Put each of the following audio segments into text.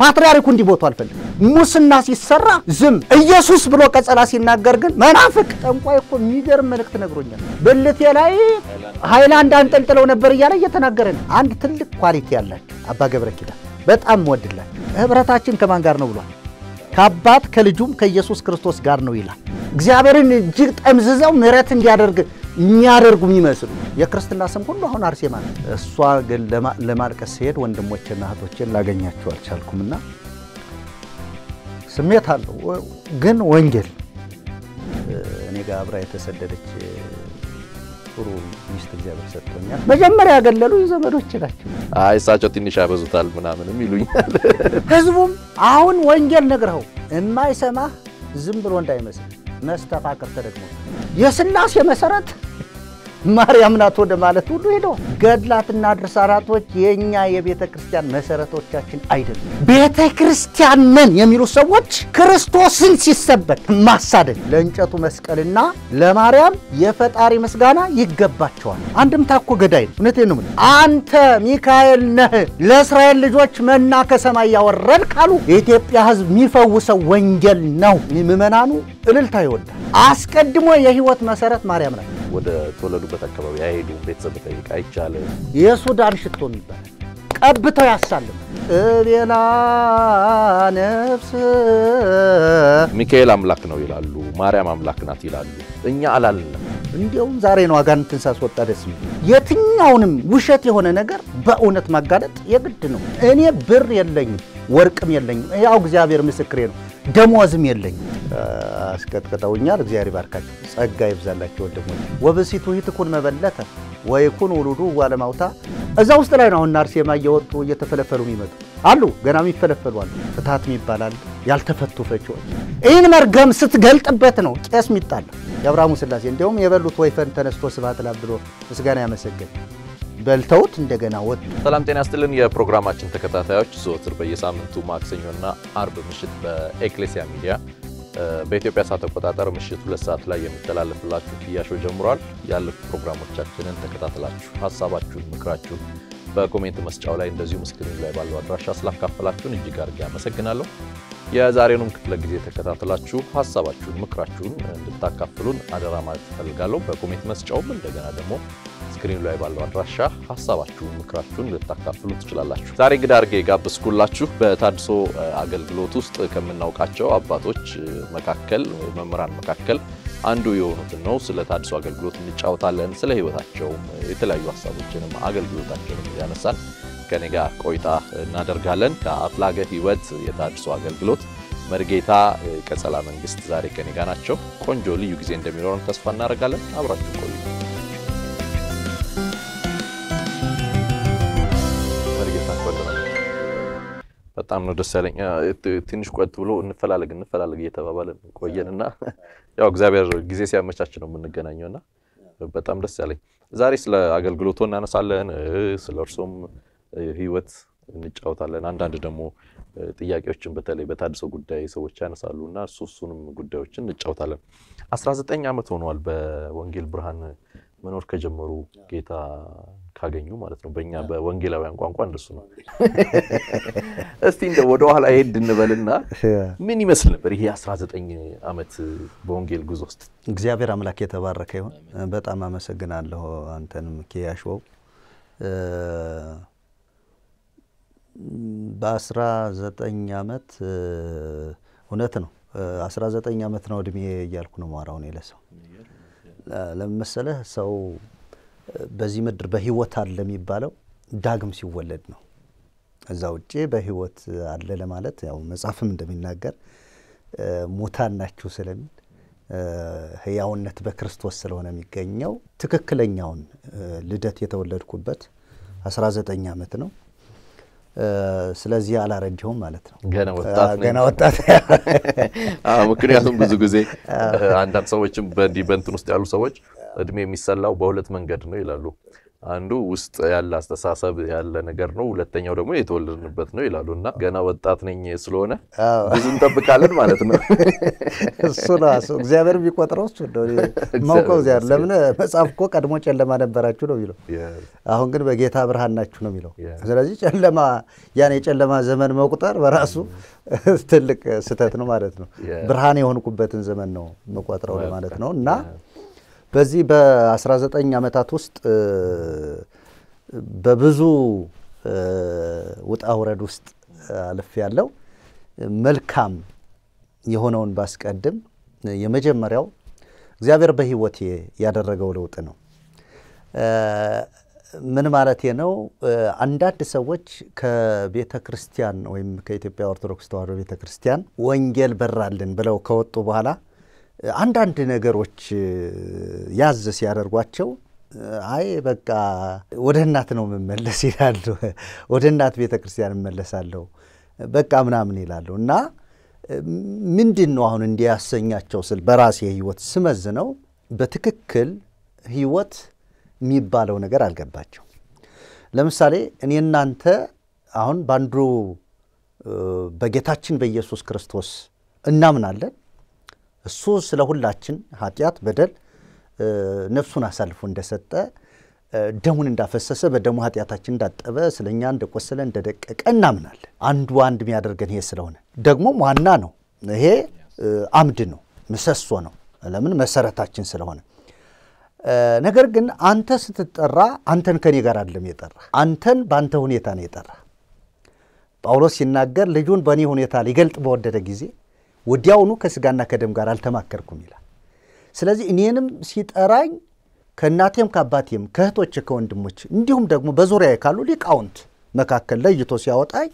ፓትርያርኩ እንዲቦቱ አልፈልግም። ሙስና ሲሰራ ዝም ኢየሱስ ብሎ ቀጸላ ሲናገር ግን መናፍቅ ጠንቋይ እኮ የሚገርም መልእክት ነግሮኛል። ብልቴ ላይ ሀይላንድ አንጠልጥለው ነበር እያለ እየተናገረ አንድ ትልቅ ኳሊቲ ያላቸው አባ ገብረ ኪዳን በጣም ወድላቸው። ህብረታችን ከማን ጋር ነው ብሏል? ከአባት ከልጁም ከኢየሱስ ክርስቶስ ጋር ነው ይላል። እግዚአብሔርን እጅግ ጠምዝዘው ምሕረት እንዲያደርግ የሚያደርጉ የሚመስሉ የክርስትና ስም ሁሉ አሁን አርሴማ ነው። እሷ ግን ለማልቀስ ሲሄድ ወንድሞቼና እህቶቼን ላገኛቸው አልቻልኩምና ስሜት አለው ግን ወንጌል እኔ ጋር አብራ የተሰደደች ጥሩ ሚስት እግዚአብሔር ሰጥቶኛል። መጀመሪያ ያገለሉኝ ዘመዶች ናቸው። አይ እሳቸው ትንሽ ያበዙታል ምናምንም ይሉኛል። ህዝቡም አሁን ወንጌል ነግረኸው የማይሰማህ ዝም ብሎ እንዳይመስል መስተፋቅርተ ተደግሞ የስላሴ መሰረት ማርያም ናት ወደ ማለት ሁሉ ሄደው ገድላትና ድርሳናቶች የእኛ የቤተ ክርስቲያን መሰረቶቻችን አይደሉም። ቤተ ክርስቲያን ነን የሚሉ ሰዎች ክርስቶስን ሲሰበክ ማሳደድ ለእንጨቱ መስቀልና ለማርያም የፈጣሪ ምስጋና ይገባቸዋል። አንድምታ እኮ ገዳይ ነው። እውነቴን ነው። አንተ ሚካኤል ነህ ለእስራኤል ልጆች መና ከሰማይ ያወረድ ካሉ የኢትዮጵያ ሕዝብ የሚፈውሰው ወንጌል ነው። ምእመናኑ እልልታ ይወዳል። አስቀድሞ የህይወት መሰረት ማርያም ናት። ወደ ተወለዱበት አካባቢ አይሄዱ፣ ቤተሰብ ጠይቅ አይቻልም። የሱዳን ሽቶ የሚባል ቀብተው ያሳልም እቤላ ነፍስ ሚካኤል አምላክ ነው ይላሉ፣ ማርያም አምላክ ናት ይላሉ። እኛ አላልንም። እንዲያውም ዛሬ ነው አጋንንትን ሳስወጣ ደስ የትኛውንም ውሸት የሆነ ነገር በእውነት ማጋለጥ የግድ ነው። እኔ ብር የለኝም፣ ወርቅም የለኝም። ያው እግዚአብሔር ምስክሬ ነው። ደሞዝም የለኝ። አስቀጥቅጠውኛል። እግዚአብሔር ይባርካቸው፣ ጸጋ ይብዛላቸው ወንድሞች። ወብሲቱ ይትኩን መበለተ ወይኩን ውሉዱ ዋለማውታ እዛ ውስጥ ላይ ነው። አሁን አርሴማ የማየወጡ እየተፈለፈሉ የሚመጡ አሉ፣ ገና የሚፈለፈሉ አሉ። ፍትሀትም ይባላል ያልተፈቱ ፈቺዎች። ይህን መርገም ስትገልጥበት ነው ቄስ የሚጣለው። የአብርሃሙ ስላሴ እንዲሁም የበሉት ወይፈን ተነስቶ ስብሐት ለአብ ብሎ ምስጋና ያመሰገን በልተውት እንደገና ወጥ። ሰላም ጤና ይስጥልን የፕሮግራማችን ተከታታዮች፣ ዘወትር በየሳምንቱ ማክሰኞና አርብ ምሽት በኤክሌሲያ ሚዲያ በኢትዮጵያ ሰዓት አቆጣጠር ምሽት ሁለት ሰዓት ላይ የሚተላለፍላችሁ ክያሾ ጀምሯል። ያለፉ ፕሮግራሞቻችንን ተከታተላችሁ ሀሳባችሁን፣ ምክራችሁን በኮሜንት መስጫው ላይ እንደዚሁም ስክሪን ላይ ባለው አድራሻ ስላካፈላችሁን እጅግ አድርጌ አመሰግናለሁ። የዛሬውንም ክፍለ ጊዜ ተከታትላችሁ ሀሳባችሁን ምክራችሁን እንድታካፍሉን አደራ ማለት እፈልጋለሁ። በኮሜንት መስጫውም እንደገና ደግሞ ስክሪኑ ላይ ባለው አድራሻ ሀሳባችሁን፣ ምክራችሁን ልታካፍሉ ትችላላችሁ። ዛሬ እንግዳ አድርጌ ጋብዝኩላችሁ በታድሶ አገልግሎት ውስጥ ከምናውቃቸው አባቶች መካከል መምህራን መካከል አንዱ የሆኑትን ነው። ስለ ታድሶ አገልግሎት እንጫወታለን። ስለ ህይወታቸውም የተለያዩ ሀሳቦችንም አገልግሎታቸውንም እያነሳን ከኔ ጋር ቆይታ እናደርጋለን። ከአፍላገ ህይወት የታድሶ አገልግሎት መርጌታ ቀጸላ መንግስት ዛሬ ከኔ ጋር ናቸው። ቆንጆ ልዩ ጊዜ እንደሚኖረን ተስፋ እናደርጋለን። አብራችሁ ቆዩ። በጣም ነው ደስ ያለኝ። ትንሽ ቆጥ ብሎ እንፈላለግ እንፈላለግ እየተባባልን ቆየን እና ያው እግዚአብሔር ጊዜ ሲያመቻች ነው የምንገናኘው እና በጣም ደስ ያለኝ። ዛሬ ስለ አገልግሎቶ እናነሳለን፣ ስለ እርሶም ህይወት እንጫወታለን። አንዳንድ ደግሞ ጥያቄዎችን በተለይ በታድሶ ጉዳይ ሰዎች ያነሳሉ እና እሱ እሱንም ጉዳዮችን እንጫወታለን። 19 ዓመት ሆኗል በወንጌል ብርሃን መኖር ከጀመሩ ጌታ ካገኙ ማለት ነው። በእኛ በወንጌላውያን ቋንቋ እንደሱ ነው። እስቲ እንደ ወደ ኋላ ሄድ እንበልና ምን ይመስል ነበር ይሄ 19 ዓመት በወንጌል ጉዞ ውስጥ? እግዚአብሔር አምላክ የተባረከ ይሁን። በጣም አመሰግናለሁ አንተንም ኬያሾው በ19 ዓመት እውነት ነው 19 ዓመት ነው እድሜ እያልኩ ነው ማራውን የለሰው ለምመሰለህ ሰው በዚህ ምድር በህይወት አለ የሚባለው ዳግም ሲወለድ ነው። እዛ ውጭ በህይወት አለ ለማለት ያው መጽሐፍም እንደሚናገር ሙታን ናችሁ ስለሚል ህያውነት በክርስቶስ ስለሆነ የሚገኘው ትክክለኛውን ልደት የተወለድኩበት 19 ዓመት ነው። ስለዚህ አላረጀውም ማለት ነው። ገና ወጣት ገና ወጣት። ምክንያቱም ብዙ ጊዜ አንዳንድ ሰዎችም በእንዲህ በእንትን ውስጥ ያሉ ሰዎች እድሜ የሚሰላው በሁለት መንገድ ነው ይላሉ። አንዱ ውስጥ ያለ አስተሳሰብ ያለ ነገር ነው። ሁለተኛው ደግሞ የተወለድንበት ነው ይላሉ። እና ገና ወጣት ነኝ ስለሆነ ብዙ እንጠብቃለን ማለት ነው። እሱ ራሱ እግዚአብሔር የሚቆጥረው እሱ መውቀው ዚያ ለምን መጽሐፍ እኮ ቀድሞ ጨለማ ነበራችሁ ነው የሚለው፣ አሁን ግን በጌታ ብርሃን ናችሁ ነው የሚለው። ስለዚህ ጨለማ ያን የጨለማ ዘመን መቁጠር በራሱ ትልቅ ስህተት ነው ማለት ነው። ብርሃን የሆንኩበትን ዘመን ነው መቆጥረው ማለት ነው እና በዚህ በ19 ዓመታት ውስጥ በብዙ ውጣ ውረድ ውስጥ አልፍ ያለው መልካም የሆነውን ባስቀድም የመጀመሪያው እግዚአብሔር በሕይወቴ ያደረገው ለውጥ ነው። ምን ማለቴ ነው? አንዳንድ ሰዎች ከቤተ ክርስቲያን ወይም ከኢትዮጵያ ኦርቶዶክስ ተዋሕዶ ቤተ ክርስቲያን ወንጌል በራልን ብለው ከወጡ በኋላ አንዳንድ ነገሮች ያዝ ሲያደርጓቸው አይ በቃ ወደ እናት ነው የምመለስ ይላሉ። ወደ እናት ቤተ ክርስቲያን እመለሳለሁ በቃ ምናምን ይላሉ እና ምንድን ነው አሁን እንዲያሰኛቸው ስል በራሴ ህይወት ስመዝ ነው በትክክል ህይወት የሚባለው ነገር አልገባቸው። ለምሳሌ እኔ እናንተ አሁን በአንዱ በጌታችን በኢየሱስ ክርስቶስ እናምናለን እሱ ስለ ሁላችን ኃጢአት፣ በደል ነፍሱን አሳልፎ እንደሰጠ ደሙን እንዳፈሰሰ በደሙ ኃጢአታችን እንዳጠበ ስለኛ እንደቆሰለ እንደደቀቀ እናምናለን። አንዱ አንድ የሚያደርገን ይሄ ስለሆነ ደግሞም ዋና ነው። ይሄ አምድ ነው፣ ምሰሶ ነው። ለምን መሰረታችን ስለሆነ። ነገር ግን አንተ ስትጠራ አንተን ከኔ ጋር አይደለም የጠራ አንተን በአንተ ሁኔታ ነው የጠራ። ጳውሎስ ሲናገር ልጁን በእኔ ሁኔታ ሊገልጥ በወደደ ጊዜ ወዲያውኑ ከስጋና ከደም ጋር አልተማከርኩም ይላል። ስለዚህ እኔንም ሲጠራኝ ከእናቴም ከአባቴም ከእህቶች ከወንድሞች እንዲሁም ደግሞ በዙሪያ ካሉ ሊቃውንት መካከል ለይቶ ሲያወጣኝ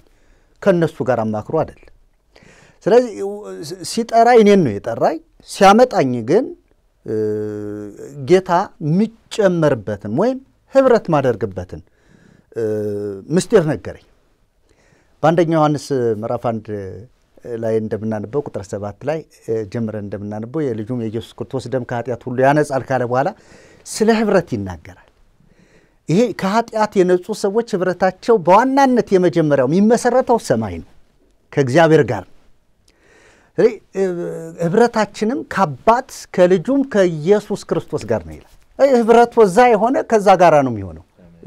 ከእነሱ ጋር አማክሮ አይደለም። ስለዚህ ሲጠራኝ እኔን ነው የጠራኝ። ሲያመጣኝ ግን ጌታ የሚጨመርበትን ወይም ህብረት ማደርግበትን ምስጢር ነገረኝ። በአንደኛ ዮሐንስ ምዕራፍ አንድ ላይ እንደምናነበው ቁጥር ሰባት ላይ ጀምረን እንደምናነበው የልጁም የኢየሱስ ክርስቶስ ደም ከኃጢአት ሁሉ ያነጻል ካለ በኋላ ስለ ህብረት ይናገራል። ይሄ ከኃጢአት የነጹ ሰዎች ህብረታቸው በዋናነት የመጀመሪያው የሚመሰረተው ሰማይ ነው፣ ከእግዚአብሔር ጋር ህብረታችንም ከአባት ከልጁም ከኢየሱስ ክርስቶስ ጋር ነው ይላል። ህብረቱ እዛ የሆነ ከዛ ጋር ነው የሚሆነው።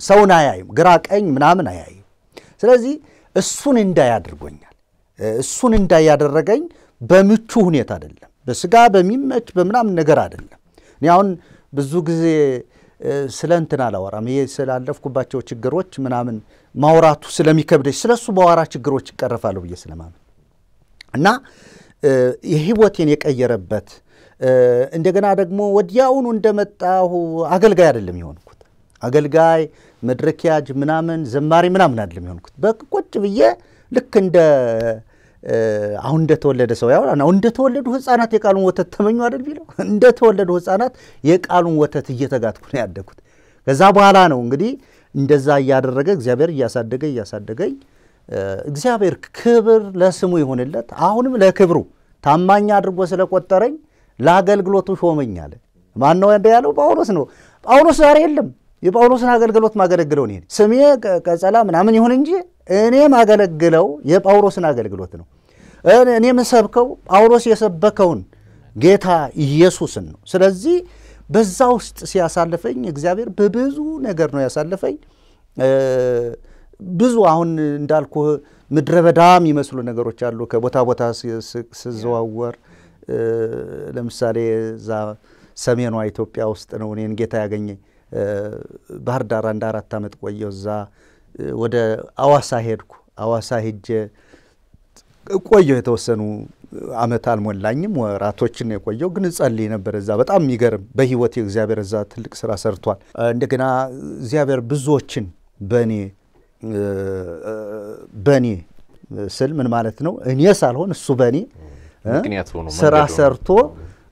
ሰውን አያይም፣ ግራ ቀኝ ምናምን አያይም። ስለዚህ እሱን እንዳይ አድርጎኛል። እሱን እንዳያደረገኝ በምቹ ሁኔታ አይደለም፣ በስጋ በሚመች በምናምን ነገር አይደለም። እኔ አሁን ብዙ ጊዜ ስለ እንትን አላወራም። ይሄ ስላለፍኩባቸው ችግሮች ምናምን ማውራቱ ስለሚከብደች ስለ እሱ በዋራ ችግሮች ይቀረፋሉ ብዬ ስለማምን እና የህይወቴን የቀየረበት እንደገና ደግሞ ወዲያውኑ እንደመጣሁ አገልጋይ አይደለም የሆንኩት። አገልጋይ መድረኪያጅ ምናምን ዘማሪ ምናምን አይደለም የሆንኩት። በቁጭ ብዬ ልክ እንደ አሁን እንደተወለደ ሰው ያወራ ነው። እንደተወለዱ ህፃናት የቃሉን ወተት ተመኙ አይደል ቢለው እንደተወለዱ ህፃናት የቃሉን ወተት እየተጋትኩ ነው ያደግኩት። ከዛ በኋላ ነው እንግዲህ እንደዛ እያደረገ እግዚአብሔር እያሳደገ እያሳደገኝ እግዚአብሔር ክብር ለስሙ ይሁንለት። አሁንም ለክብሩ ታማኝ አድርጎ ስለቆጠረኝ ለአገልግሎቱ አለ። ማን ነው ያለው? ጳውሎስ ነው። ጳውሎስ ዛሬ የለም። የጳውሎስን አገልግሎት ማገለግለው ነው። ስሜ ቀጸላ ምናምን ይሁን እንጂ እኔ ማገለግለው የጳውሎስን አገልግሎት ነው። እኔ ምሰብከው ጳውሎስ የሰበከውን ጌታ ኢየሱስን ነው። ስለዚህ በዛ ውስጥ ሲያሳልፈኝ እግዚአብሔር በብዙ ነገር ነው ያሳልፈኝ። ብዙ አሁን እንዳልኩ ምድረ በዳ የሚመስሉ ነገሮች አሉ። ከቦታ ቦታ ስዘዋወር ለምሳሌ እዛ ሰሜኗ ኢትዮጵያ ውስጥ ነው እኔን ጌታ ያገኘኝ። ባህር ዳር አንድ አራት ዓመት ቆየው እዛ ወደ አዋሳ ሄድኩ። አዋሳ ሄጄ ቆየው የተወሰኑ አመት አልሞላኝም፣ ወራቶችን ነው የቆየው። ግን እጸልይ ነበር እዛ። በጣም የሚገርም በህይወት እግዚአብሔር እዛ ትልቅ ስራ ሰርቷል። እንደገና እግዚአብሔር ብዙዎችን በእኔ በእኔ ስል ምን ማለት ነው? እኔ ሳልሆን እሱ በእኔ ስራ ሰርቶ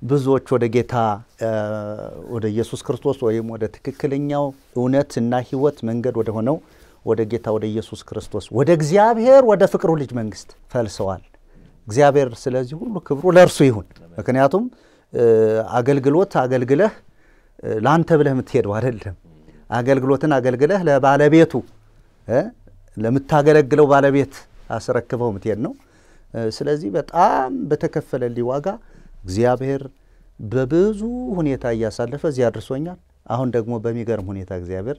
ብዙዎች ወደ ጌታ ወደ ኢየሱስ ክርስቶስ ወይም ወደ ትክክለኛው እውነት እና መንገድ ወደ ሆነው ወደ ጌታ ወደ ኢየሱስ ክርስቶስ ወደ እግዚአብሔር ወደ ፍቅሩ ልጅ መንግስት ፈልሰዋል። እግዚአብሔር ስለዚህ ሁሉ ክብሩ ለእርሱ ይሁን። ምክንያቱም አገልግሎት አገልግለህ ለአንተ ብለህ የምትሄደው አይደለም። አገልግሎትን አገልግለህ ለባለቤቱ ለምታገለግለው ባለቤት አስረክበው የምትሄድ ነው። ስለዚህ በጣም በተከፈለልኝ ዋጋ እግዚአብሔር በብዙ ሁኔታ እያሳለፈ እዚህ አድርሶኛል። አሁን ደግሞ በሚገርም ሁኔታ እግዚአብሔር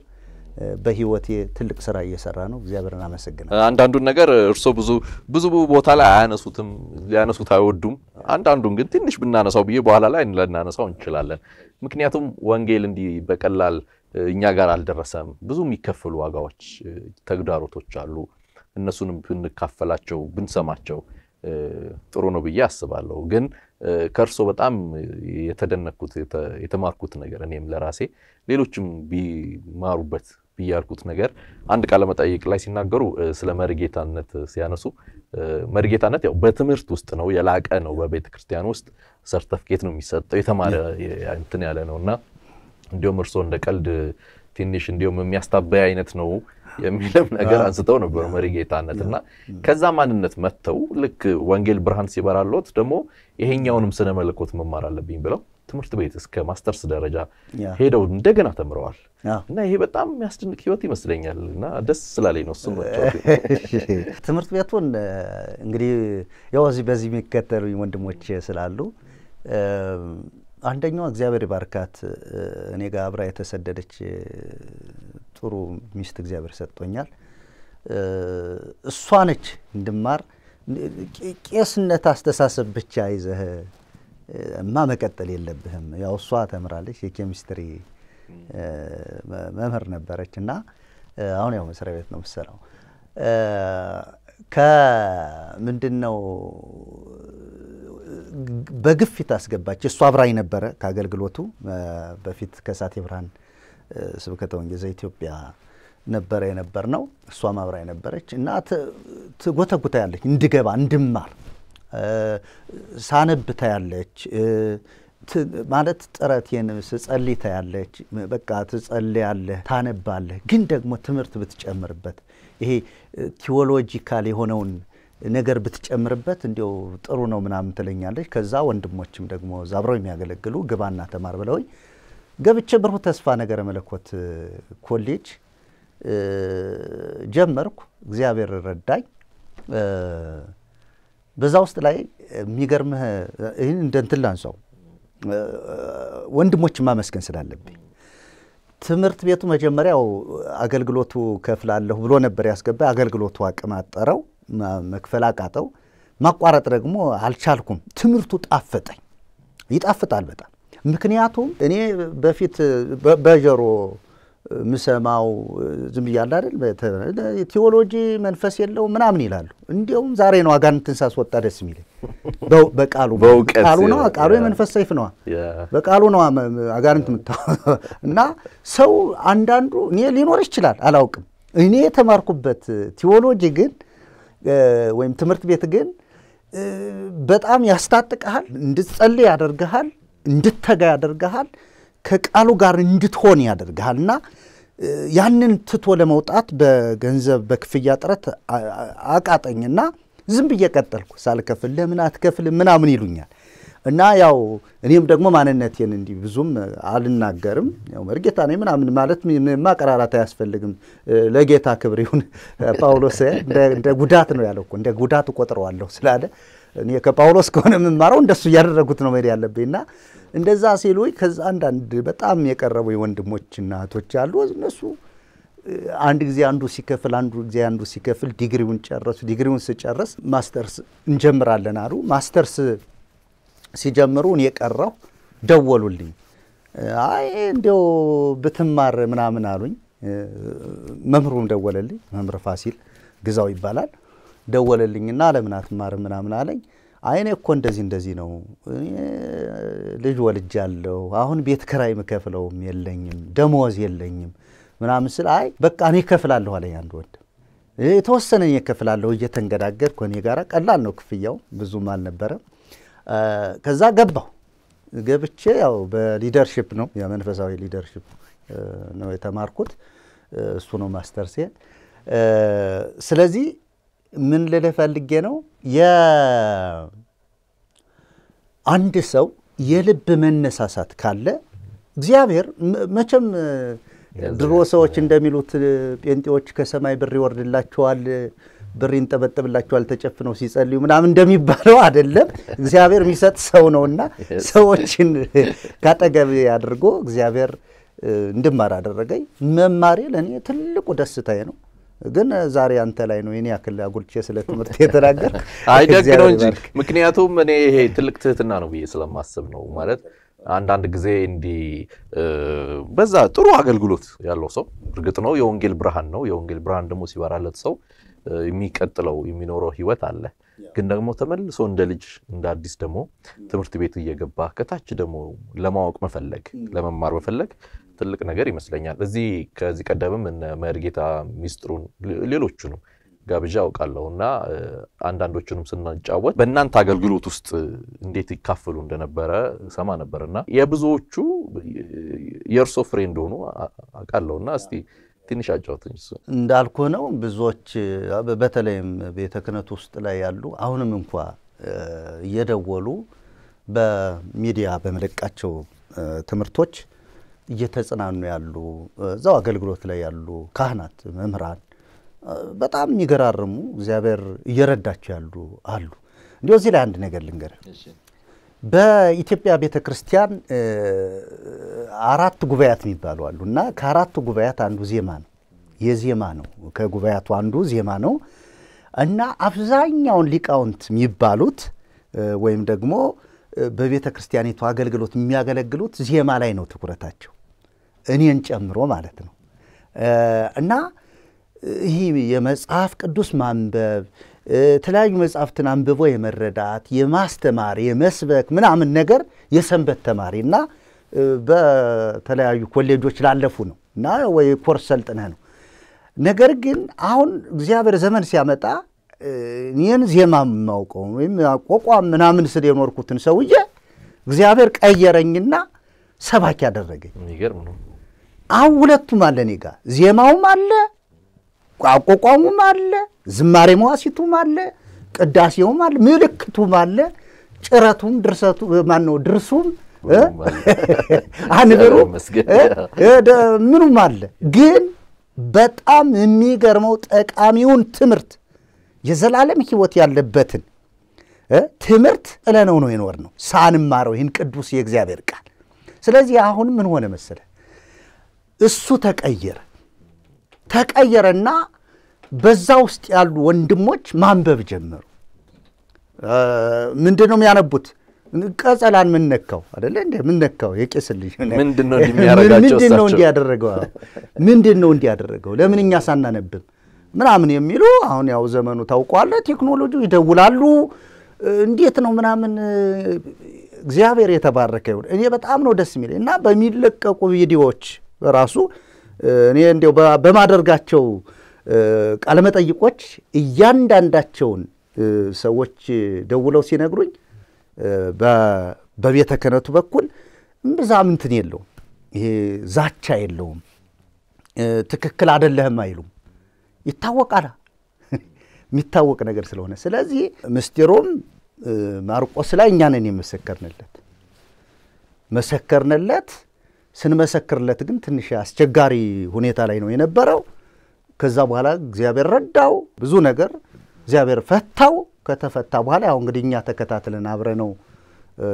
በህይወቴ ትልቅ ስራ እየሰራ ነው። እግዚአብሔርን አመሰግናለሁ። አንዳንዱን ነገር እርስዎ ብዙ ብዙ ቦታ ላይ አያነሱትም፣ ሊያነሱት አይወዱም። አንዳንዱን ግን ትንሽ ብናነሳው ብዬ በኋላ ላይ ልናነሳው እንችላለን። ምክንያቱም ወንጌል እንዲህ በቀላል እኛ ጋር አልደረሰም። ብዙ የሚከፈሉ ዋጋዎች፣ ተግዳሮቶች አሉ። እነሱንም ብንካፈላቸው ብንሰማቸው ጥሩ ነው ብዬ አስባለሁ ግን ከእርሶ በጣም የተደነኩት የተማርኩት ነገር እኔም ለራሴ ሌሎችም ቢማሩበት ብያልኩት ነገር አንድ መጠይቅ ላይ ሲናገሩ ስለ መርጌታነት ሲያነሱ መርጌታነት ያው በትምህርት ውስጥ ነው የላቀ ነው። በቤተ ክርስቲያን ውስጥ ሰርተፍኬት ነው የሚሰጠው የተማረ እንትን ያለ ነው እና እንዲሁም እርሶ እንደ ቀልድ ትንሽ እንዲሁም የሚያስታበይ አይነት ነው የሚልም ነገር አንስተው ነበር መሪ ጌታነት እና ከዛ ማንነት መጥተው ልክ ወንጌል ብርሃን ሲበራለት ደግሞ ይሄኛውንም ስነ መለኮት መማር አለብኝ ብለው ትምህርት ቤት እስከ ማስተርስ ደረጃ ሄደው እንደገና ተምረዋል እና ይሄ በጣም የሚያስደንቅ ህይወት ይመስለኛል እና ደስ ስላለኝ ነው እሱን ትምህርት ቤቱን እንግዲህ ያው በዚህ የሚከተሉ ወንድሞች ስላሉ አንደኛው እግዚአብሔር ባርካት እኔ ጋር አብራ የተሰደደች ጥሩ ሚስት እግዚአብሔር ሰጥቶኛል። እሷ ነች እንድማር ቄስነት አስተሳሰብ ብቻ ይዘህ እማ መቀጠል የለብህም። ያው እሷ ተምራለች፣ የኬሚስትሪ መምህር ነበረች እና አሁን ያው መስሪያ ቤት ነው የምትሰራው። ከምንድን ነው በግፊት አስገባች። እሷ አብራኝ ነበረ ከአገልግሎቱ በፊት ከሳቴ ብርሃን ስብከተ ወንጌል ዘኢትዮጵያ ነበረ የነበር ነው። እሷ ማብራ የነበረች እና ትጎተጉታ ያለች እንድገባ እንድማር ሳነብታ ያለች ማለት ጥረቴን ስጸልይ ታያለች። በቃ ትጸልያለህ፣ ታነባለህ። ግን ደግሞ ትምህርት ብትጨምርበት ይሄ ቲዎሎጂካል የሆነውን ነገር ብትጨምርበት እንዲው ጥሩ ነው ምናምን ትለኛለች። ከዛ ወንድሞችም ደግሞ ዛብረው የሚያገለግሉ ግባና ተማር ብለውኝ ገብቼ ብሩህ ተስፋ ነገረ መለኮት ኮሌጅ ጀመርኩ። እግዚአብሔር ረዳኝ። በዛ ውስጥ ላይ የሚገርምህ ይህን እንደ እንትን ላንሳው ወንድሞች ማመስገን ስላለብኝ ትምህርት ቤቱ መጀመሪያው አገልግሎቱ ከፍላለሁ ብሎ ነበር ያስገባ። አገልግሎቱ አቅም አጠረው፣ መክፈል አቃጠው ማቋረጥ ደግሞ አልቻልኩም። ትምህርቱ ጣፈጠኝ። ይጣፍጣል በጣም ምክንያቱም እኔ በፊት በጀሮ ምሰማው ዝም ብያለሁ አይደል? ቴዎሎጂ መንፈስ የለው ምናምን ይላሉ። እንዲያውም ዛሬ ነው አጋንንትን ሳስወጣ ደስ የሚለኝ በቃሉ ቃሉ ነው። ቃሉ የመንፈስ ሰይፍ ነዋ። በቃሉ ነው አጋንንት ምታ እና ሰው አንዳንዱ እኔ ሊኖር ይችላል አላውቅም። እኔ የተማርኩበት ቴዎሎጂ ግን ወይም ትምህርት ቤት ግን በጣም ያስታጥቀሃል፣ እንድትጸልይ ያደርግሃል እንድተጋ ያደርግሃል፣ ከቃሉ ጋር እንድትሆን ያደርግሃል እና ያንን ትቶ ለመውጣት በገንዘብ በክፍያ ጥረት አቃጠኝና ዝም ብዬ ቀጠልኩ ሳልከፍል። ለምን አትከፍል ምናምን ይሉኛል እና ያው እኔም ደግሞ ማንነቴን እንዲህ ብዙም አልናገርም። ያው መርጌታ ነኝ ምናምን ማለት ማቀራራት አያስፈልግም። ለጌታ ክብር ይሁን ጳውሎስ እንደ ጉዳት ነው ያለው እንደ ጉዳት እቆጥረዋለሁ ስላለ እኔ ከጳውሎስ ከሆነ የምማረው እንደሱ እያደረጉት ነው መሄድ ያለብኝ እና እንደዛ ሲሉ ከዛ አንዳንድ በጣም የቀረቡ ወንድሞችና እህቶች አሉ። እነሱ አንድ ጊዜ አንዱ ሲከፍል አንዱ ጊዜ አንዱ ሲከፍል ዲግሪውን ጨረሱ። ዲግሪውን ስጨረስ ማስተርስ እንጀምራለን አሉ። ማስተርስ ሲጀምሩ እኔ ቀረው። ደወሉልኝ። አይ እንዲያው ብትማር ምናምን አሉኝ። መምህሩም ደወለልኝ። መምህር ፋሲል ግዛው ይባላል። ደወለልኝና ለምን አትማርም ምናምን አለኝ። አይኔ እኮ እንደዚህ እንደዚህ ነው ልጅ ወልጃለሁ፣ አሁን ቤት ክራይ ምከፍለውም የለኝም፣ ደሞዝ የለኝም ምናምን ስል አይ በቃ እኔ እከፍላለሁ አለኝ አንድ ወንድ የተወሰነ እኔ እከፍላለሁ። እየተንገዳገድኩ ከእኔ ጋር ቀላል ነው ክፍያው፣ ብዙም አልነበረም። ከዛ ገባሁ። ገብቼ ያው በሊደርሽፕ ነው የመንፈሳዊ ሊደርሽፕ ነው የተማርኩት። እሱ ነው ማስተርሴ። ስለዚህ ምን ልልህ ፈልጌ ነው አንድ ሰው የልብ መነሳሳት ካለ እግዚአብሔር መቼም ድሮ ሰዎች እንደሚሉት ጴንጤዎች ከሰማይ ብር ይወርድላቸዋል፣ ብር ይንጠበጥብላቸዋል ተጨፍነው ሲጸልዩ ምናምን እንደሚባለው አይደለም። እግዚአብሔር የሚሰጥ ሰው ነውና ሰዎችን ካጠገብ አድርጎ እግዚአብሔር እንድማር አደረገኝ። መማሬ ለእኔ ትልቁ ደስታዬ ነው። ግን ዛሬ አንተ ላይ ነው የኔ ያክል አጉልቼ ስለ ትምህርት የተናገር አይደግ ነው እንጂ ምክንያቱም እኔ ይሄ ትልቅ ትህትና ነው ብዬ ስለማስብ ነው ማለት አንዳንድ ጊዜ እንዲህ በዛ ጥሩ አገልግሎት ያለው ሰው እርግጥ ነው የወንጌል ብርሃን ነው። የወንጌል ብርሃን ደግሞ ሲበራለት ሰው የሚቀጥለው የሚኖረው ህይወት አለ። ግን ደግሞ ተመልሶ እንደ ልጅ እንደ አዲስ ደግሞ ትምህርት ቤት እየገባ ከታች ደግሞ ለማወቅ መፈለግ ለመማር መፈለግ ትልቅ ነገር ይመስለኛል። እዚህ ከዚህ ቀደምም እነ መርጌታ ሚስጥሩን ሌሎቹንም ጋብዣ አውቃለሁ እና አንዳንዶቹንም ስናጫወት በእናንተ አገልግሎት ውስጥ እንዴት ይካፈሉ እንደነበረ ሰማ ነበር እና የብዙዎቹ የእርሶ ፍሬ እንደሆኑ አውቃለሁ እና እስቲ ትንሽ አጫወትኝ። እሱ እንዳልኩ ነው። ብዙዎች በተለይም ቤተ ክህነት ውስጥ ላይ ያሉ አሁንም እንኳ እየደወሉ በሚዲያ በመለቃቸው ትምህርቶች እየተጽናኑ ያሉ እዛው አገልግሎት ላይ ያሉ ካህናት፣ መምህራን በጣም የሚገራርሙ እግዚአብሔር እየረዳቸው ያሉ አሉ። እንዲሁ እዚህ ላይ አንድ ነገር ልንገር። በኢትዮጵያ ቤተ ክርስቲያን አራት ጉባኤያት የሚባሉ አሉ እና ከአራቱ ጉባኤያት አንዱ ዜማ ነው። የዜማ ነው። ከጉባኤያቱ አንዱ ዜማ ነው እና አብዛኛውን ሊቃውንት የሚባሉት ወይም ደግሞ በቤተ ክርስቲያኒቱ አገልግሎት የሚያገለግሉት ዜማ ላይ ነው ትኩረታቸው። እኔን ጨምሮ ማለት ነው እና ይህ የመጽሐፍ ቅዱስ ማንበብ የተለያዩ መጽሐፍትን አንብቦ የመረዳት የማስተማር የመስበክ ምናምን ነገር የሰንበት ተማሪ እና በተለያዩ ኮሌጆች ላለፉ ነው እና ወይ ኮርስ ሰልጥነህ ነው። ነገር ግን አሁን እግዚአብሔር ዘመን ሲያመጣ ይህን ዜማ የማውቀው ወይም አቋቋም ምናምን ስል የኖርኩትን ሰውዬ እግዚአብሔር ቀየረኝና ሰባኪ አደረገኝ። አሁን ሁለቱም አለ እኔ ጋር ዜማውም አለ፣ አቋቋሙም አለ፣ ዝማሬ መዋሲቱም አለ፣ ቅዳሴውም አለ፣ ምልክቱም አለ፣ ጭረቱም ድርሰቱ ማነው ድርሱም አንብሩ ምኑም አለ። ግን በጣም የሚገርመው ጠቃሚውን ትምህርት የዘላለም ህይወት ያለበትን ትምህርት ጥለነው ነው የኖር ነው ሳንማረው ይህን ቅዱስ የእግዚአብሔር ቃል። ስለዚህ አሁን ምን ሆነ መሰለህ እሱ ተቀየረ። ተቀየረና በዛ ውስጥ ያሉ ወንድሞች ማንበብ ጀመሩ። ምንድን ነው የሚያነቡት? ቀጸላን ምነካው አደለ እንደ ምነካው የቄስ ልጅ ምንድን ነው እንዲያደረገው ምንድን ነው እንዲያደረገው ለምን እኛ ሳናነብብ ምናምን የሚሉ አሁን ያው ዘመኑ ታውቋለ ቴክኖሎጂ ይደውላሉ እንዴት ነው ምናምን እግዚአብሔር የተባረከ ይሁን እኔ በጣም ነው ደስ የሚለኝ እና በሚለቀቁ ቪዲዮዎች ራሱ እኔ እንዲው በማደርጋቸው ቃለመጠይቆች እያንዳንዳቸውን ሰዎች ደውለው ሲነግሩኝ በቤተ ክህነቱ በኩል እምብዛም እንትን የለውም፣ ይሄ ዛቻ የለውም፣ ትክክል አደለህም አይሉም። ይታወቃል፣ የሚታወቅ ነገር ስለሆነ ስለዚህ ምስጢሩም ማርቆስ ላይ እኛንን የመሰከርንለት መሰከርንለት ስንመሰክርለት ግን ትንሽ አስቸጋሪ ሁኔታ ላይ ነው የነበረው። ከዛ በኋላ እግዚአብሔር ረዳው፣ ብዙ ነገር እግዚአብሔር ፈታው። ከተፈታ በኋላ ያው እንግዲህ እኛ ተከታትለን አብረ ነው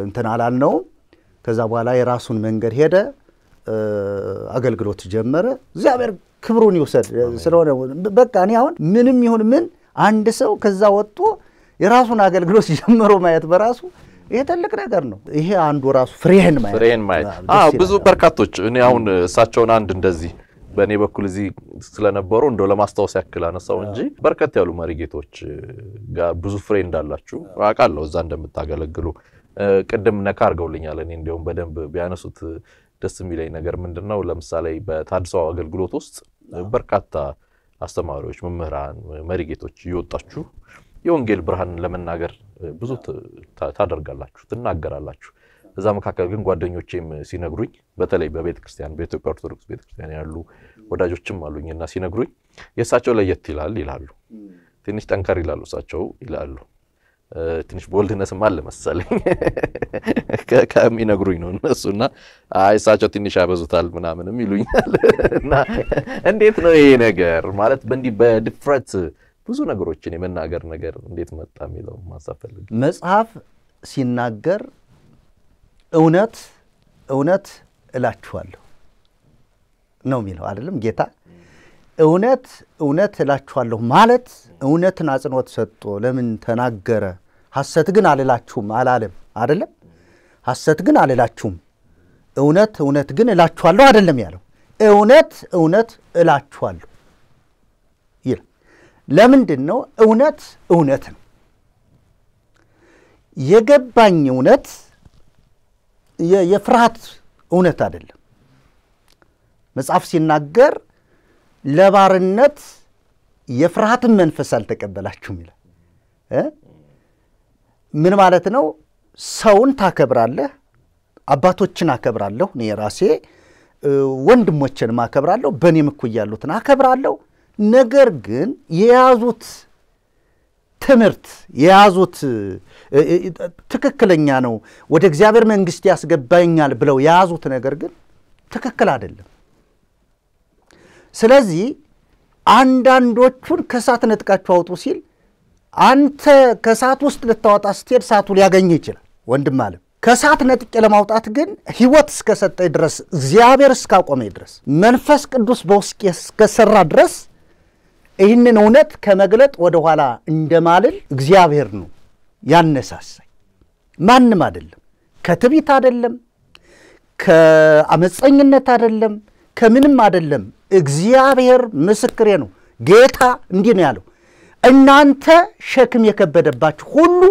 እንትን አላልነውም። ከዛ በኋላ የራሱን መንገድ ሄደ፣ አገልግሎት ጀመረ። እግዚአብሔር ክብሩን ይውሰድ። ስለሆነ በቃ እኔ አሁን ምንም ይሁን ምን አንድ ሰው ከዛ ወጥቶ የራሱን አገልግሎት ጀምሮ ማየት በራሱ ይሄ ትልቅ ነገር ነው። ይሄ አንዱ ራሱ ፍሬህን ማየት ፍሬህን ማየት ብዙ በርካቶች እኔ አሁን እሳቸውን አንድ እንደዚህ በእኔ በኩል እዚህ ስለነበሩ እንደ ለማስታወስ ያክል አነሳው እንጂ በርከት ያሉ መሪጌቶች ጋር ብዙ ፍሬ እንዳላችሁ አውቃለሁ። እዛ እንደምታገለግሉ ቅድም ነካ አድርገውልኛል። እኔ እንዲሁም በደንብ ቢያነሱት ደስ የሚለኝ ነገር ምንድን ነው፣ ለምሳሌ በታድሶ አገልግሎት ውስጥ በርካታ አስተማሪዎች፣ መምህራን፣ መሪጌቶች እየወጣችሁ የወንጌል ብርሃን ለመናገር ብዙ ታደርጋላችሁ፣ ትናገራላችሁ። እዛ መካከል ግን ጓደኞቼም ሲነግሩኝ በተለይ በቤተክርስቲያን በኢትዮጵያ ኦርቶዶክስ ቤተክርስቲያን ያሉ ወዳጆችም አሉኝ እና ሲነግሩኝ የእሳቸው ለየት ይላል ይላሉ። ትንሽ ጠንከር ይላሉ እሳቸው ይላሉ። ትንሽ ቦልድነስም አለ መሰለኝ ከሚነግሩኝ ነው እነሱና አይ እሳቸው ትንሽ ያበዙታል ምናምንም ይሉኛል። እና እንዴት ነው ይሄ ነገር ማለት በእንዲህ በድፍረት ብዙ ነገሮችን የመናገር ነገር እንዴት መጣ የሚለው ማንሳት ፈልግ መጽሐፍ ሲናገር እውነት እውነት እላችኋለሁ ነው የሚለው አይደለም ጌታ እውነት እውነት እላችኋለሁ ማለት እውነትን አጽንኦት ሰጥቶ ለምን ተናገረ? ሐሰት ግን አልላችሁም አላለም አይደለም። ሐሰት ግን አልላችሁም፣ እውነት እውነት ግን እላችኋለሁ አይደለም ያለው። እውነት እውነት እላችኋለሁ ለምንድን ነው? እውነት እውነት ነው። የገባኝ እውነት የፍርሃት እውነት አይደለም። መጽሐፍ ሲናገር ለባርነት የፍርሃትን መንፈስ አልተቀበላችሁም ይላል። ምን ማለት ነው? ሰውን ታከብራለህ። አባቶችን አከብራለሁ እኔ ራሴ፣ ወንድሞችንም አከብራለሁ፣ በእኔም እኩያ ያሉትን አከብራለሁ። ነገር ግን የያዙት ትምህርት የያዙት ትክክለኛ ነው፣ ወደ እግዚአብሔር መንግስት ያስገባኛል ብለው የያዙት ነገር ግን ትክክል አይደለም። ስለዚህ አንዳንዶቹን ከእሳት ነጥቃችሁ አውጡ ሲል አንተ ከእሳት ውስጥ ልታወጣ ስትሄድ እሳቱ ሊያገኝ ይችላል። ወንድም አለም ከእሳት ነጥቄ ለማውጣት ግን ህይወት እስከሰጠኝ ድረስ እግዚአብሔር እስካቆመኝ ድረስ መንፈስ ቅዱስ በውስጥ እስከሰራ ድረስ ይህንን እውነት ከመግለጥ ወደኋላ እንደማልል እግዚአብሔር ነው ያነሳሳኝ። ማንም አይደለም፣ ከትቢት አይደለም፣ ከአመፀኝነት አይደለም፣ ከምንም አይደለም። እግዚአብሔር ምስክሬ ነው። ጌታ እንዲህ ነው ያለው፣ እናንተ ሸክም የከበደባችሁ ሁሉ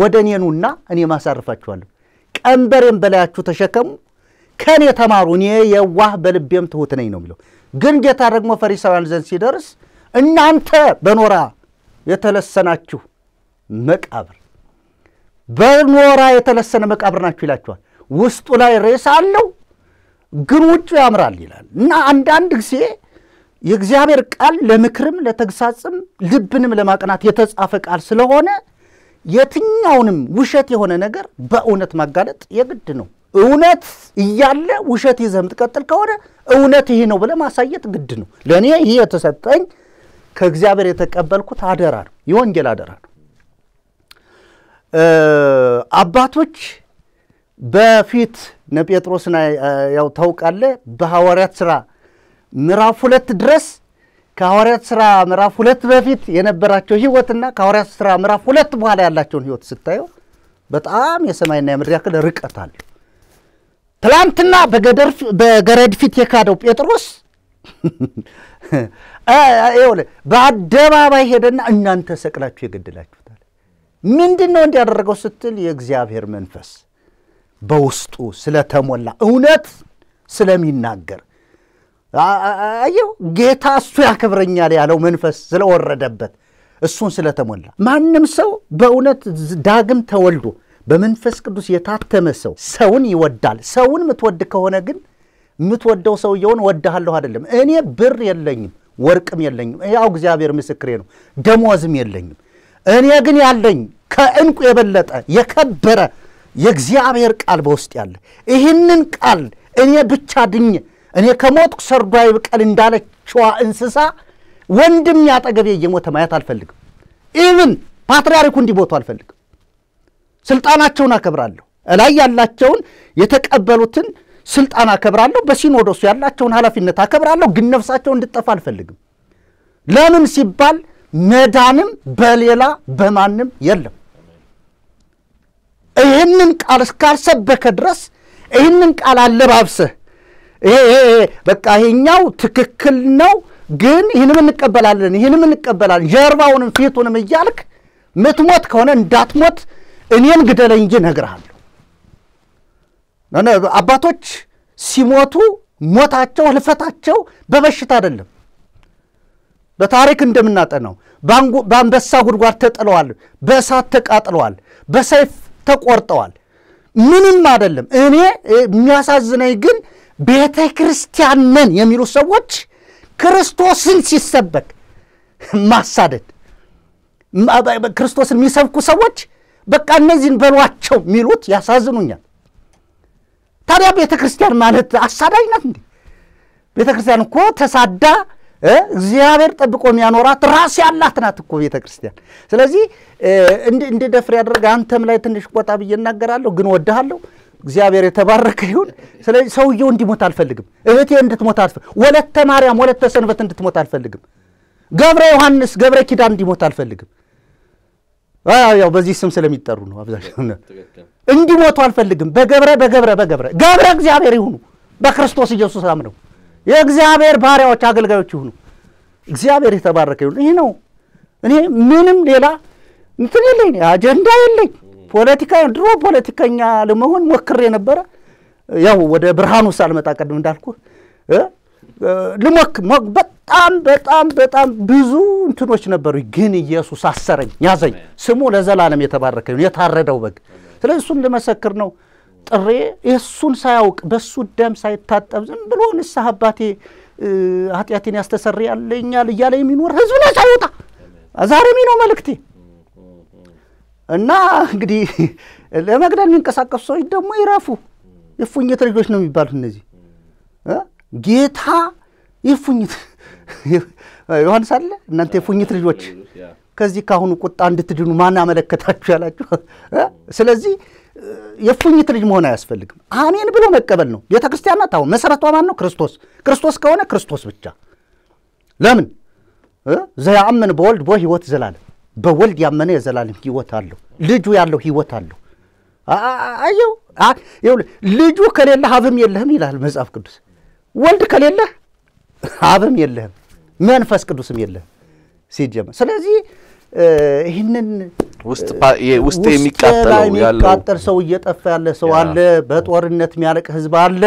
ወደ እኔ ኑና እኔ ማሳርፋችኋለሁ። ቀንበሬም በላያችሁ ተሸከሙ፣ ከእኔ ተማሩ፣ እኔ የዋህ በልቤም ትሁት ነኝ ነው የሚለው። ግን ጌታ ደግሞ ፈሪሳውያን ዘንድ ሲደርስ እናንተ በኖራ የተለሰናችሁ መቃብር በኖራ የተለሰነ መቃብር ናችሁ ይላችኋል። ውስጡ ላይ ሬሳ አለው፣ ግን ውጩ ያምራል ይላል እና አንዳንድ ጊዜ የእግዚአብሔር ቃል ለምክርም ለተግሳጽም ልብንም ለማቅናት የተጻፈ ቃል ስለሆነ የትኛውንም ውሸት የሆነ ነገር በእውነት ማጋለጥ የግድ ነው። እውነት እያለ ውሸት ይዘህ የምትቀጥል ከሆነ እውነት ይሄ ነው ብለህ ማሳየት ግድ ነው። ለእኔ ይህ የተሰጠኝ ከእግዚአብሔር የተቀበልኩት አደራ ነው፣ የወንጌል አደራ ነው። አባቶች በፊት እነ ጴጥሮስን ያው ታውቃለ። በሐዋርያት ሥራ ምዕራፍ ሁለት ድረስ ከሐዋርያት ሥራ ምዕራፍ ሁለት በፊት የነበራቸው ሕይወትና ከሐዋርያት ሥራ ምዕራፍ ሁለት በኋላ ያላቸውን ሕይወት ስታየው በጣም የሰማይና የምድር ያክል ርቀት አለ። ትላንትና በገረድ ፊት የካደው ጴጥሮስ በአደባባይ ሄደና እናንተ ሰቅላችሁ የገደላችሁታል። ምንድን ነው እንዲያደረገው ስትል የእግዚአብሔር መንፈስ በውስጡ ስለተሞላ እውነት ስለሚናገር አየው ጌታ እሱ ያከብረኛል ያለው መንፈስ ስለወረደበት እሱን ስለተሞላ ማንም ሰው በእውነት ዳግም ተወልዶ በመንፈስ ቅዱስ የታተመ ሰው ሰውን ይወዳል። ሰውን የምትወድ ከሆነ ግን የምትወደው ሰውየውን ወድሃለሁ አይደለም። እኔ ብር የለኝም፣ ወርቅም የለኝም። ያው እግዚአብሔር ምስክሬ ነው፣ ደሞዝም የለኝም። እኔ ግን ያለኝ ከእንቁ የበለጠ የከበረ የእግዚአብሔር ቃል በውስጥ ያለ ይህንን ቃል እኔ ብቻ ድኝ እኔ ከሞትኩ ሰርዶ ይብቀል እንዳለችዋ እንስሳ ወንድም ያጠገቤ እየሞተ ማየት አልፈልግም። ኢቭን ፓትርያርኩ እንዲሞቱ አልፈልግም። ስልጣናቸውን አከብራለሁ። እላይ ያላቸውን የተቀበሉትን ስልጣን አከብራለሁ፣ በሲኖዶሱ ያላቸውን ኃላፊነት አከብራለሁ፣ ግን ነፍሳቸው እንድጠፋ አልፈልግም። ለምን ሲባል መዳንም በሌላ በማንም የለም። ይህንን ቃል እስካልሰበከ ድረስ ይህንን ቃል አለባብሰህ በቃ ይሄኛው ትክክል ነው፣ ግን ይህንም እንቀበላለን፣ ይህንም እንቀበላለን፣ ጀርባውንም ፊቱንም እያልክ ምትሞት ከሆነ እንዳትሞት እኔን ግደለኝ እንጂ ነግርሃል። አባቶች ሲሞቱ ሞታቸው ህልፈታቸው በበሽታ አይደለም። በታሪክ እንደምናጠነው በአንበሳ ጉድጓድ ተጥለዋል፣ በእሳት ተቃጥለዋል፣ በሰይፍ ተቆርጠዋል። ምንም አይደለም። እኔ የሚያሳዝነኝ ግን ቤተ ክርስቲያን ነን የሚሉ ሰዎች ክርስቶስን ሲሰበክ ማሳደድ፣ ክርስቶስን የሚሰብኩ ሰዎች በቃ እነዚህን በሏቸው የሚሉት ያሳዝኑኛል። ታዲያ ቤተ ክርስቲያን ማለት አሳዳጅ ናት እንዴ? ቤተ ክርስቲያን እኮ ተሳዳ እግዚአብሔር ጠብቆ የሚያኖራት ራስ ያላት ናት እኮ ቤተ ክርስቲያን። ስለዚህ እንድደፍር ያደረገ አንተም ላይ ትንሽ ቆጣ ብዬ እናገራለሁ፣ ግን ወድሃለሁ። እግዚአብሔር የተባረከ ይሁን። ስለዚህ ሰውየው እንዲሞት አልፈልግም። እህቴ እንድትሞት አልፈ ወለተ ማርያም፣ ወለተ ሰንበት እንድትሞት አልፈልግም። ገብረ ዮሐንስ፣ ገብረ ኪዳን እንዲሞት አልፈልግም። ያው በዚህ ስም ስለሚጠሩ ነው አብዛኛው። እንዲሞቱ አልፈልግም። በገብረ በገብረ በገብረ ገብረ እግዚአብሔር ይሁኑ። በክርስቶስ ኢየሱስ አምነው የእግዚአብሔር ባሪያዎች አገልጋዮች ይሁኑ። እግዚአብሔር የተባረከ ይሁን። ይህ ነው። እኔ ምንም ሌላ እንትን የለኝ፣ አጀንዳ የለኝ። ፖለቲካ ድሮ ፖለቲከኛ ለመሆን ሞክሬ ነበረ። ያው ወደ ብርሃኑ ሳልመጣ ቀድም እንዳልኩ ልሞክ በጣም በጣም በጣም ብዙ እንትኖች ነበሩ፣ ግን ኢየሱስ አሰረኝ፣ ያዘኝ። ስሙ ለዘላለም የተባረከ የታረደው በግ። ስለዚህ እሱን ልመሰክር ነው ጥሬ። እሱን ሳያውቅ በሱ ደም ሳይታጠብ ዝም ብሎ ንስሐ አባቴ ኃጢአቴን ያስተሰር ያለኛል እያለ የሚኖር ህዝብ ላይ ሳይወጣ ዛሬም ነው መልእክቴ። እና እንግዲህ ለመግደል የሚንቀሳቀሱ ሰዎች ደግሞ ይረፉ። የፉኝት ልጆች ነው የሚባሉት እነዚህ ጌታ የፉኝት ዮሐንስ አለ እናንተ የፉኝት ልጆች ከዚህ ካሁኑ ቁጣ እንድትድኑ ማን አመለከታችሁ ያላችሁ። ስለዚህ የፉኝት ልጅ መሆን አያስፈልግም። አሜን ብሎ መቀበል ነው። ቤተ ክርስቲያን ናት። አሁን መሰረቷ ማን ነው? ክርስቶስ። ክርስቶስ ከሆነ ክርስቶስ ብቻ። ለምን ዘያአምን በወልድ ቦ ህይወት ዘላለም፣ በወልድ ያመነ የዘላለም ህይወት አለው። ልጁ ያለው ህይወት አለው። አየው ልጁ ከሌለ ሀብም የለህም ይላል መጽሐፍ ቅዱስ። ወልድ ከሌለህ አብም የለህም መንፈስ ቅዱስም የለህም ሲጀመር። ስለዚህ ይህንን ውስጥ የሚቃጠል ሰው እየጠፋ ያለ ሰው አለ። በጦርነት የሚያለቅ ህዝብ አለ።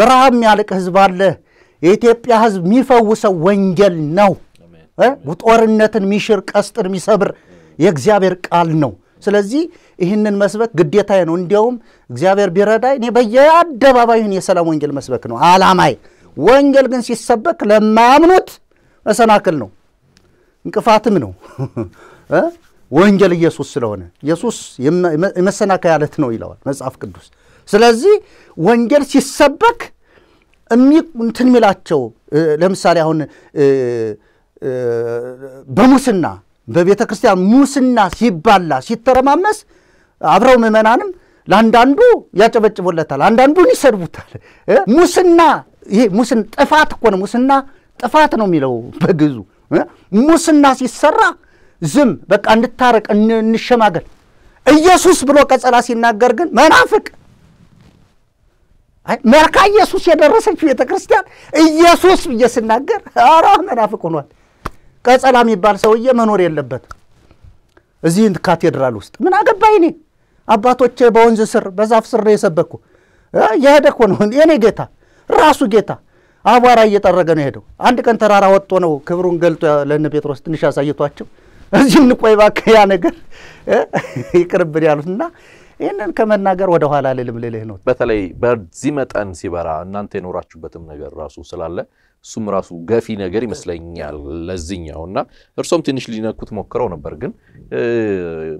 በረሃብ የሚያለቅ ህዝብ አለ። የኢትዮጵያ ህዝብ የሚፈውሰው ወንጌል ነው። ጦርነትን የሚሽር ቀስጥን የሚሰብር የእግዚአብሔር ቃል ነው። ስለዚህ ይህንን መስበክ ግዴታዬ ነው። እንዲያውም እግዚአብሔር ቢረዳ እኔ በየአደባባይን የሰላም ወንጌል መስበክ ነው አላማይ። ወንጌል ግን ሲሰበክ ለማያምኑት መሰናክል ነው፣ እንቅፋትም ነው። ወንጌል ኢየሱስ ስለሆነ ኢየሱስ የመሰናከያ ዓለት ነው ይለዋል መጽሐፍ ቅዱስ። ስለዚህ ወንጌል ሲሰበክ እንትን የሚላቸው ለምሳሌ አሁን በሙስና በቤተ ክርስቲያን ሙስና ሲባላ ሲተረማመስ አብረው ምዕመናንም ለአንዳንዱ ያጨበጭቦለታል፣ አንዳንዱን ይሰድቡታል። ሙስና ይሄ ሙስን ጥፋት እኮ ነው። ሙስና ጥፋት ነው የሚለው በግዙ ሙስና ሲሰራ ዝም በቃ እንታረቅ እንሸማገል። ኢየሱስ ብሎ ቀጸላ ሲናገር ግን መናፍቅ መልካ ኢየሱስ የደረሰችው ቤተ ክርስቲያን ኢየሱስ ብዬ ስናገር አራ መናፍቅ ሆኗል። ቀጸላ የሚባል ሰውዬ መኖር የለበት እዚህ ካቴድራል ውስጥ ምን አገባኝ እኔ። አባቶቼ በወንዝ ስር በዛፍ ስር ነው የሰበኩ። የሄደ እኮ ነው የኔ ጌታ ራሱ ጌታ አቧራ እየጠረገ ነው የሄደው። አንድ ቀን ተራራ ወጥቶ ነው ክብሩን ገልጦ ለእነ ጴጥሮስ ትንሽ ያሳይቷቸው እዚህ እንቆይ እባክህ፣ ያ ነገር ይቅርብን ያሉት እና ይህንን ከመናገር ወደ ኋላ ልልም ልልህ ነው። በተለይ በዚህ መጠን ሲበራ እናንተ የኖራችሁበትም ነገር ራሱ ስላለ እሱም ራሱ ገፊ ነገር ይመስለኛል ለዚህኛው እና እርሶም ትንሽ ሊነኩት ሞክረው ነበር። ግን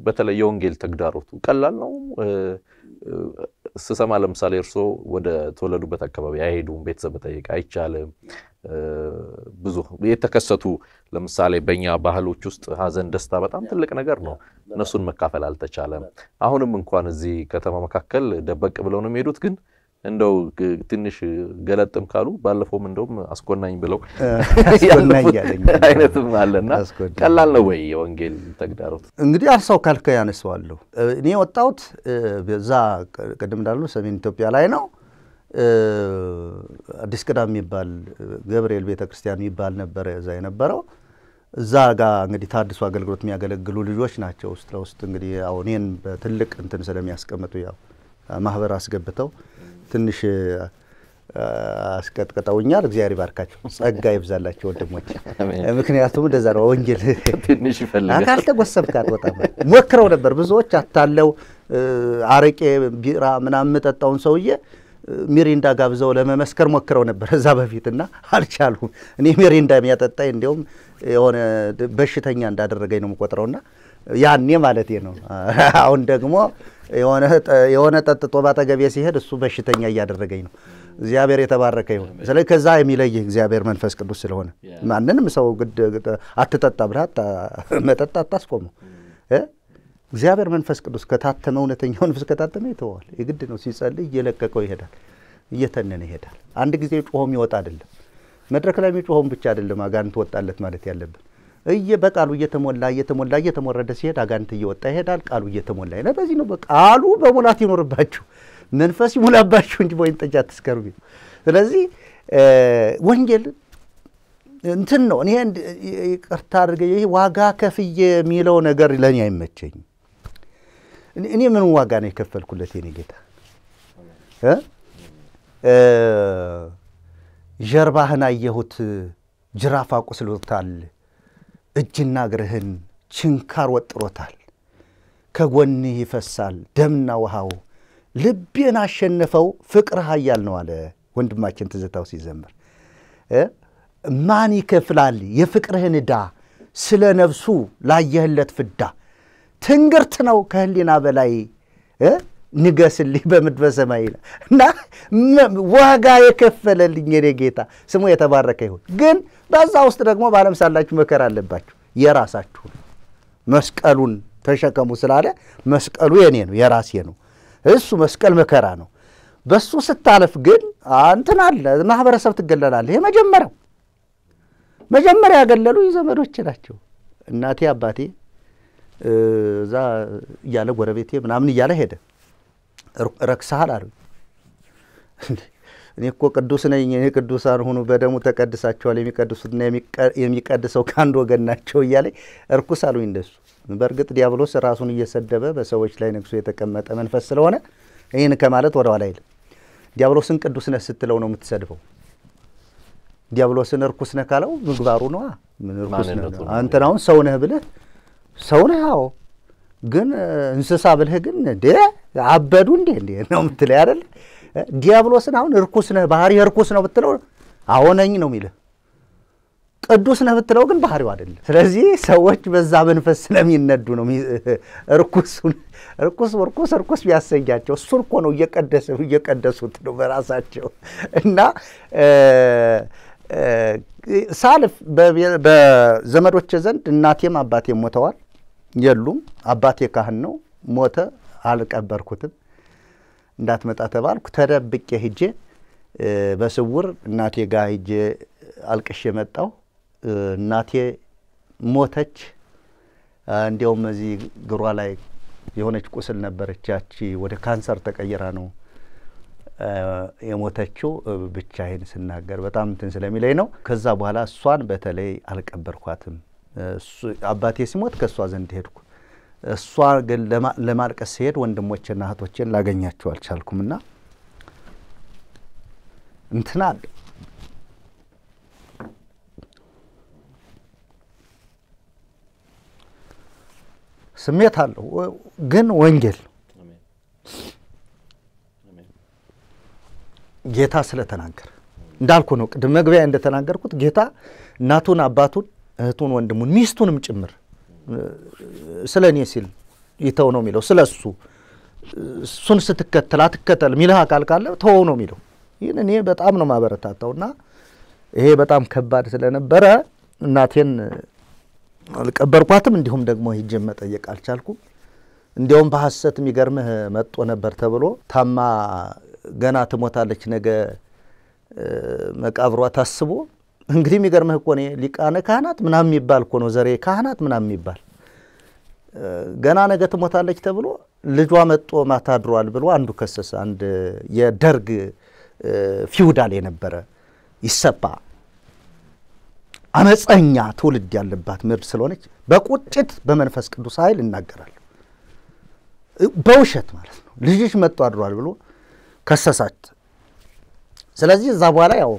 በተለይ የወንጌል ተግዳሮቱ ቀላል ነው ስሰማ፣ ለምሳሌ እርሶ ወደ ተወለዱበት አካባቢ አይሄዱም፣ ቤተሰብ ጠይቅ አይቻልም። ብዙ የተከሰቱ ለምሳሌ በእኛ ባህሎች ውስጥ ሀዘን፣ ደስታ በጣም ትልቅ ነገር ነው። እነሱን መካፈል አልተቻለም። አሁንም እንኳን እዚህ ከተማ መካከል ደበቅ ብለው ነው የሚሄዱት ግን እንደው ትንሽ ገለጥም ካሉ ባለፈውም እንደውም አስኮናኝ ብለው አይነትም አለና ቀላል ነው ወይ የወንጌል ተግዳሮት? እንግዲህ አርሳው ካልከ ያነሳዋለሁ። እኔ የወጣሁት በዛ ቅድም እንዳሉ ሰሜን ኢትዮጵያ ላይ ነው። አዲስ ቅዳም የሚባል ገብርኤል ቤተ ክርስቲያን የሚባል ነበረ እዛ የነበረው። እዛ ጋ እንግዲህ ታድሶ አገልግሎት የሚያገለግሉ ልጆች ናቸው። ውስጥ ለውስጥ እንግዲህ አሁን በትልቅ እንትን ስለሚያስቀምጡ ያው ማህበር አስገብተው ትንሽ አስቀጥቅጠውኛል። እግዚአብሔር ይባርካቸው፣ ጸጋ ይብዛላቸው ወንድሞች። ምክንያቱም እንደዛ ነው፣ ወንጌል ትንሽ ይፈልጋል። አትወጣም። ሞክረው ነበር ብዙዎች አታለው አረቄ ቢራ ምናምን የምጠጣውን ሰውዬ ሚሪንዳ ጋብዘው ለመመስከር ሞክረው ነበር እዛ በፊትና አልቻሉም። እኔ ሚሪንዳ የሚያጠጣኝ እንዲሁም የሆነ በሽተኛ እንዳደረገኝ ነው የምቆጥረውና ያኔ ማለት ነው። አሁን ደግሞ የሆነ ጠጥቶ ባጠገቤ ሲሄድ እሱ በሽተኛ እያደረገኝ ነው። እግዚአብሔር የተባረከ ይሁን። ስለዚህ ከዛ የሚለይ እግዚአብሔር መንፈስ ቅዱስ ስለሆነ ማንንም ሰው ግድ አትጠጣ ብለህ መጠጥ አታስቆመው። እግዚአብሔር መንፈስ ቅዱስ ከታተመ እውነተኛው መንፈስ ከታተመ ይተዋል። የግድ ነው። ሲጸልይ እየለቀቀው ይሄዳል፣ እየተነነ ይሄዳል። አንድ ጊዜ ጮሆም ይወጣ አይደለም። መድረክ ላይ የሚጮሆም ብቻ አይደለም አጋንንት ወጣለት ማለት ያለብን እየ በቃሉ እየተሞላ እየተሞላ እየተሞረደ ሲሄድ አጋንንት እየወጣ ይሄዳል። ቃሉ እየተሞላ ይሄዳል። በዚህ ነው በቃሉ በሙላት ይኖርባችሁ፣ መንፈስ ይሞላባችሁ እንጂ በወይን ጠጅ አትስከሩ። ስለዚህ ወንጌል እንትን ነው። እኔ ይቅርታ አድርገ ይሄ ዋጋ ከፍዬ የሚለው ነገር ለእኔ አይመቸኝ። እኔ ምን ዋጋ ነው የከፈልኩለት የኔ ጌታ? ጀርባህን አየሁት፣ ጅራፍ አቁስሎታል እጅና እግርህን ችንካር ወጥሮታል። ከጎንህ ይፈሳል ደምና ውሃው። ልቤን አሸነፈው ፍቅር ኃያል ነው አለ ወንድማችን ትዝታው ሲዘምር። ማን ይከፍላል የፍቅርህን ዕዳ ስለ ነፍሱ ላየህለት ፍዳ ትንግርት ነው ከህሊና በላይ ንገስልኝ በምድረ ሰማይ ይላል እና ዋጋ የከፈለልኝ የኔ ጌታ ስሙ የተባረከ ይሁን። ግን በዛ ውስጥ ደግሞ በዓለም ሳላችሁ መከራ አለባችሁ። የራሳችሁን መስቀሉን ተሸከሙ ስላለ መስቀሉ የኔ ነው፣ የራሴ ነው። እሱ መስቀል መከራ ነው። በሱ ስታለፍ ግን እንትን አለ፣ ማህበረሰብ ትገለላለህ። ይሄ መጀመሪያው መጀመሪያ ያገለሉ ዘመዶች ናቸው። እናቴ አባቴ እዛ እያለ ጎረቤቴ ምናምን እያለ ሄደ ረክሰሃል አሉ። እኔ እኮ ቅዱስ ነኝ፣ እኔ ቅዱሳን ሁኑ፣ በደሙ ተቀድሳቸዋል፣ የሚቀድሱትና የሚቀድሰው ከአንድ ወገን ናቸው እያለ እርኩስ አሉኝ። እንደሱ በእርግጥ ዲያብሎስ ራሱን እየሰደበ በሰዎች ላይ ነግሶ የተቀመጠ መንፈስ ስለሆነ ይህን ከማለት ወደኋላ አይልም። ዲያብሎስን ቅዱስ ነህ ስትለው ነው የምትሰድበው። ዲያብሎስን እርኩስ ነህ ካለው ምግባሩ ነዋ። ምን እርኩስ ነህ? አንተን አሁን ሰው ነህ ብለህ ሰው ነህ? አዎ ግን እንስሳ ብልህ ግን እንዴ አበዱ እንዴ እንዴ ነው የምትለው አይደል? ዲያብሎስን አሁን እርኩስ ነህ ባህሪ እርኩስ ነው ብትለው አሆነኝ ነው የሚልህ። ቅዱስ ነህ ብትለው ግን ባህሪው አይደለም። ስለዚህ ሰዎች በዛ መንፈስ ስለሚነዱ ነው እርኩሱን እርኩስ እርኩስ እርኩስ ቢያሰኛቸው እሱን እኮ ነው እየቀደሱ እየቀደሱት ነው በራሳቸው እና ሳልፍ በዘመዶች ዘንድ እናቴም አባቴም ሞተዋል። የሉም። አባቴ ካህን ነው፣ ሞተ፣ አልቀበርኩትም። እንዳትመጣ ተባልኩ። ተደብቄ ሂጄ በስውር እናቴ ጋ ሂጄ አልቅሼ መጣሁ። እናቴ ሞተች። እንዲያውም እዚህ ግሯ ላይ የሆነች ቁስል ነበረች። ያቺ ወደ ካንሰር ተቀይራ ነው የሞተችው። ብቻዬን ስናገር በጣም እንትን ስለሚለኝ ነው። ከዛ በኋላ እሷን በተለይ አልቀበርኳትም። አባቴ ሲሞት ከእሷ ዘንድ ሄድኩ። እሷ ግን ለማልቀስ ሲሄድ ወንድሞቼና እህቶቼን ላገኛቸው አልቻልኩምና እንትና ስሜት አለው ግን ወንጌል ጌታ ስለተናገረ እንዳልኩ ነው። ቅድም መግቢያ እንደተናገርኩት ጌታ እናቱን አባቱን እህቱን፣ ወንድሙን፣ ሚስቱንም ጭምር ስለ እኔ ሲል ይተው ነው የሚለው። ስለ እሱ እሱን ስትከተል አትከተል ሚልህ አካል ካለ ተወው ነው የሚለው። ይህን እኔ በጣም ነው ማበረታታው እና ይሄ በጣም ከባድ ስለነበረ እናቴን አልቀበርኳትም። እንዲሁም ደግሞ ሂጄ መጠየቅ አልቻልኩም። እንዲያውም በሐሰት የሚገርምህ መጦ ነበር ተብሎ ታማ ገና ትሞታለች ነገ መቃብሯ ታስቦ እንግዲህ የሚገርምህ እኮ እኔ ሊቃነ ካህናት ምናምን የሚባል እኮ ነው ዘሬ ካህናት ምናምን የሚባል ገና ነገ ትሞታለች ተብሎ ልጇ መጦ ማታድሯል ብሎ አንዱ ከሰሰ። አንድ የደርግ ፊውዳል የነበረ ይሰባ አመፀኛ ትውልድ ያለባት ምድር ስለሆነች በቁጭት በመንፈስ ቅዱስ ኃይል እናገራለሁ። በውሸት ማለት ነው። ልጅሽ መጦ አድሯል ብሎ ከሰሳት። ስለዚህ እዛ በኋላ ያው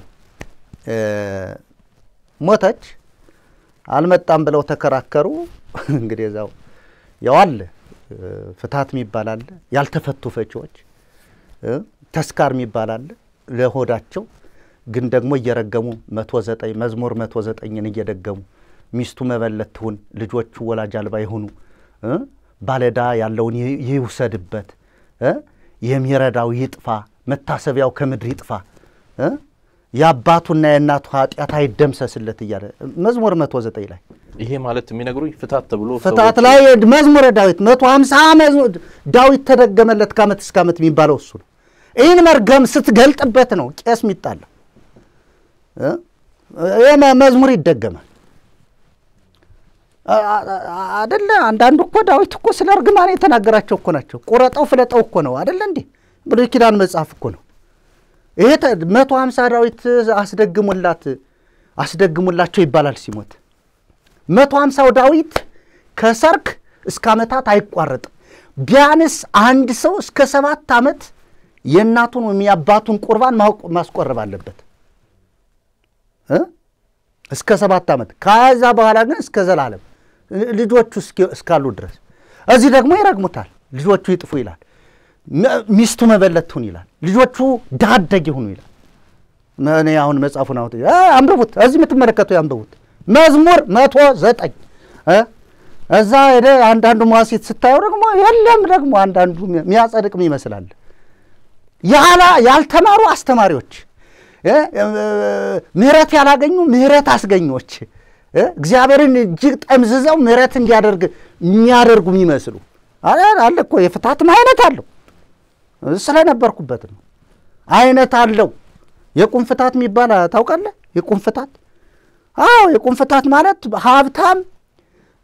ሞተች። አልመጣም ብለው ተከራከሩ። እንግዲህ እዛው ያው አለ ፍትሀት የሚባል አለ፣ ያልተፈቱ ፈቺዎች ተስካር የሚባል አለ ለሆዳቸው ግን ደግሞ እየረገሙ መቶ ዘጠኝ መዝሙር መቶ ዘጠኝን እየደገሙ ሚስቱ መበለት ትሁን፣ ልጆቹ ወላጅ አልባ ይሁኑ፣ ባለዳ ያለውን ይውሰድበት፣ የሚረዳው ይጥፋ፣ መታሰቢያው ከምድር ይጥፋ የአባቱና የእናቱ ኃጢአት አይደምሰስለት እያለ መዝሙር መቶ ዘጠኝ ላይ ይሄ ማለት የሚነግሩኝ ፍታት ተብሎ ፍታት ላይ መዝሙረ ዳዊት መቶ ሀምሳ ዳዊት ተደገመለት ከዓመት እስከ አመት የሚባለው እሱ ነው። ይህን መርገም ስትገልጥበት ነው ቄስ የሚጣለው። መዝሙር ይደገማል አደለ? አንዳንዱ እኮ ዳዊት እኮ ስለ እርግማን የተናገራቸው እኮ ናቸው። ቁረጠው ፍለጠው እኮ ነው አደለ እንዴ? ብሉይ ኪዳን መጽሐፍ እኮ ነው። ይሄ መቶ ሀምሳ ዳዊት አስደግሙላት አስደግሙላቸው ይባላል ሲሞት። መቶ ሀምሳው ዳዊት ከሰርክ እስከ ዓመታት አይቋረጥም። ቢያንስ አንድ ሰው እስከ ሰባት ዓመት የእናቱን ወይም የአባቱን ቁርባን ማስቆረብ አለበት እስከ ሰባት ዓመት። ከዛ በኋላ ግን እስከ ዘላለም ልጆቹ እስካሉ ድረስ። እዚህ ደግሞ ይረግሙታል፣ ልጆቹ ይጥፉ ይላል። ሚስቱ መበለት ትሁን ይላል። ልጆቹ ዳደግ ይሁኑ ይላል። እኔ አሁን መጽሐፉን አውጥ አንብቡት። እዚህ የምትመለከቱ አንብቡት። መዝሙር መቶ ዘጠኝ እዛ ሄደ አንዳንዱ መዋሲት ስታየው ደግሞ የለም ደግሞ አንዳንዱ የሚያጸድቅም ይመስላል። ያላ ያልተማሩ አስተማሪዎች፣ ምህረት ያላገኙ ምህረት አስገኞች፣ እግዚአብሔርን እጅግ ጠምዝዘው ምህረት እንዲያደርግ የሚያደርጉ የሚመስሉ አለ እኮ የፍታትም አይነት አለው ስለነበርኩበት ነው። አይነት አለው። የቁንፍታት የሚባል ታውቃለህ? የቁንፍታት አዎ፣ የቁንፍታት ማለት ሀብታም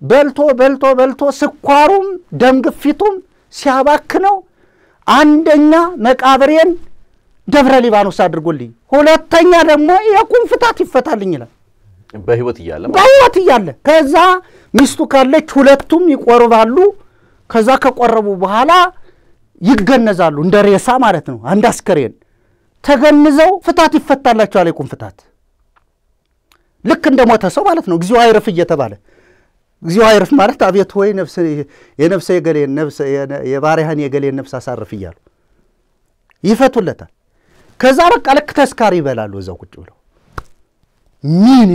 በልቶ በልቶ በልቶ ስኳሩም ደም ግፊቱም ሲያባክነው አንደኛ መቃብሬን ደብረ ሊባኖስ አድርጎልኝ፣ ሁለተኛ ደግሞ የቁንፍታት ይፈታልኝ ይላል። በህይወት እያለ በህይወት እያለ ከዛ ሚስቱ ካለች ሁለቱም ይቆርባሉ። ከዛ ከቆረቡ በኋላ ይገነዛሉ፣ እንደ ሬሳ ማለት ነው። አንድ አስከሬን ተገንዘው ፍታት ይፈታላቸው አለይኩም ፍታት ልክ እንደ ሞተ ሰው ማለት ነው። እግዚኦ አይረፍ እየተባለ እግዚኦ አይረፍ ማለት አቤት ወይ የነፍሰ የገሌን ነፍስ የባሪያህን የገሌን ነፍስ አሳርፍ እያሉ ይፈቱለታል። ከዛ በቃ ልክ ተስካሪ ይበላሉ እዛው ቁጭ ብለው። ምን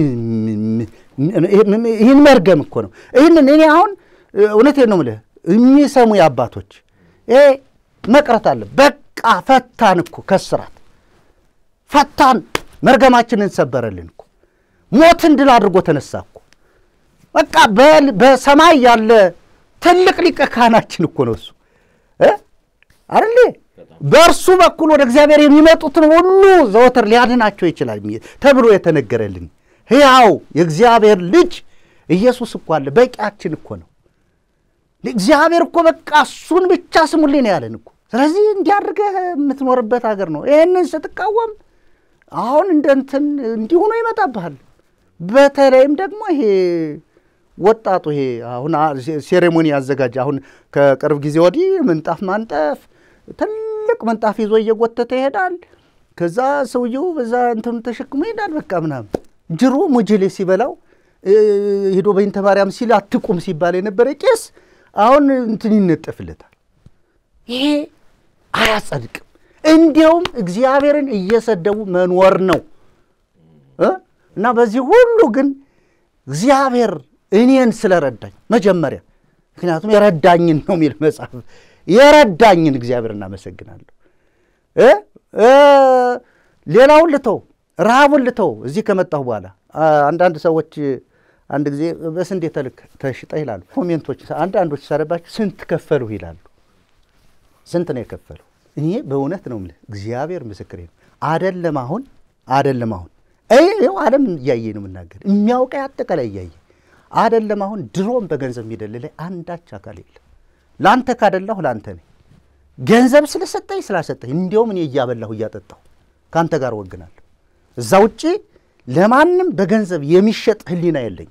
ይህን መርገም እኮ ነው። ይህንን እኔ አሁን እውነቴን ነው ምልህ የሚሰሙ የአባቶች መቅረት አለ። በቃ ፈታን እኮ ከስራት ፈታን፣ መርገማችንን ሰበረልን እኮ ሞትን ድል አድርጎ ተነሳ እኮ። በቃ በሰማይ ያለ ትልቅ ሊቀ ካህናችን እኮ ነው እሱ አይደል? በእርሱ በኩል ወደ እግዚአብሔር የሚመጡትን ሁሉ ዘወትር ሊያድናቸው ይችላል ተብሎ የተነገረልን ሕያው የእግዚአብሔር ልጅ ኢየሱስ እኮ አለ። በቂያችን እኮ ነው። እግዚአብሔር እኮ በቃ እሱን ብቻ ስሙልን ያለን እኮ ስለዚህ እንዲያድርገህ የምትኖርበት ሀገር ነው። ይህንን ስትቃወም አሁን እንደንትን እንዲሆኑ ይመጣብሃል። በተለይም ደግሞ ይሄ ወጣቱ ይሄ አሁን ሴሬሞኒ አዘጋጅ አሁን ከቅርብ ጊዜ ወዲህ ምንጣፍ ማንጠፍ ትልቅ ምንጣፍ ይዞ እየጎተተ ይሄዳል። ከዛ ሰውየው በዛ እንትኑ ተሸክሞ ይሄዳል። በቃ ምናምን ጅሮ ሙጅሌ ሲበላው ሄዶ በይንተ ማርያም ሲል አትቁም ሲባል የነበረ ቄስ አሁን እንትን ይነጠፍለታል ይሄ አያጸድቅም። እንዲያውም እግዚአብሔርን እየሰደቡ መኖር ነው እና በዚህ ሁሉ ግን እግዚአብሔር እኔን ስለረዳኝ መጀመሪያ ምክንያቱም የረዳኝን ነው የሚል መጽሐፍ የረዳኝን እግዚአብሔር እናመሰግናለሁ። ሌላውን ልተው፣ ረሃቡን ልተው። እዚህ ከመጣሁ በኋላ አንዳንድ ሰዎች አንድ ጊዜ በስንዴ ተልክ ተሽጠ ይላሉ። ኮሜንቶች አንዳንዶች ሳረባቸው ስንት ከፈሉ ይላሉ። ስንት ነው የከፈለው? እኔ በእውነት ነው የምልህ፣ እግዚአብሔር ምስክሬ ነው። አደለም አሁን አደለም አሁን ይኸው ዓለም እያየ ነው የምናገር የሚያውቀ አጠቃላይ እያየ አደለም አሁን ድሮም በገንዘብ ላይ አንዳች አካል የለ። ለአንተ ካደላሁ ለአንተ ነኝ። ገንዘብ ስለሰጠኝ ስላሰጠኝ እንዲሁም እኔ እያበላሁ እያጠጣሁ ከአንተ ጋር ወግናለሁ። እዛ ውጭ ለማንም በገንዘብ የሚሸጥ ህሊና የለኝ?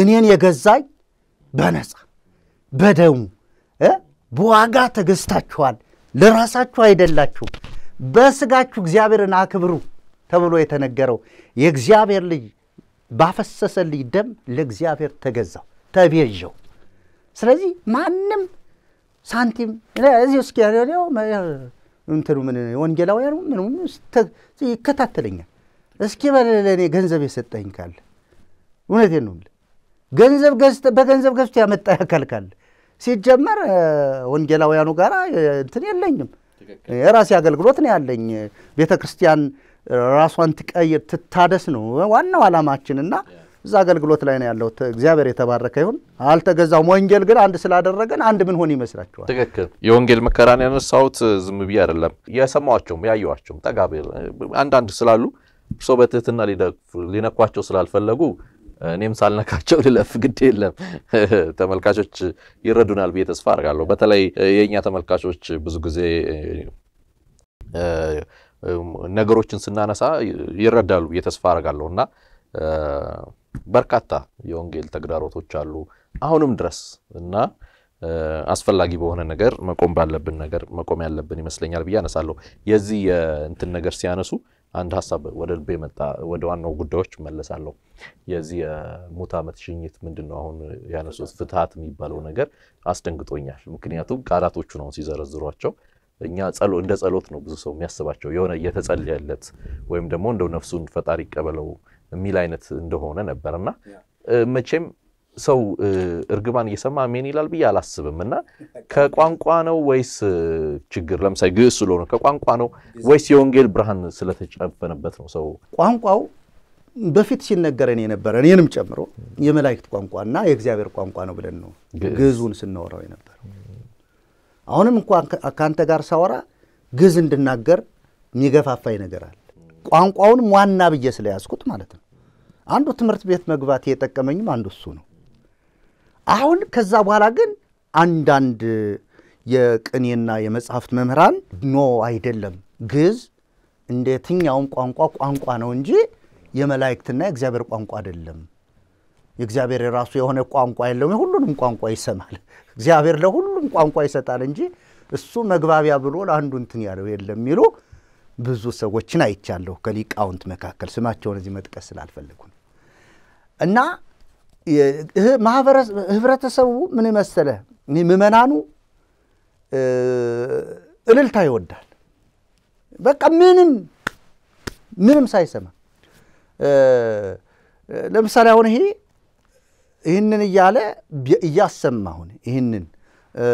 እኔን የገዛኝ በነፃ በደሙ በዋጋ ተገዝታችኋል፣ ለራሳችሁ አይደላችሁ፣ በስጋችሁ እግዚአብሔርን አክብሩ ተብሎ የተነገረው የእግዚአብሔር ልጅ ባፈሰሰልኝ ደም ለእግዚአብሔር ተገዛው ተቤዠው። ስለዚህ ማንም ሳንቲም እዚህ እስኪ እንትኑ ምን ወንጌላውያኑ ምኑ ይከታተለኛል። እስኪ በል ለእኔ ገንዘብ የሰጠኝ ካለ እውነቴን ነው ገንዘብ በገንዘብ ገዝቶ ያመጣ ያካል ካለ ሲጀመር ወንጌላውያኑ ጋር እንትን የለኝም። የራሴ አገልግሎት ነው ያለኝ። ቤተ ክርስቲያን ራሷን ትቀይር ትታደስ ነው ዋናው አላማችንና እና እዛ አገልግሎት ላይ ነው ያለው። እግዚአብሔር የተባረከ ይሁን። አልተገዛውም። ወንጌል ግን አንድ ስላደረገን አንድ ምን ሆን ይመስላችኋል? ትክክል። የወንጌል መከራን ያነሳሁት ዝም ብዬ አይደለም። የሰማኋቸውም ያየኋቸውም ጠጋ አንዳንድ ስላሉ ሰው በትህትና ሊነኳቸው ስላልፈለጉ እኔም ሳልነካቸው ልለፍ፣ ግድ የለም ተመልካቾች ይረዱናል ብዬ ተስፋ አድርጋለሁ። በተለይ የእኛ ተመልካቾች ብዙ ጊዜ ነገሮችን ስናነሳ ይረዳሉ ብዬ ተስፋ አድርጋለሁ እና በርካታ የወንጌል ተግዳሮቶች አሉ አሁንም ድረስ እና አስፈላጊ በሆነ ነገር መቆም ባለብን ነገር መቆም ያለብን ይመስለኛል ብዬ አነሳለሁ። የዚህ የእንትን ነገር ሲያነሱ አንድ ሀሳብ ወደ ልቤ መጣ። ወደ ዋናው ጉዳዮች መለሳለሁ። የዚህ የሙት ዓመት ሽኝት ምንድን ነው አሁን ያነሱት ፍትሀት የሚባለው ነገር አስደንግጦኛል። ምክንያቱም ቃላቶቹ ነው ሲዘረዝሯቸው እኛ እንደ ጸሎት ነው ብዙ ሰው የሚያስባቸው የሆነ እየተጸለየለት ወይም ደግሞ እንደው ነፍሱን ፈጣሪ ይቀበለው የሚል አይነት እንደሆነ ነበር እና መቼም ሰው እርግማን እየሰማ ሜን ይላል ብዬ አላስብም። እና ከቋንቋ ነው ወይስ ችግር ለምሳሌ ግዕዝ ስለሆነ ከቋንቋ ነው ወይስ የወንጌል ብርሃን ስለተጨፈነበት ነው? ሰው ቋንቋው በፊት ሲነገረን የነበረ እኔንም ጨምሮ የመላእክት ቋንቋና የእግዚአብሔር ቋንቋ ነው ብለን ነው ግዕዙን ስናወራው የነበረ። አሁንም እንኳ ከአንተ ጋር ሳወራ ግዕዝ እንድናገር የሚገፋፋኝ ነገር አለ። ቋንቋውንም ዋና ብዬ ስለያዝኩት ማለት ነው። አንዱ ትምህርት ቤት መግባት የጠቀመኝም አንዱ እሱ ነው። አሁን ከዛ በኋላ ግን አንዳንድ የቅኔና የመጽሐፍት መምህራን ኖ አይደለም፣ ግዕዝ እንደ የትኛውም ቋንቋ ቋንቋ ነው እንጂ የመላእክትና የእግዚአብሔር ቋንቋ አይደለም። የእግዚአብሔር የራሱ የሆነ ቋንቋ የለውም። የሁሉንም ቋንቋ ይሰማል። እግዚአብሔር ለሁሉም ቋንቋ ይሰጣል እንጂ እሱ መግባቢያ ብሎ ለአንዱ እንትን ያለው የለም የሚሉ ብዙ ሰዎችን አይቻለሁ ከሊቃውንት መካከል ስማቸውን እዚህ መጥቀስ ስላልፈለጉ እና ህብረተሰቡ ምን መሰለ ምእመናኑ እልልታ ይወዳል። በቃ ምንም ምንም ሳይሰማ ለምሳሌ አሁን ይሄ ይህንን እያለ እያሰማ አሁን ይህንን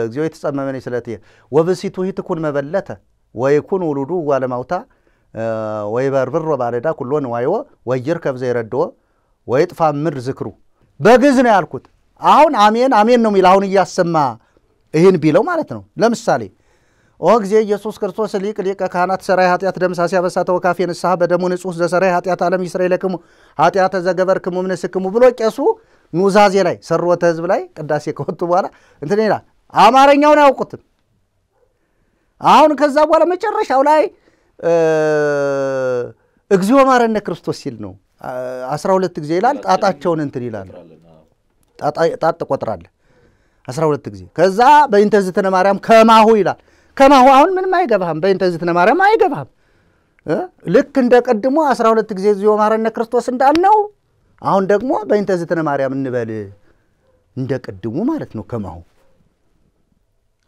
እግዚኦ የተጸመመኒ ስለት ወብሲቱ ሂትኩን መበለተ ወይኩን ውሉዱ ዋለማውታ ወይበርብሮ ባለዳ ኩሎ ንዋይዎ ወይርከብ ዘይረድዎ ወይጥፋ ምድር ዝክሩ በግዕዝ ነው ያልኩት። አሁን አሜን አሜን ነው የሚል አሁን እያሰማ ይህን ቢለው ማለት ነው። ለምሳሌ ኦ ጊዜ ኢየሱስ ክርስቶስ ሊቅ ሊቀ ካህናት ሰራይ ኃጢአት ደምሳሴ ሲያበሳ ተወካፌ ንስሐ በደሙ ንጹሕ ዘሰራይ ኃጢአት ዓለም ይስረይለክሙ ኃጢአተ ዘገበርክሙ እምንስክሙ ብሎ ቄሱ ኑዛዜ ላይ ሰሮተ ህዝብ ላይ ቅዳሴ ከወጡ በኋላ እንትን ይላል። አማርኛውን አያውቁትም። አሁን ከዛ በኋላ መጨረሻው ላይ እግዚኦ ማረነ ክርስቶስ ሲል ነው አስራ ሁለት ጊዜ ይላል። ጣጣቸውን እንትን ይላል። ጣት ትቆጥራለህ አስራ ሁለት ጊዜ። ከዛ በኢንተዝትነ ማርያም ከማሁ ይላል። ከማሁ አሁን ምንም አይገባህም። በኢንተዝትነ ማርያም አይገባህም። ልክ እንደ ቀድሞ አስራ ሁለት ጊዜ እግዚኦ መሐረነ ክርስቶስ እንዳልነው አሁን ደግሞ በኢንተዝትነ ማርያም እንበል እንደ ቀድሙ ማለት ነው። ከማሁ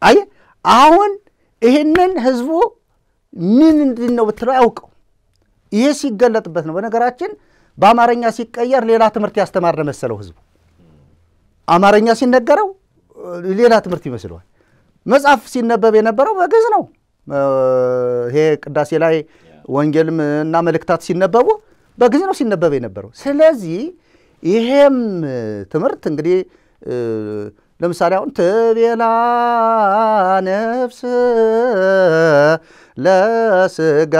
አይ አሁን ይህንን ህዝቡ ምን ነው ብትለው አያውቀው። ይሄ ሲገለጥበት ነው በነገራችን በአማርኛ ሲቀየር ሌላ ትምህርት ያስተማረ መሰለው ህዝቡ። አማርኛ ሲነገረው ሌላ ትምህርት ይመስለዋል። መጽሐፍ ሲነበብ የነበረው በግዕዝ ነው። ይሄ ቅዳሴ ላይ ወንጌልም እና መልእክታት ሲነበቡ በግዕዝ ነው ሲነበብ የነበረው። ስለዚህ ይሄም ትምህርት እንግዲህ ለምሳሌ አሁን ትቤላ ነፍስ ለስጋ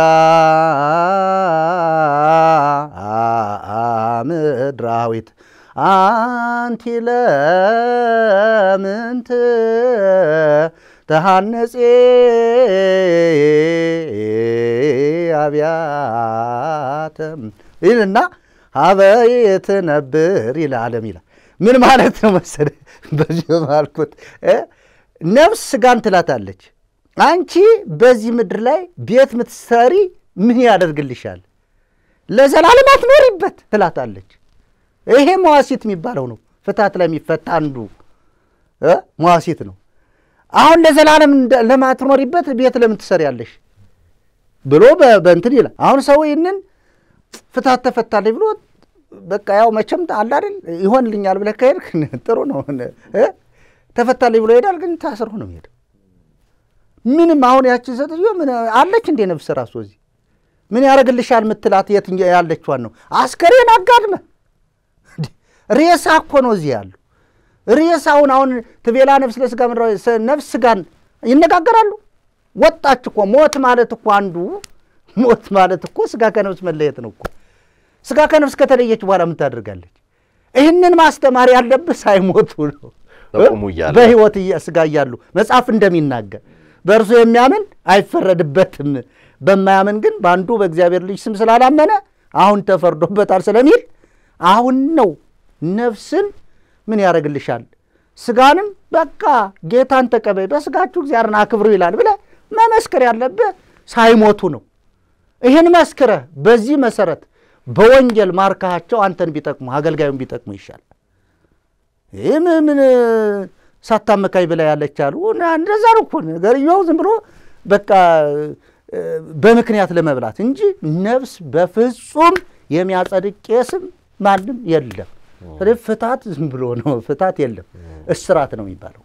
ምድራዊት አንቲ ለምንት ተሃነጼ አብያተም ይልና ሀበይ ትነብር ይለዓለም ይላል። ምን ማለት ነው መሰለ በዚህ በማልኩት ነፍስ ስጋን ትላታለች። አንቺ በዚህ ምድር ላይ ቤት ምትሰሪ ምን ያደርግልሻል? ለዘላለም አትኖሪበት ትላታለች። ይሄ መዋሲት የሚባለው ነው። ፍታት ለሚፈታ አንዱ መዋሲት ነው። አሁን ለዘላለም ለማትኖሪበት ቤት ለምን ትሰሪያለሽ ብሎ በእንትን ይላል። አሁን ሰው ይህንን ፍታት ተፈታለች ብሎ በቃ ያው መቼም አለ አይደል ይሆንልኛል ብለህ ከሄድክ ጥሩ ነው። ተፈታለች ብሎ ይሄዳል፣ ግን ታስሮ ነው የሚሄድ። ምንም አሁን ያችን ሴትዮ ምን አለች እንዴ ነፍስ ራሱ እዚህ ምን ያደረግልሻል ምትላት የትኛ ያለችዋን ነው? አስከሬን አጋድመ ሬሳ እኮ ነው እዚህ ያሉ ሬሳውን አሁን ትቤላ ነፍስ ለስጋ ነፍስ ስጋን ይነጋገራሉ። ወጣች እኮ ሞት ማለት እኮ አንዱ ሞት ማለት እኮ ስጋ ከነፍስ መለየት ነው እኮ። ስጋ ከነፍስ ከተለየች በኋላ ምን ታደርጋለች? ይህንን ማስተማር ያለብህ ሳይሞቱ ነው። በህይወት ስጋ እያሉ መጽሐፍ እንደሚናገር በእርሱ የሚያምን አይፈረድበትም በማያምን ግን በአንዱ በእግዚአብሔር ልጅ ስም ስላላመነ አሁን ተፈርዶበታል ስለሚል አሁን ነው ነፍስን ምን ያደርግልሻል ስጋንም በቃ ጌታን ተቀበይ በስጋችሁ እግዚአብሔርን አክብሩ ይላል ብለ መመስከር ያለብህ ሳይሞቱ ነው። ይህን መስክረ በዚህ መሰረት በወንጀል ማርካቸው አንተን ቢጠቅሙ አገልጋዩን ቢጠቅሙ ይሻል። ይህም ምን ሳታመካኝ ብላ ያለች አሉ። እንደዛ ነው እኮ ነገርየው ዝም ብሎ በቃ በምክንያት ለመብላት እንጂ ነፍስ በፍጹም የሚያጸድቅ ቄስም ማንም የለም። ስለዚህ ፍታት ዝም ብሎ ነው፣ ፍታት የለም፣ እስራት ነው የሚባለው።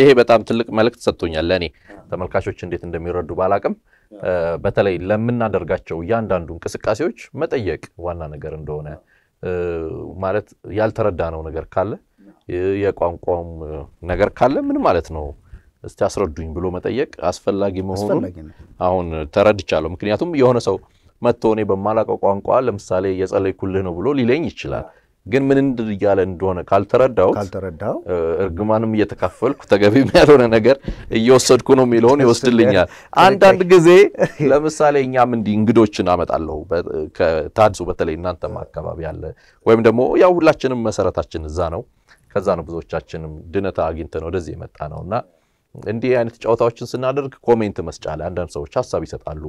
ይሄ በጣም ትልቅ መልእክት ሰጥቶኛል ለእኔ። ተመልካቾች እንዴት እንደሚረዱ ባላቅም፣ በተለይ ለምናደርጋቸው እያንዳንዱ እንቅስቃሴዎች መጠየቅ ዋና ነገር እንደሆነ ማለት ያልተረዳነው ነገር ካለ የቋንቋውም ነገር ካለ ምን ማለት ነው እስቲ አስረዱኝ ብሎ መጠየቅ አስፈላጊ መሆኑን አሁን ተረድቻለሁ። ምክንያቱም የሆነ ሰው መጥቶ እኔ በማላውቀው ቋንቋ ለምሳሌ የጸለይኩልህ ነው ብሎ ሊለኝ ይችላል። ግን ምን እያለ እንደሆነ ካልተረዳሁት እርግማንም እየተካፈልኩ ተገቢም ያልሆነ ነገር እየወሰድኩ ነው የሚለውን ይወስድልኛል። አንዳንድ ጊዜ ለምሳሌ እኛም እንዲህ እንግዶችን አመጣለሁ ከታድሱ በተለይ እናንተም አካባቢ አለ ወይም ደግሞ ያው ሁላችንም መሰረታችን እዛ ነው። ከዛ ነው ብዙዎቻችንም ድነት አግኝተን ወደዚህ የመጣ ነውና እንዲህ አይነት ጨዋታዎችን ስናደርግ ኮሜንት መስጫ ላይ አንዳንድ ሰዎች ሀሳብ ይሰጣሉ።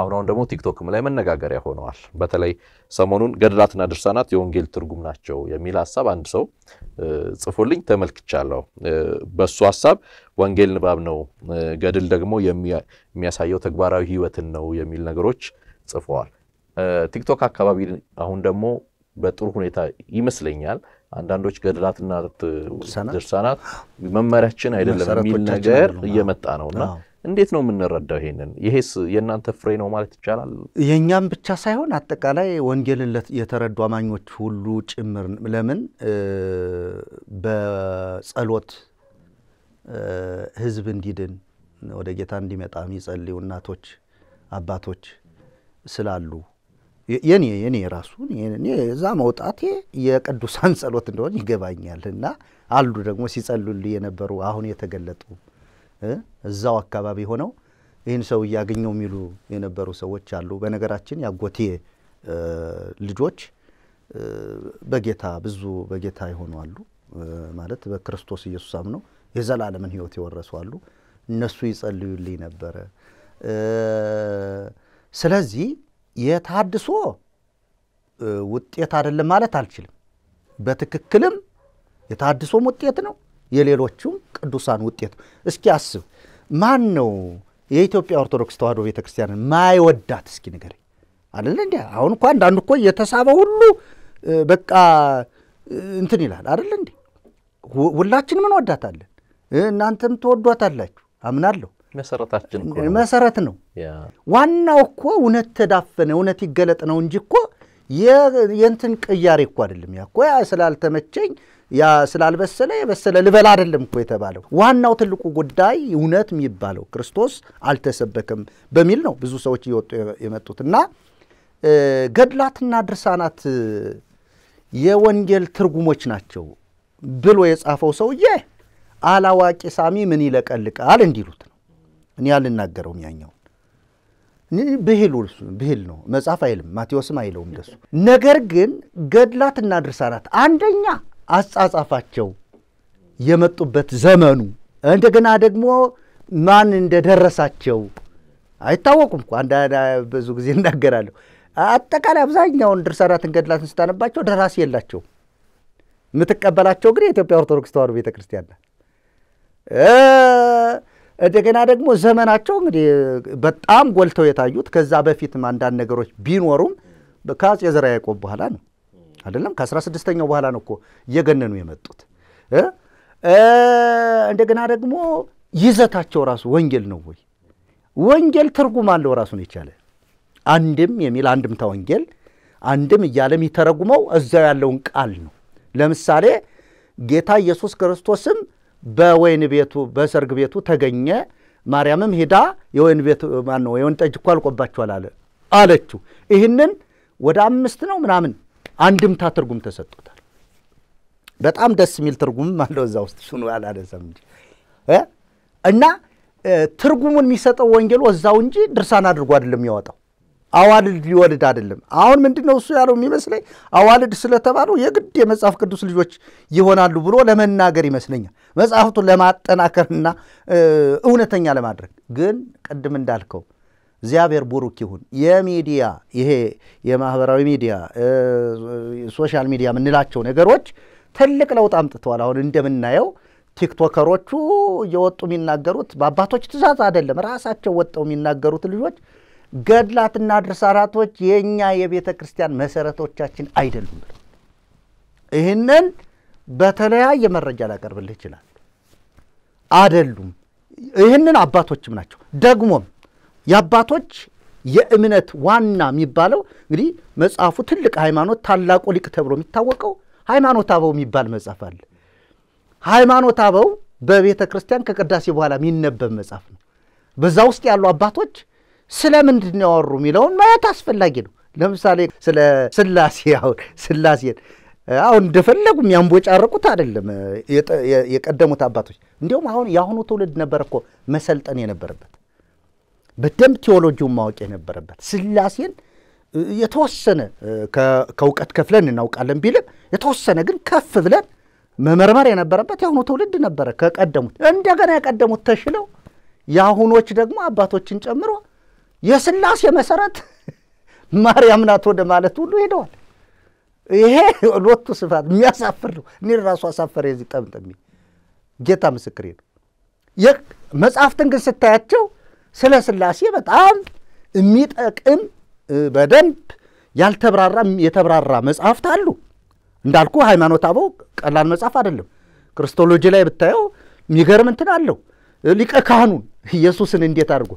አሁን አሁን ደግሞ ቲክቶክም ላይ መነጋገሪያ ሆነዋል። በተለይ ሰሞኑን ገድላትና ድርሳናት የወንጌል ትርጉም ናቸው የሚል ሀሳብ አንድ ሰው ጽፎልኝ ተመልክቻለሁ። በሱ ሀሳብ ወንጌል ንባብ ነው፣ ገድል ደግሞ የሚያሳየው ተግባራዊ ሕይወትን ነው የሚል ነገሮች ጽፈዋል። ቲክቶክ አካባቢ አሁን ደግሞ በጥሩ ሁኔታ ይመስለኛል አንዳንዶች ገድላትና ድርሳናት መመሪያችን አይደለም የሚል ነገር እየመጣ እና እንዴት ነው የምንረዳው? ይሄንን ይሄስ የእናንተ ፍሬ ነው ማለት ይቻላል? የእኛም ብቻ ሳይሆን አጠቃላይ ወንጌልን የተረዱ አማኞች ሁሉ ጭምር። ለምን በጸሎት ህዝብ እንዲድን ወደ ጌታ እንዲመጣ የሚጸልዩ እናቶች አባቶች ስላሉ የኔ የኔ ራሱ እዛ መውጣቴ የቅዱሳን ጸሎት እንደሆነ ይገባኛል። እና አሉ ደግሞ ሲጸልሉ የነበሩ አሁን የተገለጡ እዛው አካባቢ ሆነው ይህን ሰው እያገኘው የሚሉ የነበሩ ሰዎች አሉ። በነገራችን ያጎቴ ልጆች በጌታ ብዙ በጌታ የሆኑ አሉ። ማለት በክርስቶስ ኢየሱስ አምነው የዘላለምን ሕይወት የወረሱ አሉ። እነሱ ይጸልዩልኝ ነበረ። ስለዚህ የታድሶ ውጤት አይደለም ማለት አልችልም። በትክክልም የታድሶ ውጤት ነው፣ የሌሎቹም ቅዱሳን ውጤት ነው። እስኪ አስብ፣ ማን ነው የኢትዮጵያ ኦርቶዶክስ ቤተ ክርስቲያንን ማይወዳት? እስኪ ንገረኝ። አይደለ እንዲ አሁን እኮ አንዳንዱ እኮ እየተሳበ ሁሉ በቃ እንትን ይላል አይደለ እንዴ? ሁላችንም እንወዳታለን፣ እናንተም ትወዷታላችሁ አምናለሁ። መሰረታችን መሰረት ነው። ዋናው እኮ እውነት ተዳፈነ እውነት ይገለጥ ነው እንጂ እኮ የእንትን ቅያሬ እኮ አይደለም። ያ እኮ ስላልተመቸኝ ያ ስላልበሰለ የበሰለ ልበላ አይደለም እኮ የተባለው። ዋናው ትልቁ ጉዳይ እውነት የሚባለው ክርስቶስ አልተሰበከም በሚል ነው ብዙ ሰዎች እየወጡ የመጡት እና ገድላትና ድርሳናት የወንጌል ትርጉሞች ናቸው ብሎ የጻፈው ሰውዬ አላዋቂ ሳሚ ምን ይለቀልቃል እንዲሉት እኔ አልናገረውም ያኛው ብሂል ብሂል ነው። መጽሐፍ አይልም፣ ማቴዎስም አይለውም ደሱ ነገር ግን ገድላትና ድርሳናት አንደኛ አጻጻፋቸው፣ የመጡበት ዘመኑ፣ እንደገና ደግሞ ማን እንደደረሳቸው አይታወቁም እኮ አንዳ ብዙ ጊዜ እናገራለሁ። አጠቃላይ አብዛኛውን ድርሳናትን ገድላትን ስታነባቸው ደራሲ የላቸው የምትቀበላቸው ግን የኢትዮጵያ ኦርቶዶክስ ተዋሕዶ ቤተክርስቲያን ናት። እንደገና ደግሞ ዘመናቸው እንግዲህ በጣም ጎልተው የታዩት ከዛ በፊትም አንዳንድ ነገሮች ቢኖሩም ከአጼ ዘርዓ ያዕቆብ በኋላ ነው አይደለም። ከአስራ ስድስተኛው በኋላ ነው እኮ እየገነኑ የመጡት። እንደገና ደግሞ ይዘታቸው ራሱ ወንጌል ነው ወይ? ወንጌል ትርጉም አለው ራሱን የቻለ አንድም የሚል አንድምታ ወንጌል አንድም እያለ የሚተረጉመው እዛው ያለውን ቃል ነው። ለምሳሌ ጌታ ኢየሱስ ክርስቶስም በወይን ቤቱ በሰርግ ቤቱ ተገኘ። ማርያምም ሄዳ የወይን ቤቱ ማን ነው የወይን ጠጅ እኮ አልቆባችኋል አለ አለችው። ይህንን ወደ አምስት ነው ምናምን አንድምታ ትርጉም ተሰጥቶታል። በጣም ደስ የሚል ትርጉም አለው እዛ ውስጥ እሱን አላነሳም እንጂ እና ትርጉሙን የሚሰጠው ወንጌሉ እዛው እንጂ ድርሳን አድርጎ አይደለም የሚያወጣው። አዋልድ ሊወልድ አይደለም። አሁን ምንድነው እሱ ያለው የሚመስለኝ አዋልድ ስለተባሉ የግድ የመጽሐፍ ቅዱስ ልጆች ይሆናሉ ብሎ ለመናገር ይመስለኛል። መጽሐፍቱን ለማጠናከርና እውነተኛ ለማድረግ ግን ቅድም እንዳልከው እግዚአብሔር ቡሩክ ይሁን። የሚዲያ ይሄ የማህበራዊ ሚዲያ ሶሻል ሚዲያ የምንላቸው ነገሮች ትልቅ ለውጥ አምጥተዋል። አሁን እንደምናየው ቲክቶከሮቹ እየወጡ የሚናገሩት በአባቶች ትእዛዝ አይደለም፣ ራሳቸው ወጠው የሚናገሩት ልጆች ገድላትና ድርሳናቶች የእኛ የቤተ ክርስቲያን መሰረቶቻችን አይደሉም። ይህንን በተለያየ መረጃ ላቀርብልህ ይችላል። አደሉም። ይህንን አባቶችም ናቸው። ደግሞም የአባቶች የእምነት ዋና የሚባለው እንግዲህ መጽሐፉ ትልቅ ሃይማኖት ታላቁ ሊቅ ተብሎ የሚታወቀው ሃይማኖት አበው የሚባል መጽሐፍ አለ። ሃይማኖት አበው በቤተ ክርስቲያን ከቅዳሴ በኋላ የሚነበብ መጽሐፍ ነው። በዛ ውስጥ ያሉ አባቶች ስለ ምንድን ያወሩ የሚለውን ማየት አስፈላጊ ነው። ለምሳሌ ስለ ስላሴ አሁን ስላሴን አሁን እንደፈለጉ የሚያንቦጫርቁት አይደለም የቀደሙት አባቶች። እንዲሁም አሁን የአሁኑ ትውልድ ነበር እኮ መሰልጠን የነበረበት በደንብ ቴዎሎጂውን ማወቅ የነበረበት ስላሴን የተወሰነ ከእውቀት ከፍለን እናውቃለን ቢልም የተወሰነ ግን ከፍ ብለን መመርመር የነበረበት የአሁኑ ትውልድ ነበረ ከቀደሙት። እንደገና የቀደሙት ተሽለው የአሁኖች ደግሞ አባቶችን ጨምሮ የስላሴ መሰረት ማርያም ናት ወደ ማለት ሁሉ ሄደዋል። ይሄ ሎቱ ስፋት የሚያሳፍር ነው። እኔ ራሱ አሳፈረ የዚህ ጠምጥሚ ጌታ ምስክሬ ነው። መጽሐፍትን ግን ስታያቸው ስለ ስላሴ በጣም የሚጠቅም በደንብ ያልተብራራ የተብራራ መጽሐፍት አሉ። እንዳልኩ ሃይማኖት አበው ቀላል መጽሐፍ አይደለም። ክርስቶሎጂ ላይ ብታየው የሚገርም እንትን አለው። ሊቀ ካህኑን ኢየሱስን እንዴት አድርጎ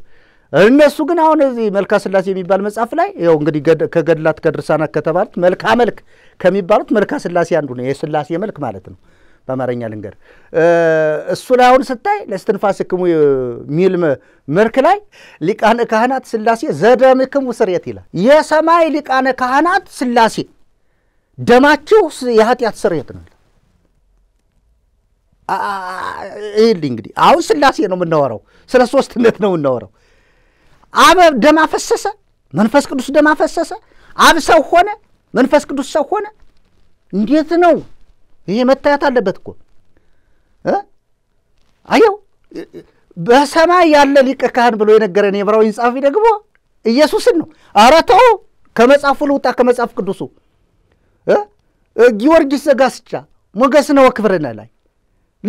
እነሱ ግን አሁን እዚህ መልካ ስላሴ የሚባል መጽሐፍ ላይ ያው እንግዲህ ከገድላት ከድርሳናት ከተባሉት መልካ መልክ ከሚባሉት መልካ ስላሴ አንዱ ነው። የስላሴ መልክ ማለት ነው በአማርኛ ልንገር። እሱ ላይ አሁን ስታይ ለስትንፋስክሙ የሚል መልክ ላይ ሊቃነ ካህናት ስላሴ ዘደምክሙ ስርየት ይላል። የሰማይ ሊቃነ ካህናት ስላሴ ደማችሁ የኃጢአት ስርየት ነው። ይህል እንግዲህ አሁን ስላሴ ነው የምናወራው፣ ስለ ሶስትነት ነው የምናወራው። አብ ደም አፈሰሰ፣ መንፈስ ቅዱስ ደም አፈሰሰ። አብ ሰው ሆነ፣ መንፈስ ቅዱስ ሰው ሆነ። እንዴት ነው ይሄ? መታየት አለበት እኮ አየው። በሰማይ ያለ ሊቀ ካህን ብሎ የነገረን የዕብራውያን ጸሐፊ ደግሞ ኢየሱስን ነው። ኧረ ተው ከመጽሐፉ ልውጣ፣ ከመጽሐፍ ቅዱሱ ጊዮርጊስ ዘጋስጫ ሞገስነ ወክብርነ ላይ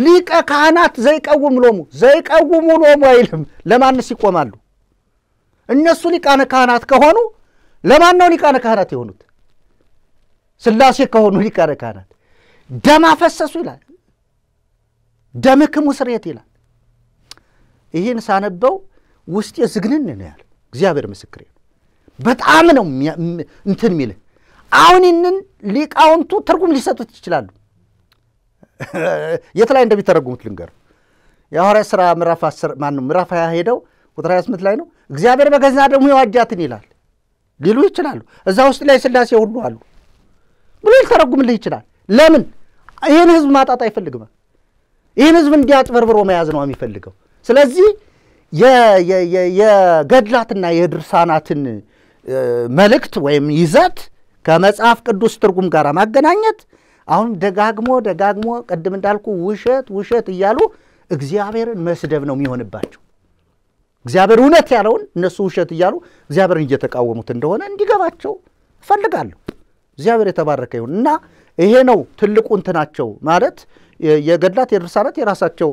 ሊቀ ካህናት ዘይቀውም ሎሙ ዘይቀውሙ ሎሙ አይልም። ለማንስ ይቆማሉ? እነሱ ሊቃነ ካህናት ከሆኑ ለማን ነው ሊቃነ ካህናት የሆኑት? ስላሴ ከሆኑ ሊቃነ ካህናት ደም አፈሰሱ ይላል። ደምክሙ ስርየት ይላል። ይህን ሳነበው ውስጤ ዝግንን ነው ያለ። እግዚአብሔር ምስክር በጣም ነው እንትን የሚልህ። አሁን ይህንን ሊቃውንቱ ትርጉም ሊሰጡት ይችላሉ። የት ላይ እንደሚተረጉሙት ልንገር። የሐዋርያ ሥራ ምዕራፍ 10 ማነው ምዕራፍ ሄደው ቁጥር 28 ላይ ነው። እግዚአብሔር በገዛ ደግሞ የዋጃትን ይላል ሊሉ ይችላሉ። እዛ ውስጥ ላይ ስላሴ ሁሉ አሉ ብሎ ሊተረጉምልህ ይችላል። ለምን ይህን ህዝብ ማጣት አይፈልግም። ይህን ህዝብ እንዲያጭበርብሮ መያዝ ነው የሚፈልገው። ስለዚህ የገድላትና የድርሳናትን መልእክት ወይም ይዘት ከመጽሐፍ ቅዱስ ትርጉም ጋር ማገናኘት አሁን ደጋግሞ ደጋግሞ ቅድም እንዳልኩ ውሸት ውሸት እያሉ እግዚአብሔርን መስደብ ነው የሚሆንባቸው። እግዚአብሔር እውነት ያለውን እነሱ ውሸት እያሉ እግዚአብሔርን እየተቃወሙት እንደሆነ እንዲገባቸው እፈልጋለሁ። እግዚአብሔር የተባረከ ይሁን እና ይሄ ነው ትልቁ እንትናቸው ማለት የገድላት የድርሳናት የራሳቸው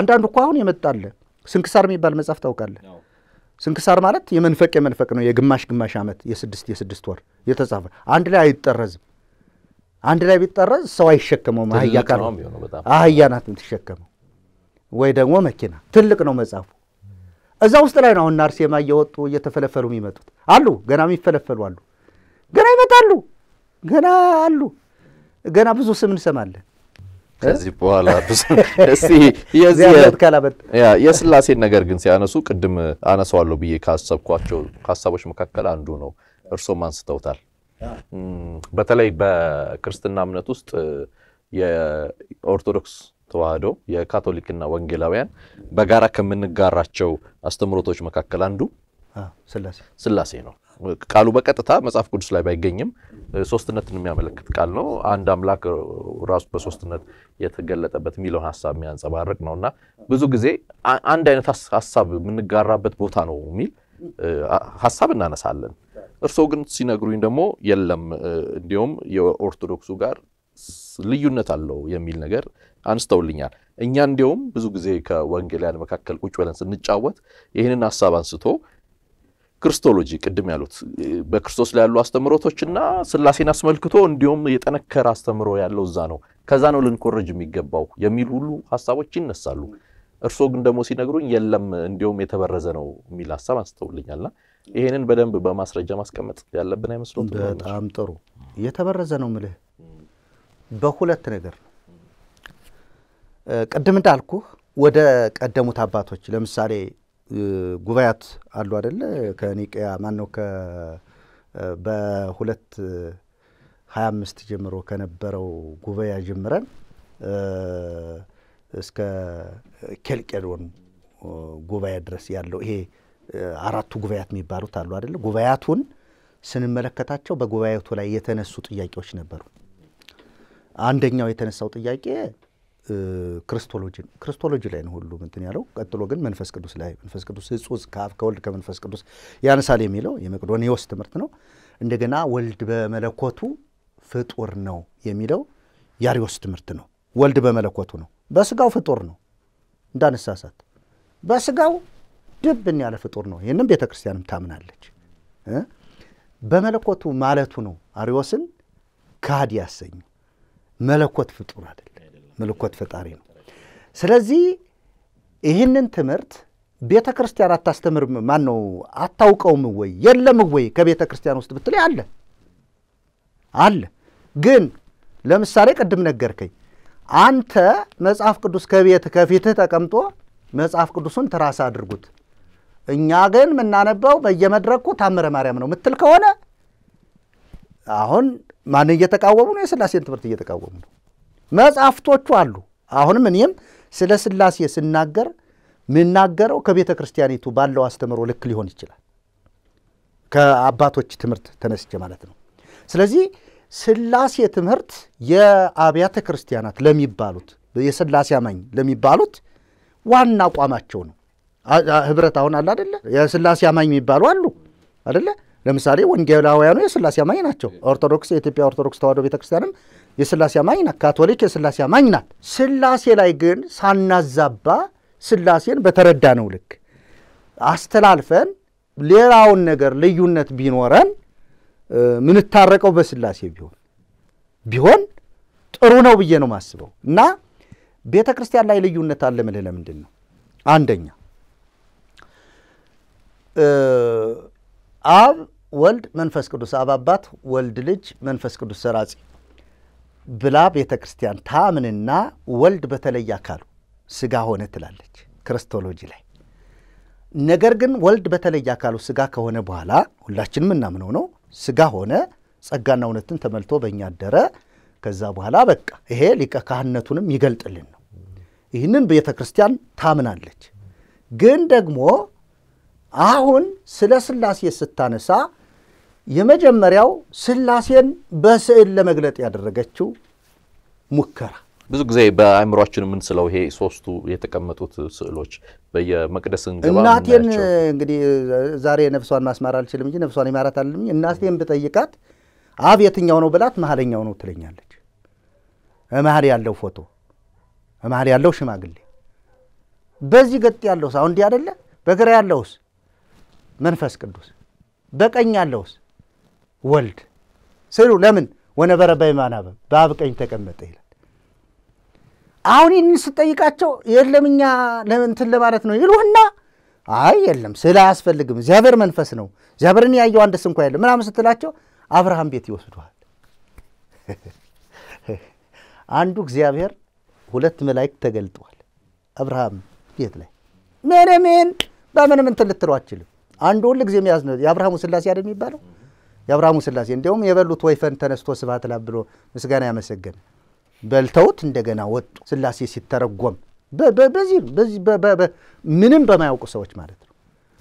አንዳንዱ እኮ አሁን የመጣለ ስንክሳር የሚባል መጽሐፍ ታውቃለህ? ስንክሳር ማለት የመንፈቅ የመንፈቅ ነው። የግማሽ ግማሽ ዓመት የስድስት የስድስት ወር የተጻፈ አንድ ላይ አይጠረዝም። አንድ ላይ ቢጠረዝ ሰው አይሸከመውም። አህያ ናት የምትሸከመው ወይ ደግሞ መኪና። ትልቅ ነው መጽሐፉ እዛ ውስጥ ላይ ነው አሁን አርሴማ እየወጡ እየተፈለፈሉ የሚመጡት አሉ። ገና የሚፈለፈሉ አሉ። ገና ይመጣሉ። ገና አሉ። ገና ብዙ ስም እንሰማለን። ከዚህ በኋላ የስላሴን ነገር ግን ሲያነሱ ቅድም አነሰዋለሁ ብዬ ካሰብኳቸው ከሀሳቦች መካከል አንዱ ነው። እርሶም አንስተውታል። በተለይ በክርስትና እምነት ውስጥ የኦርቶዶክስ ተዋህዶ የካቶሊክና ወንጌላውያን በጋራ ከምንጋራቸው አስተምሮቶች መካከል አንዱ ስላሴ ነው። ቃሉ በቀጥታ መጽሐፍ ቅዱስ ላይ ባይገኝም ሶስትነትን የሚያመለክት ቃል ነው። አንድ አምላክ ራሱ በሶስትነት የተገለጠበት የሚለውን ሀሳብ የሚያንጸባርቅ ነው እና ብዙ ጊዜ አንድ አይነት ሀሳብ የምንጋራበት ቦታ ነው የሚል ሀሳብ እናነሳለን። እርስዎ ግን ሲነግሩኝ ደግሞ የለም፣ እንዲሁም የኦርቶዶክሱ ጋር ልዩነት አለው የሚል ነገር አንስተውልኛል። እኛ እንዲያውም ብዙ ጊዜ ከወንጌላውያን መካከል ቁጭ ብለን ስንጫወት ይህንን ሀሳብ አንስቶ ክርስቶሎጂ ቅድም ያሉት በክርስቶስ ላይ ያሉ አስተምሮቶችና ስላሴን አስመልክቶ እንዲሁም የጠነከረ አስተምሮ ያለው እዛ ነው፣ ከዛ ነው ልንኮረጅ የሚገባው የሚል ሁሉ ሀሳቦች ይነሳሉ። እርስዎ ግን ደግሞ ሲነግሩኝ የለም እንዲሁም የተበረዘ ነው የሚል ሀሳብ አንስተውልኛልና ይህንን በደንብ በማስረጃ ማስቀመጥ ያለብን አይመስሎት? በጣም ጥሩ የተበረዘ ነው ምልህ በሁለት ነገር ቅድም እንዳልኩ ወደ ቀደሙት አባቶች ለምሳሌ ጉባኤያት አሉ አደለ ከኒቅያ ነው በሁለት ሀያ አምስት ጀምሮ ከነበረው ጉባኤ ጀምረን እስከ ኬልቄዶን ጉባኤ ድረስ ያለው ይሄ አራቱ ጉባኤያት የሚባሉት አሉ አደለ ጉባኤያቱን ስንመለከታቸው በጉባኤቱ ላይ የተነሱ ጥያቄዎች ነበሩ። አንደኛው የተነሳው ጥያቄ ክርስቶሎጂ ነው። ክርስቶሎጂ ላይ ነው ሁሉ እንትን ያለው። ቀጥሎ ግን መንፈስ ቅዱስ ላይ መንፈስ ቅዱስ እጹዝ ከአብ ከወልድ ከመንፈስ ቅዱስ ያነሳል የሚለው የመቅዶኒዎስ ትምህርት ነው። እንደገና ወልድ በመለኮቱ ፍጡር ነው የሚለው ያሪዎስ ትምህርት ነው። ወልድ በመለኮቱ ነው፣ በስጋው ፍጡር ነው። እንዳነሳሳት በስጋው ድብን ያለ ፍጡር ነው። ይህንም ቤተ ክርስቲያንም ታምናለች። በመለኮቱ ማለቱ ነው አሪዎስን ካድ ያሰኘው። መለኮት ፍጡር አይደለም። ምልኮት ፈጣሪ ነው። ስለዚህ ይህንን ትምህርት ቤተ ክርስቲያን አታስተምር ማን ነው አታውቀውም ወይ የለም ወይ ከቤተ ክርስቲያን ውስጥ ብትለይ አለ አለ። ግን ለምሳሌ ቅድም ነገርከኝ አንተ መጽሐፍ ቅዱስ ከቤት ከፊትህ ተቀምጦ መጽሐፍ ቅዱሱን ትራስ አድርጉት፣ እኛ ግን የምናነበው በየመድረኩ ታምረ ማርያም ነው የምትል ከሆነ አሁን ማንን እየተቃወሙ ነው? የስላሴን ትምህርት እየተቃወሙ ነው። መጽሐፍቶቹ አሉ። አሁንም እኔም ስለ ስላሴ ስናገር ምናገረው ከቤተ ክርስቲያኒቱ ባለው አስተምሮ ልክ ሊሆን ይችላል፣ ከአባቶች ትምህርት ተነስቼ ማለት ነው። ስለዚህ ስላሴ ትምህርት የአብያተ ክርስቲያናት ለሚባሉት የስላሴ አማኝ ለሚባሉት ዋና አቋማቸው ነው። ህብረት አሁን አለ አደለ? የስላሴ አማኝ የሚባሉ አሉ አደለ? ለምሳሌ ወንጌላውያኑ የስላሴ አማኝ ናቸው። ኦርቶዶክስ የኢትዮጵያ ኦርቶዶክስ ተዋሕዶ ቤተክርስቲያንም የስላሴ አማኝ ናት። ካቶሊክ የስላሴ አማኝ ናት። ስላሴ ላይ ግን ሳናዛባ ስላሴን በተረዳ ነው ልክ አስተላልፈን ሌላውን ነገር ልዩነት ቢኖረን ምንታረቀው በስላሴ ቢሆን ቢሆን ጥሩ ነው ብዬ ነው ማስበው እና ቤተ ክርስቲያን ላይ ልዩነት አለ ምልህ ለምንድን ነው? አንደኛ አብ ወልድ መንፈስ ቅዱስ፣ አብ አባት፣ ወልድ ልጅ፣ መንፈስ ቅዱስ ሰራጺ ብላ ቤተ ክርስቲያን ታምንና ወልድ በተለየ አካሉ ስጋ ሆነ ትላለች ክርስቶሎጂ ላይ። ነገር ግን ወልድ በተለየ አካሉ ስጋ ከሆነ በኋላ ሁላችንም እናምነው ነው ስጋ ሆነ፣ ጸጋና እውነትን ተመልቶ በእኛ አደረ። ከዛ በኋላ በቃ ይሄ ሊቀ ካህነቱንም ይገልጥልን ነው። ይህንን ቤተ ክርስቲያን ታምናለች። ግን ደግሞ አሁን ስለ ስላሴ ስታነሳ የመጀመሪያው ስላሴን በስዕል ለመግለጥ ያደረገችው ሙከራ ብዙ ጊዜ በአእምሯችን የምንስለው ይሄ ሶስቱ የተቀመጡት ስዕሎች በየመቅደስ እንገባ እናቴን እንግዲህ ዛሬ ነፍሷን ማስማር አልችልም እንጂ ነፍሷን ይማራት አልልም። እናቴን ብጠይቃት አብ የትኛው ነው ብላት መሀለኛው ነው ትለኛለች። መሀል ያለው ፎቶ መሀል ያለው ሽማግሌ፣ በዚህ ገጥ ያለውስ አሁን እንዲህ አደለ። በግራ ያለውስ መንፈስ ቅዱስ፣ በቀኝ ያለውስ ወልድ ስሉ ለምን ወነበረ በየማነ አብ በአብ ቀኝ ተቀመጠ ይላል። አሁን ይህንን ስጠይቃቸው የለም እኛ ለእንትን ለማለት ነው ይሉና አይ የለም ስለ አያስፈልግም፣ እግዚአብሔር መንፈስ ነው፣ እግዚአብሔርን ያየው አንድስ እንኳ የለም ምናምን ስትላቸው አብርሃም ቤት ይወስዷል። አንዱ እግዚአብሔር ሁለት መላእክት ተገልጠዋል አብርሃም ቤት ላይ ምንምን በምንም እንትን ልትለው አችልም። አንዱ ሁል ጊዜ የያዝ የአብርሃሙ ስላሴ አይደል የሚባለው የአብርሃሙ ስላሴ እንዲያውም የበሉት ወይፈን ተነስቶ ስብሐት ለአብ ብሎ ምስጋና ያመሰገነ በልተውት እንደገና ወጡ። ስላሴ ሲተረጎም በዚህ ምንም በማያውቁ ሰዎች ማለት ነው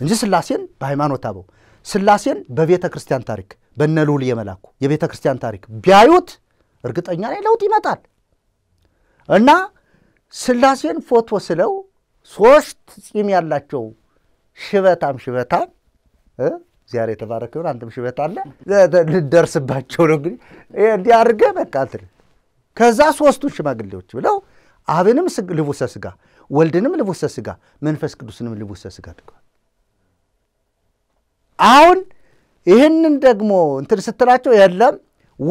እንጂ ስላሴን በሃይማኖት አበው ስላሴን በቤተ ክርስቲያን ታሪክ በነ ልዑል የመላኩ የቤተ ክርስቲያን ታሪክ ቢያዩት እርግጠኛ ላይ ለውጥ ይመጣል እና ስላሴን ፎቶ ስለው ሶስት ፂም ያላቸው ሽበታም ሽበታም እግዚአብሔር የተባረከ ይሆን አንተም ሽበት አለ ልደርስባቸው ነው እንግዲህ እንዲህ አድርገ በቃ ትል ከዛ ሶስቱ ሽማግሌዎች ብለው አብንም ልቡሰ ስጋ ወልድንም ልቡሰ ስጋ መንፈስ ቅዱስንም ልቡሰ ስጋ አድርገዋል። አሁን ይህንን ደግሞ እንትን ስትላቸው የለም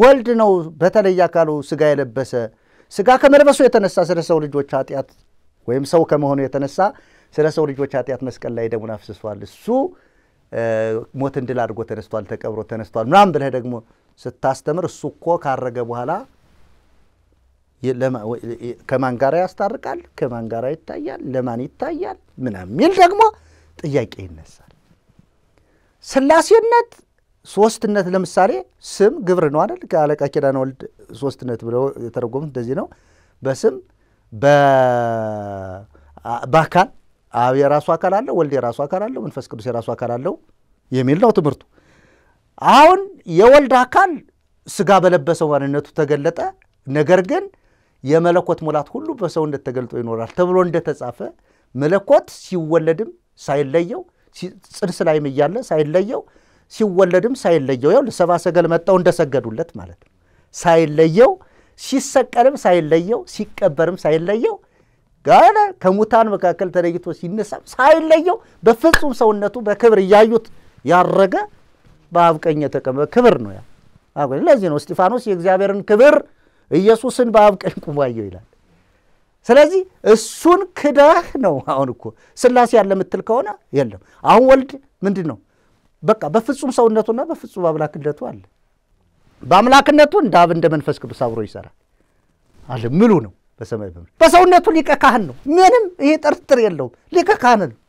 ወልድ ነው በተለይ አካሉ ስጋ የለበሰ ስጋ ከመልበሱ የተነሳ ስለ ሰው ልጆች ኃጢአት ወይም ሰው ከመሆኑ የተነሳ ስለ ሰው ልጆች ኃጢአት መስቀል ላይ ደሙን አፍስሷል። እሱ ሞትን ድል አድርጎ ተነስቷል፣ ተቀብሮ ተነስቷል ምናምን ብለህ ደግሞ ስታስተምር እሱ እኮ ካረገ በኋላ ከማን ጋር ያስታርቃል፣ ከማን ጋር ይታያል፣ ለማን ይታያል ምናምን የሚል ደግሞ ጥያቄ ይነሳል። ስላሴነት ሶስትነት፣ ለምሳሌ ስም ግብር ነው አይደል? ከአለቃ ኪዳነ ወልድ ሶስትነት ብለው የተረጎሙት እንደዚህ ነው። በስም በአካል አብ የራሱ አካል አለው፣ ወልድ የራሱ አካል አለው፣ መንፈስ ቅዱስ የራሱ አካል አለው የሚል ነው ትምህርቱ። አሁን የወልድ አካል ስጋ በለበሰው ማንነቱ ተገለጠ። ነገር ግን የመለኮት ሙላት ሁሉ በሰውነት ተገልጦ ይኖራል ተብሎ እንደተጻፈ መለኮት ሲወለድም ሳይለየው ጽንስ ላይም እያለ ሳይለየው ሲወለድም ሳይለየው ያው ሰባ ሰገል መጣው እንደሰገዱለት ማለት ነው። ሳይለየው ሲሰቀልም ሳይለየው ሲቀበርም ሳይለየው ገና ከሙታን መካከል ተለይቶ ሲነሳ ሳይለየው በፍጹም ሰውነቱ በክብር እያዩት ያረገ በአብ ቀኝ የተቀመጠ ክብር ነው ያ። ለዚህ ነው እስጢፋኖስ የእግዚአብሔርን ክብር ኢየሱስን በአብ ቀኝ ይላል። ስለዚህ እሱን ክዳህ ነው። አሁን እኮ ስላሴ ያለ ምትል ከሆነ የለም። አሁን ወልድ ምንድን ነው? በቃ በፍጹም ሰውነቱና በፍጹም አምላክነቱ አለ። በአምላክነቱ እንደ አብ እንደ መንፈስ ቅዱስ አብሮ ይሰራል አለ ምሉ ነው። በሰማይ በምድር በሰውነቱ ሊቀ ካህን ነው። ምንም ይሄ ጥርጥር የለውም። ሊቀ ካህን ነው።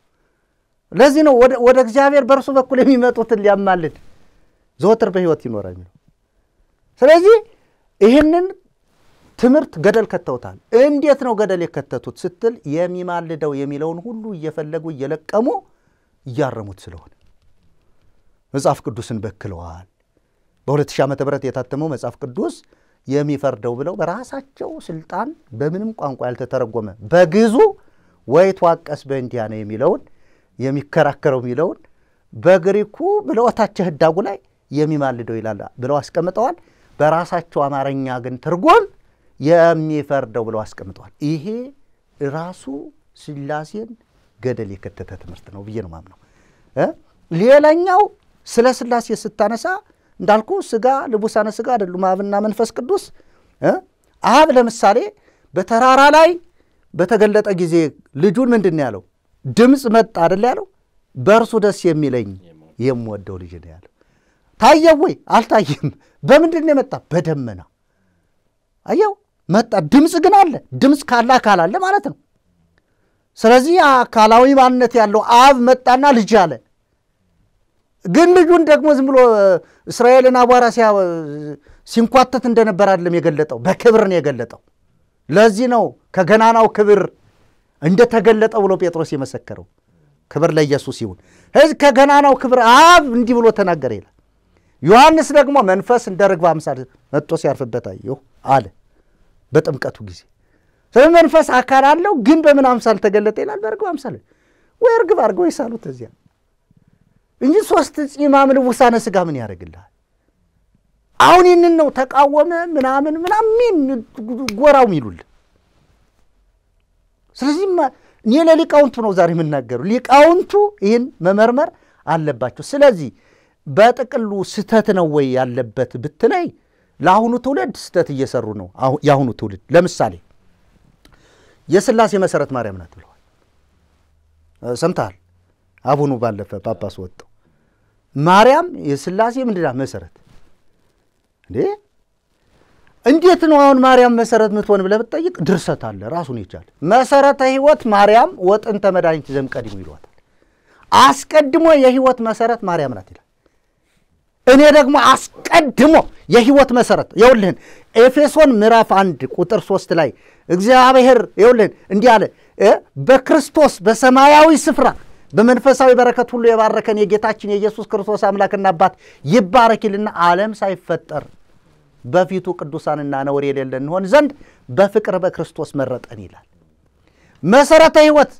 ለዚህ ነው ወደ እግዚአብሔር በእርሱ በኩል የሚመጡትን ሊያማልድ ዘወትር በሕይወት ይኖራል የሚለው። ስለዚህ ይህንን ትምህርት ገደል ከተውታል። እንዴት ነው ገደል የከተቱት ስትል የሚማልደው የሚለውን ሁሉ እየፈለጉ እየለቀሙ እያረሙት ስለሆነ መጽሐፍ ቅዱስን በክለዋል። በ2000 ዓመተ ምህረት የታተመው መጽሐፍ ቅዱስ የሚፈርደው ብለው በራሳቸው ስልጣን በምንም ቋንቋ ያልተተረጎመ በግዙ ወይ ተዋቀስ በእንዲያ ነው የሚለውን የሚከራከረው የሚለውን በግሪኩ ብለወታቸ ህዳጉ ላይ የሚማልደው ይላል ብለው አስቀምጠዋል። በራሳቸው አማርኛ ግን ትርጉም የሚፈርደው ብለው አስቀምጠዋል። ይሄ ራሱ ስላሴን ገደል የከተተ ትምህርት ነው ብዬ ነው ማምነው። ሌላኛው ስለ ስላሴ ስታነሳ እንዳልኩ ስጋ ልቡሳነ ስጋ አይደሉም አብና መንፈስ ቅዱስ። አብ ለምሳሌ በተራራ ላይ በተገለጠ ጊዜ ልጁን ምንድን ያለው ድምፅ መጣ አደለ ያለው በእርሱ ደስ የሚለኝ የምወደው ልጅ ነው ያለው። ታየው ወይ አልታየም? በምንድን ነው የመጣ? በደመና አየው መጣ። ድምፅ ግን አለ። ድምፅ ካለ አካል አለ ማለት ነው። ስለዚህ አካላዊ ማንነት ያለው አብ መጣና ልጅ አለ። ግን ልጁን ደግሞ ዝም ብሎ እስራኤልን አቧራ ሲንኳተት እንደነበር አይደለም የገለጠው፣ በክብር ነው የገለጠው። ለዚህ ነው ከገናናው ክብር እንደተገለጠ ብሎ ጴጥሮስ የመሰከረው። ክብር ለኢየሱስ ይሁን። ህዝብ ከገናናው ክብር አብ እንዲህ ብሎ ተናገረ ይላል። ዮሐንስ ደግሞ መንፈስ እንደ ርግብ አምሳል መጥቶ ሲያርፍበት አየሁ አለ በጥምቀቱ ጊዜ። ስለ መንፈስ አካል አለው፣ ግን በምን አምሳል ተገለጠ ይላል? በርግብ አምሳል ወይ እርግብ አድርገው ይሳሉት እዚያ እንጂ ሶስት ጺማም ልቡሳነ ስጋ ምን ያደርግልሃል? አሁን ይህንን ነው ተቃወመ ምናምን ምናምን ጎራው ሚሉል። ስለዚህ እኔ ለሊቃውንቱ ነው ዛሬ የምናገሩ። ሊቃውንቱ ይህን መመርመር አለባቸው። ስለዚህ በጥቅሉ ስተት ነው ወይ ያለበት ብትለይ ለአሁኑ ትውልድ ስተት እየሰሩ ነው። የአሁኑ ትውልድ ለምሳሌ የስላሴ መሰረት ማርያም ናት ብለዋል። ሰምተሃል? አቡኑ ባለፈ ጳጳስ ወጥተው ማርያም የስላሴ ምንድና መሰረት እንዴ እንዴት ነው አሁን ማርያም መሰረት ምትሆን ብለህ ብትጠይቅ ድርሰት አለ ራሱን ይቻል መሰረተ ህይወት ማርያም ወጥንተ መድኃኒት ዘምቀድሙ ይሏታል። አስቀድሞ የህይወት መሰረት ማርያም ናት ይላል። እኔ ደግሞ አስቀድሞ የህይወት መሰረት የውልህን ኤፌሶን ምዕራፍ አንድ ቁጥር ሶስት ላይ እግዚአብሔር የውልህን እንዲህ አለ በክርስቶስ በሰማያዊ ስፍራ በመንፈሳዊ በረከት ሁሉ የባረከን የጌታችን የኢየሱስ ክርስቶስ አምላክና አባት ይባረኪልና ዓለም ሳይፈጠር በፊቱ ቅዱሳንና ነውር የሌለን እንሆን ዘንድ በፍቅር በክርስቶስ መረጠን ይላል። መሰረተ ሕይወት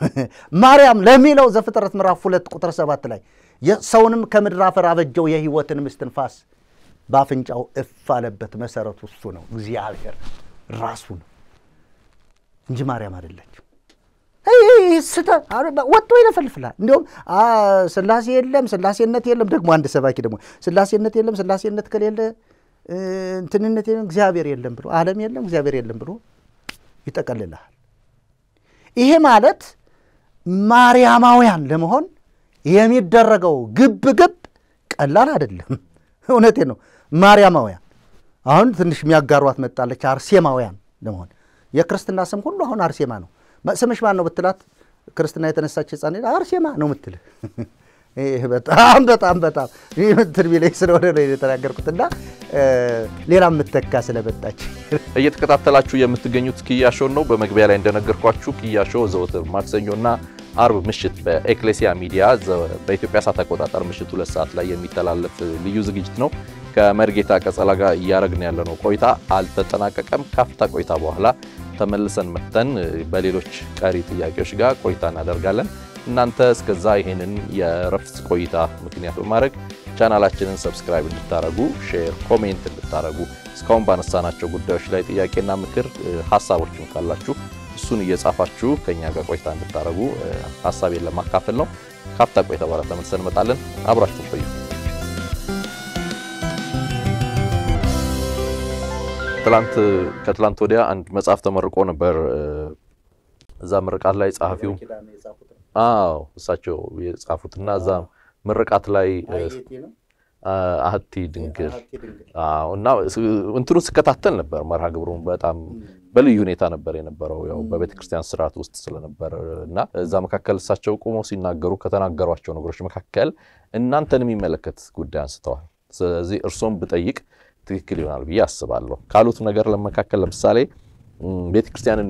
ማርያም ለሚለው ዘፍጥረት ምዕራፍ ሁለት ቁጥር ሰባት ላይ ሰውንም ከምድር አፈር አበጀው የሕይወትን ምስትንፋስ በአፍንጫው እፍ አለበት። መሰረቱ እሱ ነው፣ እግዚአብሔር ራሱ ነው እንጂ ማርያም አይደለች። ስተ ወጥቶ ይለፈልፍላል። እንዲሁም ስላሴ የለም ስላሴነት የለም። ደግሞ አንድ ሰባኪ ደግሞ ስላሴነት የለም ስላሴነት ከሌለ እንትንነት የለም እግዚአብሔር የለም ብሎ ዓለም የለም እግዚአብሔር የለም ብሎ ይጠቀልልሃል። ይሄ ማለት ማርያማውያን ለመሆን የሚደረገው ግብ ግብ ቀላል አይደለም። እውነቴ ነው። ማርያማውያን አሁን ትንሽ የሚያጋሯት መጣለች። አርሴማውያን ለመሆን የክርስትና ስም ሁሉ አሁን አርሴማ ነው። ስምሽ ማን ነው ብትላት ክርስትና የተነሳች ህፃን አርሴማ ነው ምትልህ። በጣም በጣም በጣም ምትል ቢለኝ ስለሆነ ነው የተናገርኩት እና ሌላ የምተካ ስለመጣች እየተከታተላችሁ የምትገኙት ኪያሾን ነው። በመግቢያ ላይ እንደነገርኳችሁ ክያሾ ዘወትር ማክሰኞና አርብ ምሽት በኤክሌሲያ ሚዲያ በኢትዮጵያ ሰዓት አቆጣጠር ምሽት ሁለት ሰዓት ላይ የሚተላለፍ ልዩ ዝግጅት ነው። ከመርጌታ ቀጸላ ጋር እያረግን ያለነው ቆይታ አልተጠናቀቀም። ካፍታ ቆይታ በኋላ ተመልሰን መጥተን በሌሎች ቀሪ ጥያቄዎች ጋር ቆይታ እናደርጋለን። እናንተ እስከዛ ይህንን የረፍት ቆይታ ምክንያት በማድረግ ቻናላችንን ሰብስክራይብ እንድታደረጉ፣ ሼር፣ ኮሜንት እንድታደረጉ እስካሁን ባነሳናቸው ጉዳዮች ላይ ጥያቄና ምክር ሀሳቦችም ካላችሁ እሱን እየጻፋችሁ ከኛ ጋር ቆይታ እንድታደረጉ ሀሳቤን ለማካፈል ነው። ካፍታ ቆይታ በኋላ ተመልሰን እንመጣለን። አብራችሁ ቆዩ። ከትላንት ከትላንት ወዲያ አንድ መጽሐፍ ተመርቆ ነበር። እዛ ምርቃት ላይ ጸሐፊው አዎ እሳቸው የጻፉትና እዛ ምርቃት ላይ አህቲ ድንግል እና እንትኑ ስከታተል ነበር መርሃ ግብሩን በጣም በልዩ ሁኔታ ነበር የነበረው። ያው በቤተ ክርስቲያን ስርዓት ውስጥ ስለነበር እና እዛ መካከል እሳቸው ቁመው ሲናገሩ ከተናገሯቸው ነገሮች መካከል እናንተን የሚመለከት ጉዳይ አንስተዋል። ስለዚህ እርሶም ብጠይቅ ትክክል ይሆናል ብዬ አስባለሁ። ካሉት ነገር ለመካከል ለምሳሌ ቤተክርስቲያንን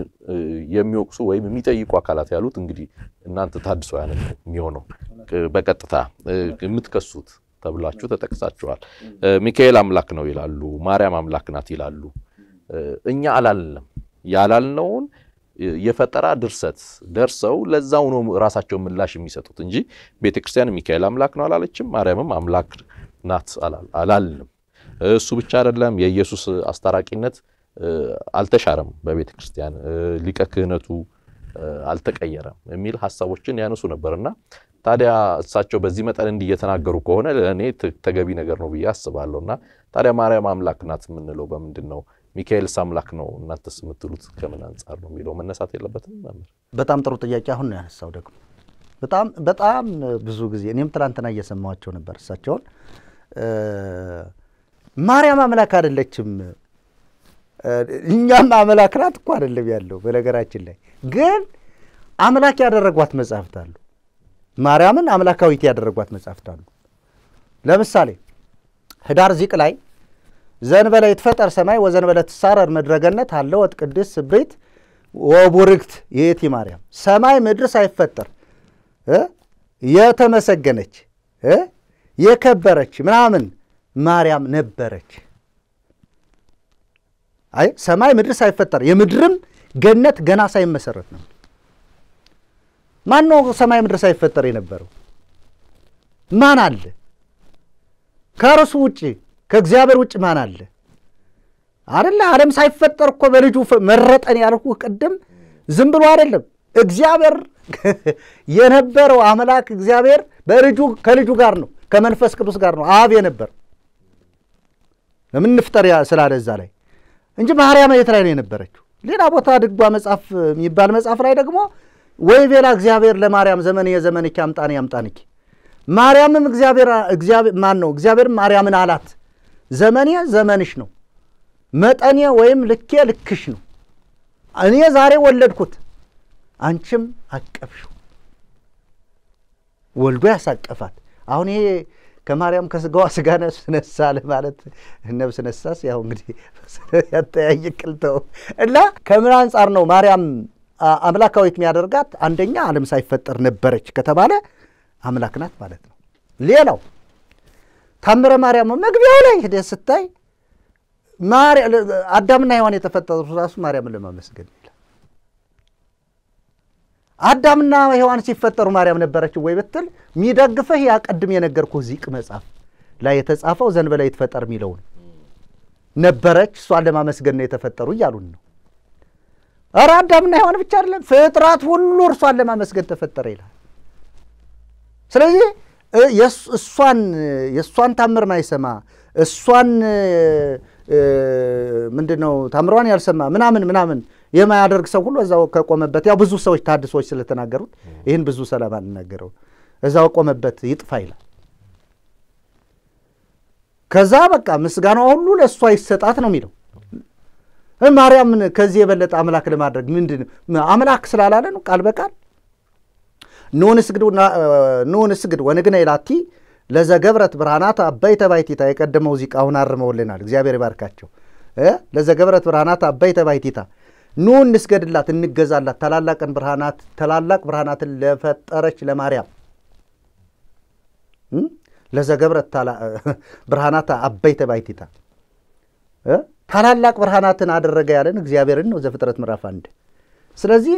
የሚወቅሱ ወይም የሚጠይቁ አካላት ያሉት እንግዲህ እናንተ ያን የሚሆነው በቀጥታ የምትከሱት ተብላችሁ ተጠቅሳችኋል። ሚካኤል አምላክ ነው ይላሉ፣ ማርያም አምላክ ናት ይላሉ። እኛ አላልንም። ያላልነውን የፈጠራ ድርሰት ደርሰው ለዛው ነው ራሳቸው ምላሽ የሚሰጡት እንጂ ቤተክርስቲያን ሚካኤል አምላክ ነው አላለችም፣ ማርያምም አምላክ ናት አላልንም። እሱ ብቻ አይደለም። የኢየሱስ አስታራቂነት አልተሻረም፣ በቤተ ክርስቲያን ሊቀ ክህነቱ አልተቀየረም የሚል ሀሳቦችን ያነሱ ነበርና ታዲያ እሳቸው በዚህ መጠን እንዲህ እየተናገሩ ከሆነ ለእኔ ተገቢ ነገር ነው ብዬ አስባለሁ። እና ታዲያ ማርያም አምላክ ናት የምንለው በምንድን ነው? ሚካኤልስ አምላክ ነው እናንተስ የምትሉት ከምን አንጻር ነው የሚለው መነሳት የለበትም? መምህር፣ በጣም ጥሩ ጥያቄ አሁን ነው ያነሳው። ደግሞ በጣም በጣም ብዙ ጊዜ እኔም ትናንትና እየሰማኋቸው ነበር እሳቸውን ማርያም አምላክ አደለችም። እኛም አምላክ ናት እኮ አደለም ያለው። በነገራችን ላይ ግን አምላክ ያደረጓት መጽሐፍት አሉ። ማርያምን አምላካዊት ያደረጓት መጽሐፍት አሉ። ለምሳሌ ህዳር ዚቅ ላይ ዘንበለ ይትፈጠር ሰማይ ወዘንበለ ትሳረር ምድረ ገነት ሀለወት ቅድስት ስብሪት ወቡርክት ይእቲ ማርያም። ሰማይ ምድር ሳይፈጠር የተመሰገነች የከበረች ምናምን ማርያም ነበረች። አይ ሰማይ ምድር ሳይፈጠር የምድርም ገነት ገና ሳይመሰረት ነው። ማን ነው ሰማይ ምድር ሳይፈጠር የነበረው? ማን አለ? ከእርሱ ውጭ ከእግዚአብሔር ውጭ ማን አለ? አደለ ዓለም ሳይፈጠር እኮ በልጁ መረጠን ያልኩ ቅድም ዝም ብሎ አይደለም። እግዚአብሔር የነበረው አምላክ እግዚአብሔር በልጁ ከልጁ ጋር ነው፣ ከመንፈስ ቅዱስ ጋር ነው አብ የነበረው ለምን እንፍጠር ስላለ እዛ ላይ እንጂ ማርያም የት ላይ ነው የነበረችው? ሌላ ቦታ ድጓ መጽሐፍ የሚባል መጽሐፍ ላይ ደግሞ ወይ ቤላ እግዚአብሔር ለማርያም ዘመን የዘመንኪ አምጣኔ አምጣንኪ ማርያምም እግዚአብሔር ማን ነው? እግዚአብሔር ማርያምን አላት ዘመኔ ዘመንሽ ነው፣ መጠኔ ወይም ልኬ ልክሽ ነው። እኔ ዛሬ ወለድኩት፣ አንቺም አቀፍሽው። ወልዶ ያሳቀፋት አሁን ይሄ ከማርያም ከስጋዋ ስጋ ነብስ ነሳ ለማለት ነብስ ነሳስ ያው እንግዲህ ያጠያይቅ ቅልተው እና ከምን አንጻር ነው ማርያም አምላካዊት የሚያደርጋት? አንደኛ ዓለም ሳይፈጠር ነበረች ከተባለ አምላክ ናት ማለት ነው። ሌላው ታምረ ማርያም መግቢያው ላይ ሄደህ ስታይ አዳምና ሔዋን የተፈጠሩ ራሱ ማርያምን ለማመስገን አዳምና ሔዋን ሲፈጠሩ ማርያም ነበረችው ወይ ብትል የሚደግፈህ ያ ቀድም የነገርኩህ ዚቅ መጽሐፍ ላይ የተጻፈው ዘንበለ ይትፈጠር የሚለውን ነበረች እሷን ለማመስገን ነው የተፈጠሩ እያሉን ነው። እረ አዳምና ሔዋን ብቻ አይደለም ፍጥረት ሁሉ እርሷን ለማመስገን ተፈጠረ ይላል። ስለዚህ እሷን የእሷን ታምር ማይሰማ እሷን ምንድን ነው ታምሯን ያልሰማ ምናምን ምናምን የማያደርግ ሰው ሁሉ እዛው ከቆመበት ያው ብዙ ሰዎች ታድሶች ስለተናገሩት ይህን ብዙ ሰላም አንናገረው እዛው ቆመበት ይጥፋ ይላል። ከዛ በቃ ምስጋና ሁሉ ለእሷ ይሰጣት ነው የሚለው። ማርያምን ከዚህ የበለጠ አምላክ ለማድረግ ምንድን አምላክ ስላላለ ነው ቃል በቃል ኑን ስግድ ወንግነ ይላቲ ለዘገብረት ብርሃናት አበይተ ባሕቲታ የቀደመው አሁን አርመውልናል። እግዚአብሔር ይባርካቸው። ለዘገብረት ብርሃናት አበይተ ባሕቲታ ኑ እንስገድላት፣ እንገዛላት ታላላቅን ብርሃናት ታላላቅ ብርሃናትን ለፈጠረች ለማርያም ለዘገብረ ብርሃናት አበይተ ባይቲታ ታላላቅ ብርሃናትን አደረገ ያለን እግዚአብሔርን ነው ዘፍጥረት ምዕራፍ አንድ ስለዚህ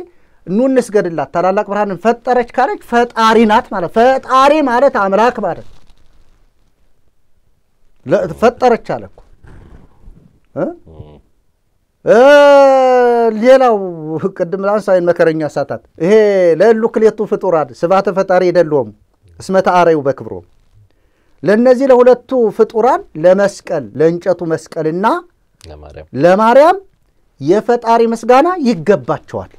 ኑ እንስገድላት ታላላቅ ብርሃንን ፈጠረች ካለች ፈጣሪ ናት ማለት ፈጣሪ ማለት አምላክ ማለት ፈጠረች አለ እኮ ሌላው ቅድም ላንሳይን መከረኛ ሳታት ይሄ ለሉ ክሌቱ ፍጡራን ስባተ ፈጣሪ የደለዎም እስመተ አረዩ በክብሮም ለእነዚህ ለሁለቱ ፍጡራን ለመስቀል ለእንጨቱ መስቀልና ለማርያም የፈጣሪ ምስጋና ይገባቸዋል።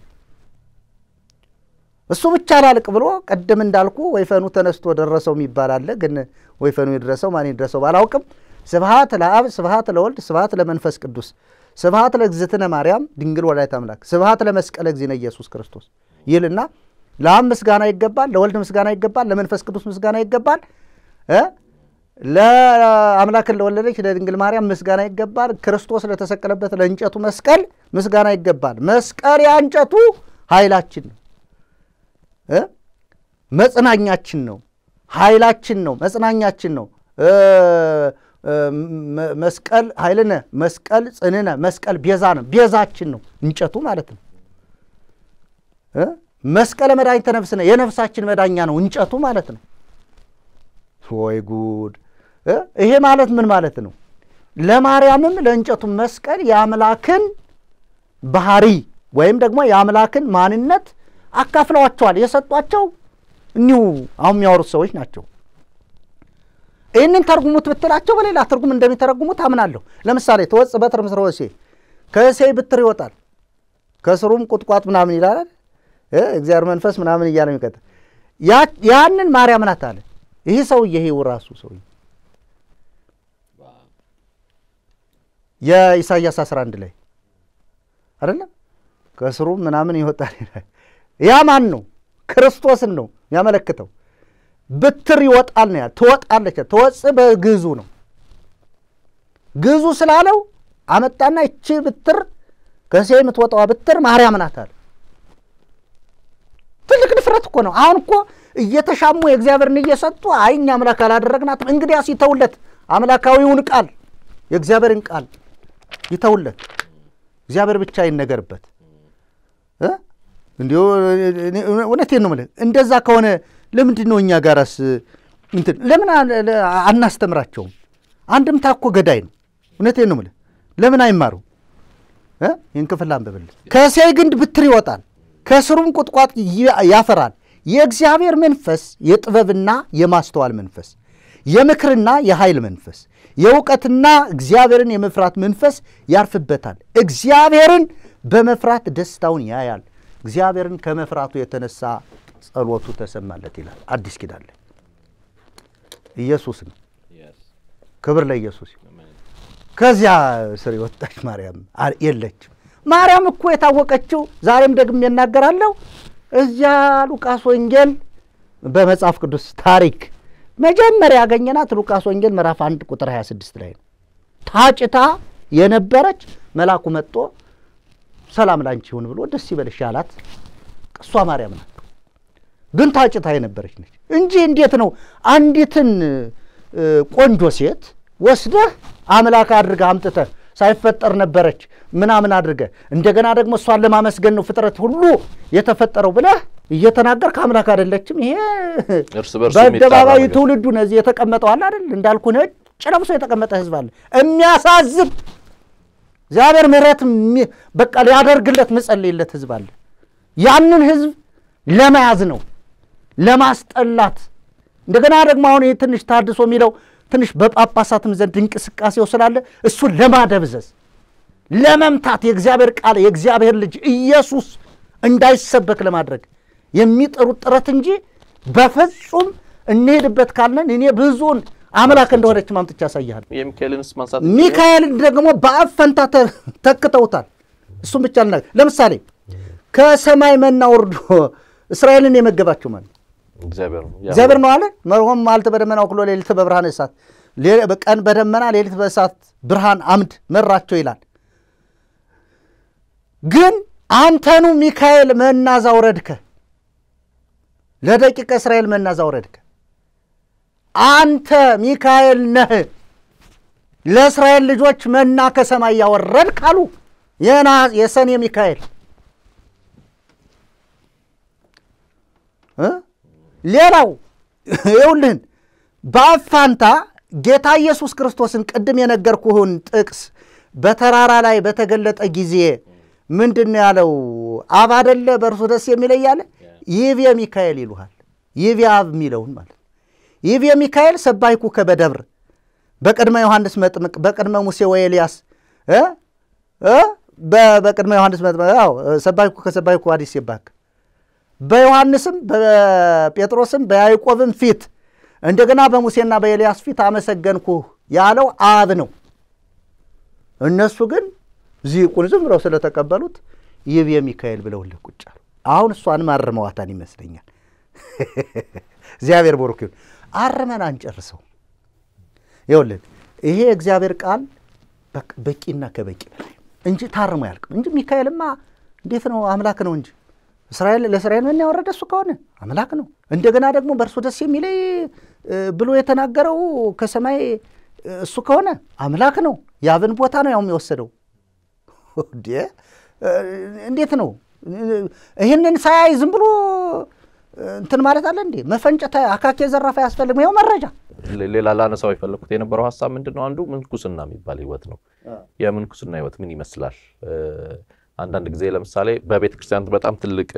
እሱ ብቻ ላልቅ ብሎ ቅድም እንዳልኩ ወይፈኑ ተነስቶ ደረሰው የሚባል አለ። ግን ወይፈኑ ይድረሰው ማን ይድረሰው ባላውቅም ስብሃት ለአብ ስብሃት ለወልድ ስብሃት ለመንፈስ ቅዱስ ስብሐት ለእግዝእትነ ማርያም ድንግል ወላዲተ አምላክ ስብሐት ለመስቀለ እግዚእነ ኢየሱስ ክርስቶስ ይልና ለአብ ምስጋና ይገባል፣ ለወልድ ምስጋና ይገባል፣ ለመንፈስ ቅዱስ ምስጋና ይገባል፣ ለአምላክን ለወለደች ለድንግል ማርያም ምስጋና ይገባል፣ ክርስቶስ ለተሰቀለበት ለእንጨቱ መስቀል ምስጋና ይገባል። መስቀል የእንጨቱ ኃይላችን ነው፣ መጽናኛችን ነው፣ ኃይላችን ነው፣ መጽናኛችን ነው። መስቀል ኃይልነ መስቀል ጽንነ መስቀል ቤዛ ነው። ቤዛችን ነው እንጨቱ ማለት ነው። መስቀለ መድኃኒተ ነፍስነ የነፍሳችን መዳኛ ነው እንጨቱ ማለት ነው። ወይ ጉድ! ይሄ ማለት ምን ማለት ነው? ለማርያምም ለእንጨቱ መስቀል የአምላክን ባህሪ ወይም ደግሞ የአምላክን ማንነት አካፍለዋቸዋል። የሰጧቸው እኒሁ አሁን የሚያወሩት ሰዎች ናቸው። ይህንን ተርጉሙት ብትላቸው በሌላ ትርጉም እንደሚተረጉሙት ታምናለሁ። ለምሳሌ ተወፅ በትር ምስረ ወሴ ከእሴይ ብትር ይወጣል ከስሩም ቁጥቋጥ ምናምን ይላል እግዚአብሔር መንፈስ ምናምን እያለ የሚቀጥል ያንን ማርያም ናት አለ። ይህ ሰውዬ ይሄው ራሱ ሰውዬ የኢሳያስ 11 ላይ አይደለም ከስሩም ምናምን ይወጣል ይላል። ያ ማን ነው? ክርስቶስን ነው የሚያመለክተው። ብትር ይወጣል ነው ያለ። ትወጣለች ትወጽ በግዙ ነው ግዙ ስላለው አመጣና ይቺ ብትር ከሴ የምትወጣዋ ብትር ማርያም ናት አለ። ትልቅ ድፍረት እኮ ነው። አሁን እኮ እየተሻሙ የእግዚአብሔርን እየሰጡ አይ እኛ አምላክ አላደረግናትም። እንግዲያስ ይተውለት፣ አምላካዊውን ቃል የእግዚአብሔርን ቃል ይተውለት። እግዚአብሔር ብቻ ይነገርበት። እንዲሁ እውነቴን ነው የምልህ እንደዛ ከሆነ ለምንድን ነው እኛ ጋራስ እንትን ለምን አናስተምራቸውም? አንድምታ እኮ ገዳይ ነው። እውነቴን ነው የምልህ። ለምን አይማሩ? ይህን ክፍል አንብብል። ከእሴይ ግንድ ብትር ይወጣል፣ ከስሩም ቁጥቋጥ ያፈራል። የእግዚአብሔር መንፈስ የጥበብና የማስተዋል መንፈስ፣ የምክርና የኃይል መንፈስ፣ የእውቀትና እግዚአብሔርን የመፍራት መንፈስ ያርፍበታል። እግዚአብሔርን በመፍራት ደስታውን ያያል። እግዚአብሔርን ከመፍራቱ የተነሳ ጸሎቱ ተሰማለት ይላል። አዲስ ኪዳን ላይ ኢየሱስ ነው። ክብር ለኢየሱስ። ከዚያ ስር የወጣች ማርያም የለችም። ማርያም እኮ የታወቀችው ዛሬም ደግም የናገራለሁ እዚያ ሉቃስ ወንጌል በመጽሐፍ ቅዱስ ታሪክ መጀመሪያ ያገኘናት ሉቃስ ወንጌል ምዕራፍ 1 ቁጥር 26 ላይ ነው። ታጭታ የነበረች መልአኩ መጥቶ ሰላም ላንቺ ይሁን ብሎ ደስ ይበልሽ አላት። እሷ ማርያም ናት። ግን ታጭታ የነበረች ነች እንጂ እንዴት ነው አንዲትን ቆንጆ ሴት ወስደህ አምላክ አድርገህ አምጥተህ ሳይፈጠር ነበረች ምናምን አድርገህ እንደገና ደግሞ እሷን ለማመስገን ነው ፍጥረት ሁሉ የተፈጠረው ብለህ እየተናገር አምላክ አደለችም። ይሄ ትውልዱ ነዚህ አለ አደል እንዳልኩ ነጭ ለብሶ የተቀመጠ ህዝብ አለ። የሚያሳዝብ እግዚአብሔር ምሕረት በቃ ሊያደርግለት መጸለይለት ህዝብ አለ። ያንን ህዝብ ለመያዝ ነው ለማስጠላት እንደገና ደግሞ አሁን ይህ ትንሽ ታድሶ የሚለው ትንሽ በጳጳሳትም ዘንድ እንቅስቃሴው ስላለ እሱን ለማደብዘዝ ለመምታት የእግዚአብሔር ቃል የእግዚአብሔር ልጅ ኢየሱስ እንዳይሰበክ ለማድረግ የሚጠሩት ጥረት እንጂ በፍጹም እንሄድበት ካለን እኔ ብዙውን አምላክ እንደሆነች ማምጥቻ ያሳያል። ሚካኤልን ደግሞ በአብ ፈንታ ተክተውታል። እሱም ብቻ ለምሳሌ ከሰማይ መና ወርዶ እስራኤልን የመገባቸው ማለት እግዚአብሔር ነው አለ። መርሆም ማልተ በደመና ወኩሎ ሌሊት በብርሃን እሳት፣ ቀን በደመና ሌሊት በእሳት ብርሃን አምድ መራቸው ይላል። ግን አንተኑ ሚካኤል መናዛ ውረድከ ለደቂቀ እስራኤል መናዛ ውረድከ፣ አንተ ሚካኤል ነህ ለእስራኤል ልጆች መና ከሰማይ ያወረድክ አሉ። የሰኔ ሚካኤል ሌላው ይውልህን በአፋንታ ጌታ ኢየሱስ ክርስቶስን ቅድም የነገርኩህን ጥቅስ በተራራ ላይ በተገለጠ ጊዜ ምንድን ያለው? አብ አደለ በእርሱ ደስ የሚለኝ አለ። ይቤ ሚካኤል ይሉሃል። ይቤ አብ የሚለውን ማለት ይቤ ሚካኤል ሰባይኩ ከበደብር በቅድመ ዮሐንስ መጥምቅ በቅድመ ሙሴ ወኤልያስ በቅድመ ዮሐንስ መጥምቅ ሰባይኩ ከሰባይኩ አዲስ ይባክ በዮሐንስም በጴጥሮስም በያዕቆብም ፊት እንደገና በሙሴና በኤልያስ ፊት አመሰገንኩ ያለው አብ ነው። እነሱ ግን ዚቁን ዝም ብለው ስለተቀበሉት ይብ የሚካኤል ብለው ልቁጭ አሉ። አሁን እሷን አርመዋታን ይመስለኛል። እግዚአብሔር ቦሩክ ይሁን። አርመን አንጨርሰው። ይኸውልህ ይሄ እግዚአብሔር ቃል በቂና ከበቂ በላይ እንጂ ታርሞ ያልቅም እንጂ ሚካኤልማ እንዴት ነው አምላክ ነው እንጂ እስራኤል ለእስራኤል መና ያወረደ እሱ ከሆነ አምላክ ነው። እንደገና ደግሞ በእርሱ ደስ የሚለይ ብሎ የተናገረው ከሰማይ እሱ ከሆነ አምላክ ነው። የአብን ቦታ ነው ያው የሚወሰደው። እንዴት ነው ይህንን ሳያይ ዝም ብሎ እንትን ማለት አለ እንዴ? መፈንጨት አካኬ ዘራፍ አያስፈልግም። ይኸው መረጃ። ሌላ ላነሳው የፈለግኩት የነበረው ሀሳብ ምንድን ነው? አንዱ ምንኩስና የሚባል ህይወት ነው። የምንኩስና ህይወት ምን ይመስላል? አንዳንድ ጊዜ ለምሳሌ በቤተ ክርስቲያን በጣም ትልቅ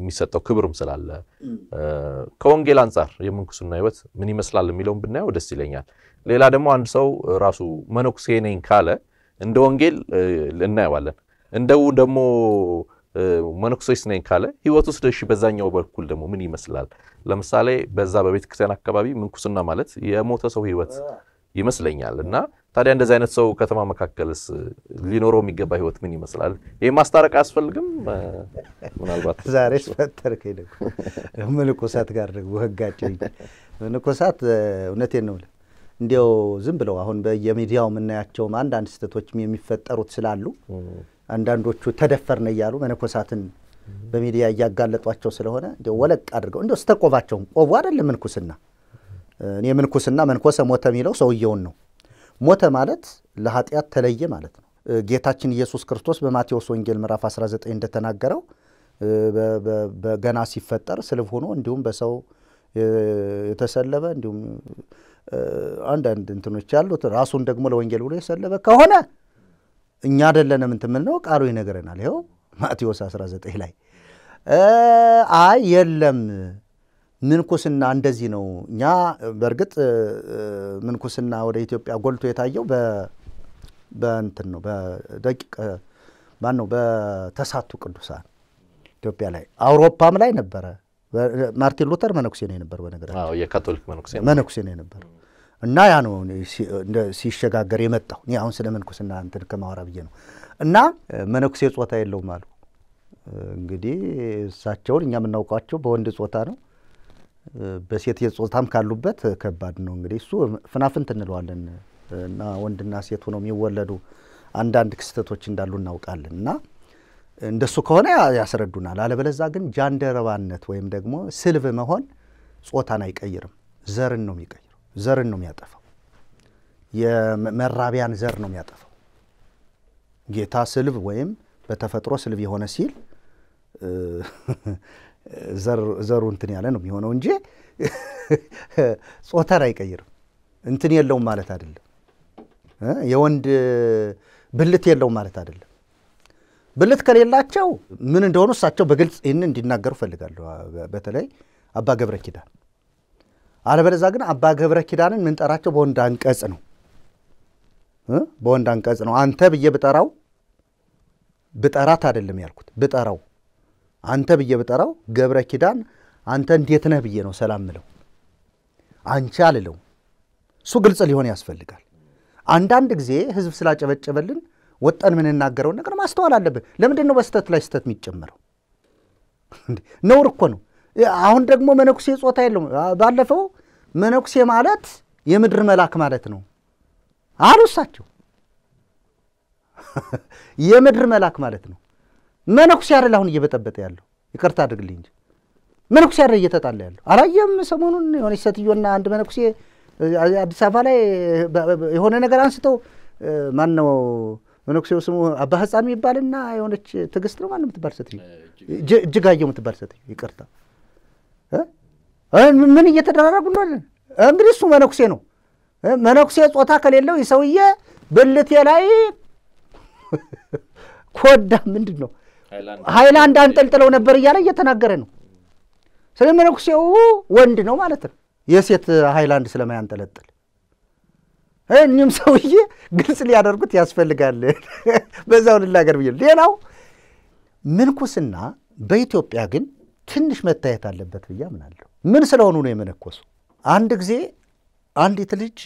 የሚሰጠው ክብርም ስላለ ከወንጌል አንጻር የምንኩስና ሕይወት ምን ይመስላል የሚለውን ብናየው ደስ ይለኛል። ሌላ ደግሞ አንድ ሰው ራሱ መነኩሴ ነኝ ካለ እንደ ወንጌል እናየዋለን። እንደው ደግሞ መነኩሴስ ነኝ ካለ ሕይወት ውስጥ እሺ፣ በዛኛው በኩል ደግሞ ምን ይመስላል? ለምሳሌ በዛ በቤተ ክርስቲያን አካባቢ ምንኩስና ማለት የሞተ ሰው ሕይወት ይመስለኛል እና ታዲያ እንደዚህ አይነት ሰው ከተማ መካከልስ ሊኖረው የሚገባ ህይወት ምን ይመስላል? ይህ ማስታረቅ አያስፈልግም? ምናልባት ዛሬ ስፈጠርከኝ ደግሞ መነኮሳት ጋር ደግሞ ህጋጭኝ። መነኮሳት እውነቴን ነው እንዲያው ዝም ብለው አሁን በየሚዲያው የምናያቸውም አንዳንድ ስህተቶችም የሚፈጠሩት ስላሉ አንዳንዶቹ ተደፈርን እያሉ መነኮሳትን በሚዲያ እያጋለጧቸው ስለሆነ እንዲያው ወለቅ አድርገው እንዲ ስተቆባቸውም ቆቡ አይደለም ምንኩስና። እኔ ምንኩስና መንኮሰ ሞተ የሚለው ሰውየውን ነው ሞተ ማለት ለኃጢአት ተለየ ማለት ነው። ጌታችን ኢየሱስ ክርስቶስ በማቴዎስ ወንጌል ምዕራፍ 19 እንደተናገረው በገና ሲፈጠር ስልብ ሆኖ እንዲሁም በሰው የተሰለበ እንዲሁም አንዳንድ እንትኖች ያሉት ራሱን ደግሞ ለወንጌል ብሎ የሰለበ ከሆነ እኛ አደለንም እንትምል ነው ቃሉ ይነግረናል። ይኸው ማቴዎስ 19 ላይ አይ የለም ምንኩስና እንደዚህ ነው። እኛ በእርግጥ ምንኩስና ወደ ኢትዮጵያ ጎልቶ የታየው በእንትን ነው በደቂቅ ማን ነው በተሳቱ ቅዱሳን ኢትዮጵያ ላይ አውሮፓም ላይ ነበረ። ማርቲን ሉተር መነኩሴ ነው የነበር፣ በነገራችን የካቶሊክ መነኩሴ ነው የነበር እና ያ ነው ሲሸጋገር የመጣው። እኔ አሁን ስለ ምንኩስና እንትን ከማወራ ብዬ ነው። እና መነኩሴ ጾታ የለውም አሉ። እንግዲህ እሳቸውን እኛ የምናውቋቸው በወንድ ጾታ ነው በሴት የጾታም ካሉበት ከባድ ነው። እንግዲህ እሱ ፍናፍንት እንለዋለን እና ወንድና ሴት ሆነው የሚወለዱ አንዳንድ ክስተቶች እንዳሉ እናውቃለን እና እንደሱ ከሆነ ያስረዱናል። አለበለዛ ግን ጃንደረባነት ወይም ደግሞ ስልብ መሆን ጾታን አይቀይርም፣ ዘርን ነው የሚቀይረው፣ ዘርን ነው የሚያጠፋው፣ የመራቢያን ዘር ነው የሚያጠፋው። ጌታ ስልብ ወይም በተፈጥሮ ስልብ የሆነ ሲል ዘሩ እንትን ያለ ነው የሚሆነው እንጂ ጾታን አይቀይርም። እንትን የለውም ማለት አይደለም። የወንድ ብልት የለውም ማለት አይደለም። ብልት ከሌላቸው ምን እንደሆኑ እሳቸው በግልጽ ይህን እንዲናገሩ ፈልጋለሁ። በተለይ አባ ገብረ ኪዳን። አለበለዛ ግን አባ ገብረ ኪዳንን ምንጠራቸው በወንድ አንቀጽ ነው በወንድ አንቀጽ ነው። አንተ ብዬ ብጠራው ብጠራት አይደለም ያልኩት ብጠራው አንተ ብዬ ብጠራው ገብረ ኪዳን አንተ እንዴት ነህ ብዬ ነው ሰላም ምለው፣ አንቺ አልለው። እሱ ግልጽ ሊሆን ያስፈልጋል። አንዳንድ ጊዜ ህዝብ ስላጨበጨበልን ወጠን የምንናገረውን ነገር ማስተዋል አለብን። ለምንድን ነው በስተት ላይ ስተት የሚጨመረው? ነውር እኮ ነው። አሁን ደግሞ መነኩሴ ጾታ የለውም። ባለፈው መነኩሴ ማለት የምድር መልአክ ማለት ነው አሉ እሳቸው። የምድር መልአክ ማለት ነው። መነኩሴ አይደል አሁን እየበጠበጠ ያለው? ይቅርታ አድርግልኝ እንጂ መነኩሴ አይደል እየተጣለ ያለው? አላየም? ሰሞኑን የሆነች ሴትዮና አንድ መነኩሴ አዲስ አበባ ላይ የሆነ ነገር አንስተው ማን ነው መነኩሴው ስሙ አባ ህፃን የሚባልና የሆነች ትዕግስት ነው ማን የምትባል ሴትዮ እጅጋየሁ የምትባል ሴትዮ ይቅርታ ምን እየተደራረጉ እንደሆነ እንግዲህ እሱ መነኩሴ ነው። መነኩሴ ጾታ ከሌለው ይህ ሰውዬ ብልቴ ላይ ኮዳ ምንድን ነው ሀይላንድ አንጠልጥለው ነበር እያለ እየተናገረ ነው። ስለ መነኩሴው ወንድ ነው ማለት ነው። የሴት ሀይላንድ ስለማያንጠለጥል እኒም ሰውዬ ግልጽ ሊያደርጉት ያስፈልጋል። በዛውን ላገር ብዬ ሌላው ምንኩስና በኢትዮጵያ ግን ትንሽ መታየት አለበት ብዬ አምናለሁ። ምን ስለሆኑ ነው የመነኮሱ? አንድ ጊዜ አንዲት ልጅ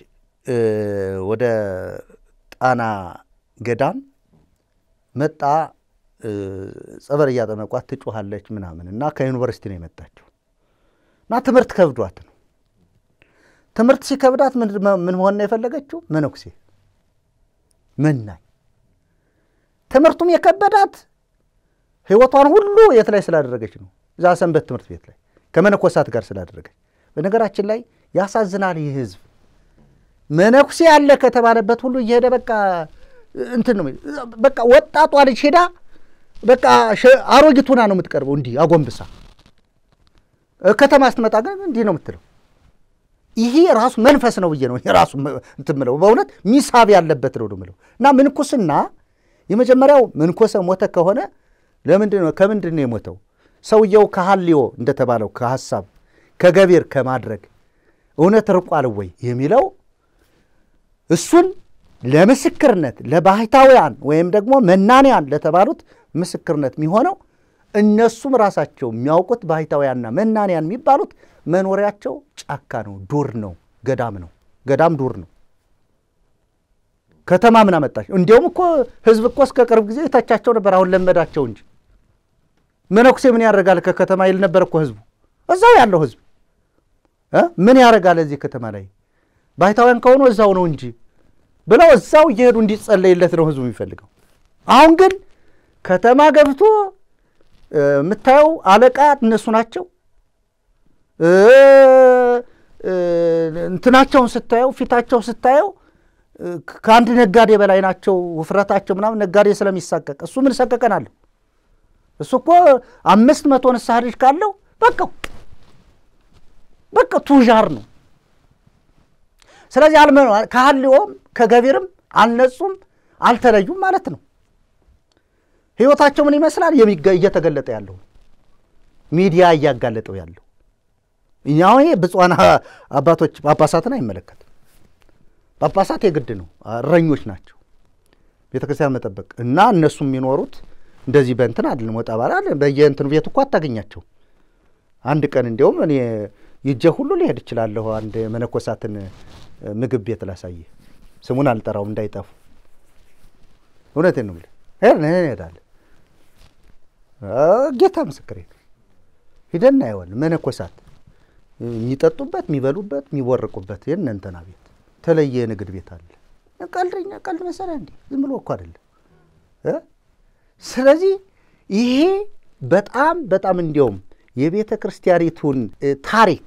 ወደ ጣና ገዳም መጣ ጸበር እያጠመቋት ትጮኋለች ምናምን እና ከዩኒቨርሲቲ ነው የመጣችው እና ትምህርት ከብዷት ነው። ትምህርት ሲከብዳት ምን መሆን ነው የፈለገችው? መነኩሴ መናኝ። ትምህርቱም የከበዳት ህይወቷን ሁሉ የት ላይ ስላደረገች ነው? እዛ ሰንበት ትምህርት ቤት ላይ ከመነኮሳት ጋር ስላደረገች። በነገራችን ላይ ያሳዝናል። ይህ ህዝብ መነኩሴ አለ ከተባለበት ሁሉ እየሄደ በቃ እንትን ነው በቃ ወጣቷ ልጅ ሄዳ በቃ አሮጊት ሆና ነው የምትቀርበው፣ እንዲህ አጎንብሳ። ከተማ ስትመጣ ግን እንዲህ ነው የምትለው። ይሄ ራሱ መንፈስ ነው ብዬ ነው ራሱ እንትን የምለው በእውነት ሚሳብ ያለበት ነው የምለው። እና ምንኩስና የመጀመሪያው ምንኮሰ ሞተ ከሆነ ለምንድን ነው ከምንድን ነው የሞተው? ሰውየው ከሐልዮ እንደተባለው ከሀሳብ ከገቢር ከማድረግ እውነት ርቋል ወይ የሚለው እሱን ለምስክርነት ለባህታውያን ወይም ደግሞ መናንያን ለተባሉት ምስክርነት የሚሆነው እነሱም ራሳቸው የሚያውቁት ባህታውያንና መናንያን የሚባሉት መኖሪያቸው ጫካ ነው፣ ዱር ነው፣ ገዳም ነው። ገዳም ዱር ነው። ከተማ ምን አመጣቸው? እንዲያውም እኮ ህዝብ እኮ እስከ ቅርብ ጊዜ ይተቻቸው ነበር። አሁን ለመዳቸው እንጂ መነኩሴ ምን ያደርጋል ከከተማ ይል ነበር እኮ ህዝቡ፣ እዛው ያለው ህዝብ ምን ያደርጋል እዚህ ከተማ ላይ ባህታውያን ከሆኑ እዛው ነው እንጂ ብለው እዛው እየሄዱ እንዲጸለይለት ነው ህዝቡ የሚፈልገው። አሁን ግን ከተማ ገብቶ የምታየው አለቃ እነሱ ናቸው። እንትናቸውን ስታየው ፊታቸው ስታየው ከአንድ ነጋዴ በላይ ናቸው። ውፍረታቸው ምናምን ነጋዴ ስለሚሳቀቅ እሱ ምን ሰቀቀናል? እሱ እኮ አምስት መቶ ንስሐ ልጅ ካለው በቃው በቃ ቱዣር ነው። ስለዚህ አልመ ከሀልዮም ከገቢርም አልነጹም አልተለዩም ማለት ነው። ህይወታቸው ምን ይመስላል? እየተገለጠ ያለው ሚዲያ እያጋለጠው ያለው እኛ ይሄ ብፁዓን አባቶች ጳጳሳትን አይመለከትም። ጳጳሳት የግድ ነው፣ እረኞች ናቸው፣ ቤተክርስቲያን መጠበቅ እና እነሱ የሚኖሩት እንደዚህ በእንትን አይደለም። ወጣ ባላ በየእንትኑ ቤት እኮ አታገኛቸው። አንድ ቀን እንዲያውም እኔ ይጀ ሁሉ ሊሄድ እችላለሁ። አንድ መነኮሳትን ምግብ ቤት ላሳየ፣ ስሙን አልጠራውም እንዳይጠፉ። እውነቴን ነው። እንሄዳለን ጌታ ምስክሬ ነው። ሂደን እናየዋለን። መነኮሳት የሚጠጡበት፣ የሚበሉበት፣ የሚወርቁበት የእነንተና ቤት ተለየ የንግድ ቤት አለ። ቀልደኛ ቀልድ መሰለህ እንዲ ዝም ብሎ እኮ አይደለም። ስለዚህ ይሄ በጣም በጣም እንዲያውም የቤተ ክርስቲያኒቱን ታሪክ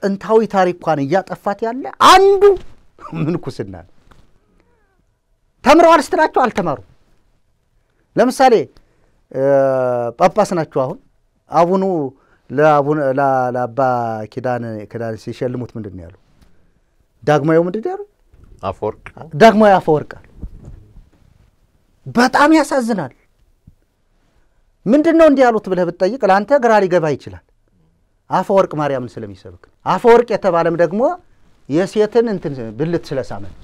ጥንታዊ ታሪኳን እያጠፋት ያለ አንዱ ምንኩስና ነው። ተምረዋል ስትላቸው አልተማሩ። ለምሳሌ ጳጳስ ናቸው። አሁን አቡኑ ለአባ ኪዳን ክዳን ሲሸልሙት ምንድን ነው ያሉ? ዳግማዊ ምንድን ነው ያሉ? አፈወርቅ ዳግማዊ አፈወርቅ በጣም ያሳዝናል። ምንድን ነው እንዲህ ያሉት ብለህ ብትጠይቅ ለአንተ ግራ ሊገባ ይችላል። አፈወርቅ ማርያምን ስለሚሰብክ አፈወርቅ የተባለም ደግሞ የሴትን እንትን ብልት ስለሳመን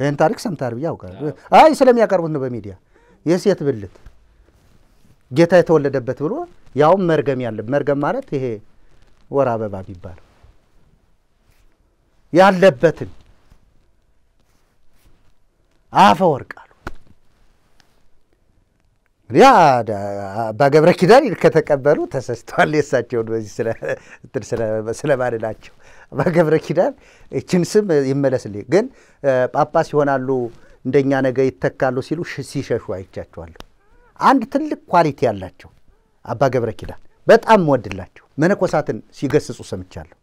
ይህን ታሪክ ሰምታል ብዬ አውቃለሁ። አይ ስለሚያቀርቡት ነው በሚዲያ የሴት ብልት ጌታ የተወለደበት ብሎ ያውም መርገም ያለ መርገም ማለት ይሄ ወር አበባ የሚባለው ያለበትን አፈ ወርቅ አሉ። ያ በገብረ ኪዳን ከተቀበሉ ተሰስተዋል። የሳቸውን በዚህ ስለማንላቸው በገብረ ኪዳን ይችን ስም ይመለስልኝ። ግን ጳጳስ ይሆናሉ እንደኛ ነገ ይተካሉ ሲሉ ሲሸሹ አይቻቸዋለሁ። አንድ ትልቅ ኳሊቲ ያላቸው አባ ገብረ ኪዳን በጣም ወድላቸው። መነኮሳትን ሲገስጹ ሰምቻለሁ።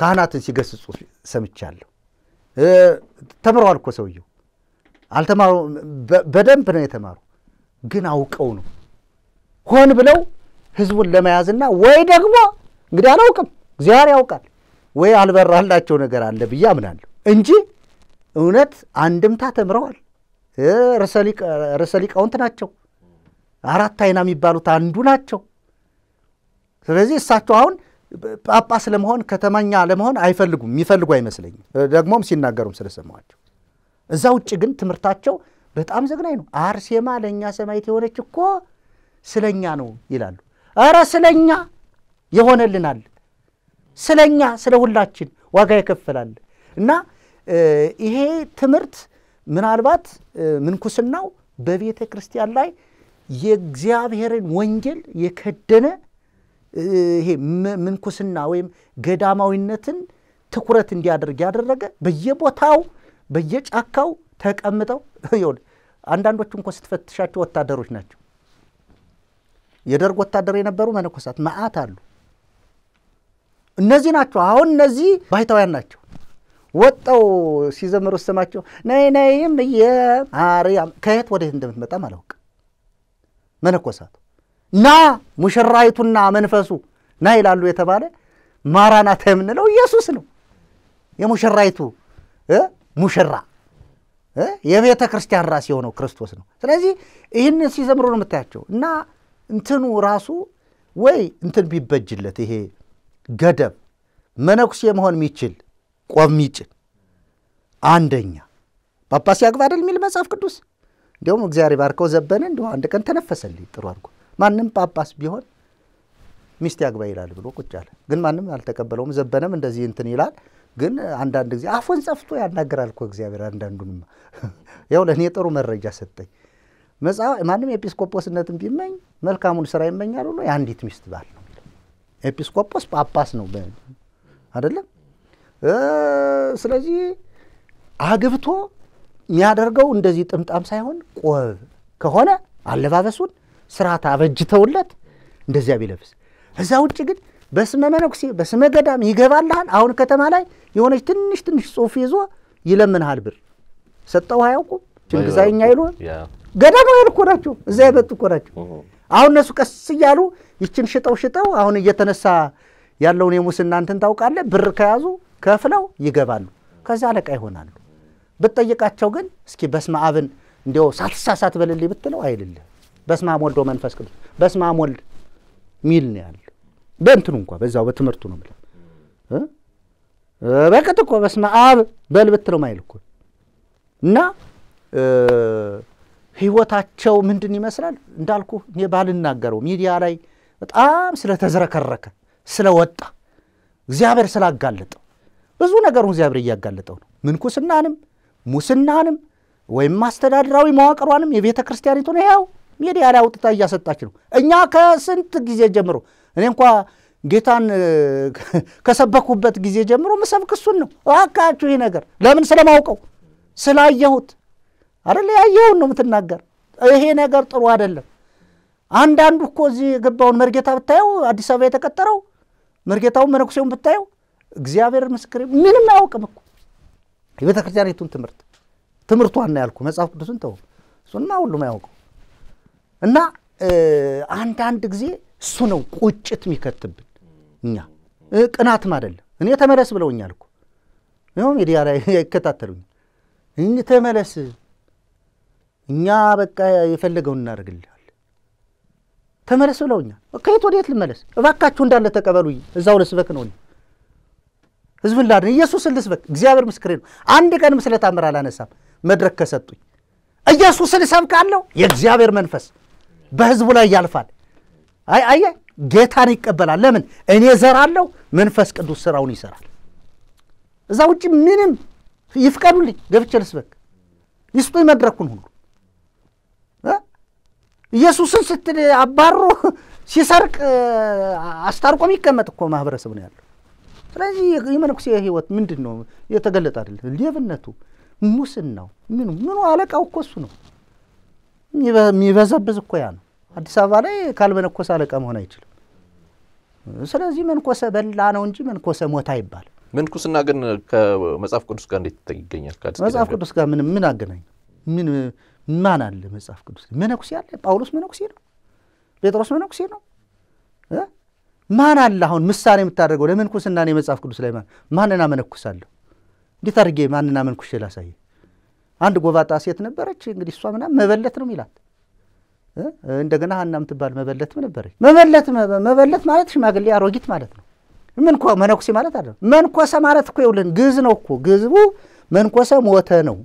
ካህናትን ሲገስጹ ሰምቻለሁ። ተምረዋል እኮ ሰውየው፣ አልተማሩ በደንብ ነው የተማሩ፣ ግን አውቀው ነው ሆን ብለው ህዝቡን ለመያዝና ወይ ደግሞ እንግዲህ አላውቅም፣ እግዚአብሔር ያውቃል፣ ወይ አልበራላቸው ነገር አለ ብዬ አምናለሁ እንጂ እውነት አንድምታ ተምረዋል። ርዕሰ ሊቃውንት ናቸው። አራት አይና የሚባሉት አንዱ ናቸው። ስለዚህ እሳቸው አሁን ጳጳስ ለመሆን ከተማኛ ለመሆን አይፈልጉም፣ የሚፈልጉ አይመስለኝም። ደግሞም ሲናገሩም ስለሰማዋቸው። እዛ ውጭ ግን ትምህርታቸው በጣም ዘግናኝ ነው። አርሴማ ለእኛ ሰማዕት የሆነች እኮ ስለኛ ነው ይላሉ። ኧረ ስለኛ የሆነልናል፣ ስለኛ ስለ ሁላችን ዋጋ ይከፍላል እና ይሄ ትምህርት ምናልባት ምንኩስናው በቤተ ክርስቲያን ላይ የእግዚአብሔርን ወንጌል የከደነ ይሄ ምንኩስና ወይም ገዳማዊነትን ትኩረት እንዲያደርግ ያደረገ በየቦታው በየጫካው ተቀምጠው ይሆን አንዳንዶቹ እንኳ ስትፈትሻቸው ወታደሮች ናቸው። የደርግ ወታደር የነበሩ መነኮሳት መዓት አሉ። እነዚህ ናቸው። አሁን እነዚህ ባይታውያን ናቸው። ወጣው ሲዘምሩ ስማቸው ነይ ነይም የማርያም ከየት ወደት እንደምትመጣም አላውቅ። መነኮሳቱ ና ሙሽራይቱና መንፈሱ ና ይላሉ የተባለ ማራናታ የምንለው ኢየሱስ ነው። የሙሽራይቱ ሙሽራ የቤተ ክርስቲያን ራስ የሆነው ክርስቶስ ነው። ስለዚህ ይህንን ሲዘምሩ ነው የምታያቸው። እና እንትኑ ራሱ ወይ እንትን ቢበጅለት ይሄ ገደብ መነኩሴ መሆን የሚችል ቆሚጭ አንደኛ ጳጳስ ያግባ አይደል የሚል መጽሐፍ ቅዱስ። እንዲሁም እግዚአብሔር ባርከው ዘበነ እንዲ አንድ ቀን ተነፈሰልኝ ጥሩ አድርጎ። ማንም ጳጳስ ቢሆን ሚስት ያግባ ይላል ብሎ ቁጭ አለ። ግን ማንም አልተቀበለውም። ዘበነም እንደዚህ እንትን ይላል። ግን አንዳንድ ጊዜ አፎን ጸፍቶ ያናገራል እኮ እግዚአብሔር። አንዳንዱንማ ያው ለእኔ ጥሩ መረጃ ሰጠኝ። ማንም ኤጲስቆጶስነትን ቢመኝ መልካሙን ስራ ይመኛል ሁሉ የአንዲት ሚስት ባል ነው። ኤጲስቆጶስ ጳጳስ ነው አይደለም። ስለዚህ አግብቶ የሚያደርገው እንደዚህ ጥምጣም ሳይሆን ቆብ ከሆነ አለባበሱን ስርዓት አበጅተውለት እንደዚያ ቢለብስ። እዛ ውጭ ግን በስመ መነኩሴ በስመ ገዳም ይገባልሃል። አሁን ከተማ ላይ የሆነች ትንሽ ትንሽ ጽሑፍ ይዞ ይለምንሃል። ብር ሰጠው አያውቁም። ችንግዛኛ ይሉ ገዳማውያን እኮ ናቸው፣ እዛ የመጡ እኮ ናቸው። አሁን እነሱ ቀስ እያሉ ይችን ሽጠው ሽጠው አሁን እየተነሳ ያለውን የሙስና እንትን ታውቃለህ። ብር ከያዙ ከፍለው ይገባሉ። ከዛ አለቃ ይሆናሉ። ብትጠይቃቸው ግን እስኪ በስመ አብን እንዲያው ሳትሳሳት በልልኝ ብትለው አይልልህ። በስመ አብ ወልድ ወመንፈስ ቅዱስ በስመ አብ ወልድ ሚል ነው ያለ። በእንትኑ እንኳ በዛው በትምህርቱ ነው ብለ በቅጥ እኮ በስመ አብ በል ብትለው ማይል እኮ እና ህይወታቸው ምንድን ይመስላል እንዳልኩ እኔ ባልናገረው ሚዲያ ላይ በጣም ስለተዝረከረከ ስለወጣ እግዚአብሔር ስላጋለጠው ብዙ ነገሩን እግዚአብሔር እያጋለጠው ነው። ምንኩስናንም፣ ሙስናንም ወይም አስተዳድራዊ መዋቅሯንም የቤተ ክርስቲያኒቱን ያው ሚዲያ ላይ አውጥታ እያሰጣች ነው። እኛ ከስንት ጊዜ ጀምሮ እኔ እንኳ ጌታን ከሰበኩበት ጊዜ ጀምሮ ምሰብክ እሱን ነው። እባካችሁ ይህ ነገር ለምን ስለማውቀው ስላየሁት አይደለ? ያየውን ነው የምትናገር። ይሄ ነገር ጥሩ አይደለም። አንዳንዱ እኮ እዚህ የገባውን መርጌታ ብታየው አዲስ አበባ የተቀጠረው መርጌታውን መነኩሴውን ብታየው እግዚአብሔር ምስክር ምንም አያውቅም እኮ የቤተ ክርስቲያኒቱን ትምህርት ትምህርቷን ና ያልኩ። መጽሐፍ ቅዱስን ተው፣ እሱና ሁሉም አያውቀው እና አንዳንድ ጊዜ እሱ ነው ቁጭት የሚከትብን እኛ ቅናትም አይደለም። እኔ ተመለስ ብለውኛል እኮ ይኸው ሚዲያ ላይ ይከታተሉኝ። እኔ ተመለስ፣ እኛ በቃ የፈለገውን እናደርግልል ተመለስ ብለውኛል። ከየት ወደየት ልመለስ? እባካችሁ እንዳለ ተቀበሉኝ፣ እዛው ልስበክ ነው። ህዝብን ላድን ኢየሱስን ልስበክ። እግዚአብሔር ምስክሬ ነው። አንድ ቀን ምስለ ታምር አላነሳም። መድረክ ከሰጡኝ ኢየሱስን እሰብካለሁ። የእግዚአብሔር መንፈስ በህዝቡ ላይ ያልፋል። አይ አየ ጌታን ይቀበላል። ለምን እኔ ዘራለሁ፣ መንፈስ ቅዱስ ስራውን ይሰራል። እዛ ውጭ ምንም ይፍቀዱልኝ፣ ገብቼ ልስበክ፣ ይስጡኝ መድረኩን ሁሉ ኢየሱስን ስትል አባሮ ሲሰርቅ አስታርቆም ይቀመጥ እኮ ማህበረሰብ ነው ያለው። ስለዚህ የመነኩሴ ህይወት ምንድን ነው? የተገለጠ አይደለም። ሌብነቱ፣ ሙስናው፣ ምኑ ምኑ አለቃው እኮ እሱ ነው። የሚበዘብዝ እኮ ያ ነው። አዲስ አበባ ላይ ካልመነኮሰ አለቃ መሆን አይችልም። ስለዚህ መንኮሰ በላ ነው እንጂ መንኮሰ ሞታ ይባል። ምንኩስና ግን ከመጽሐፍ ቅዱስ ጋር እንዴት ይገኛል? መጽሐፍ ቅዱስ ጋር ምን ምን አገናኝ? ምን ማን አለ መጽሐፍ ቅዱስ? መነኩሴ አለ። ጳውሎስ መነኩሴ ነው። ጴጥሮስ መነኩሴ ነው። ማን አለ አሁን ምሳሌ የምታደርገው ለምንኩስናን የመጽሐፍ ቅዱስ ላይ ማንን አመነኩሳለሁ? እንዴት አድርጌ ማንን አመንኩሼ ላሳየ? አንድ ጎባጣ ሴት ነበረች። እንግዲህ እሷ ምና መበለት ነው ይላል። እንደገና ሀና ምትባል መበለትም ነበረች። መበለት መበለት ማለት ሽማግሌ አሮጊት ማለት ነው። ምንኮ መነኩሴ ማለት አለ። መንኮሰ ማለት እኮ ይውልን ግዝ ነው እኮ ግዝቡ መንኮሰ ሞተ ነው።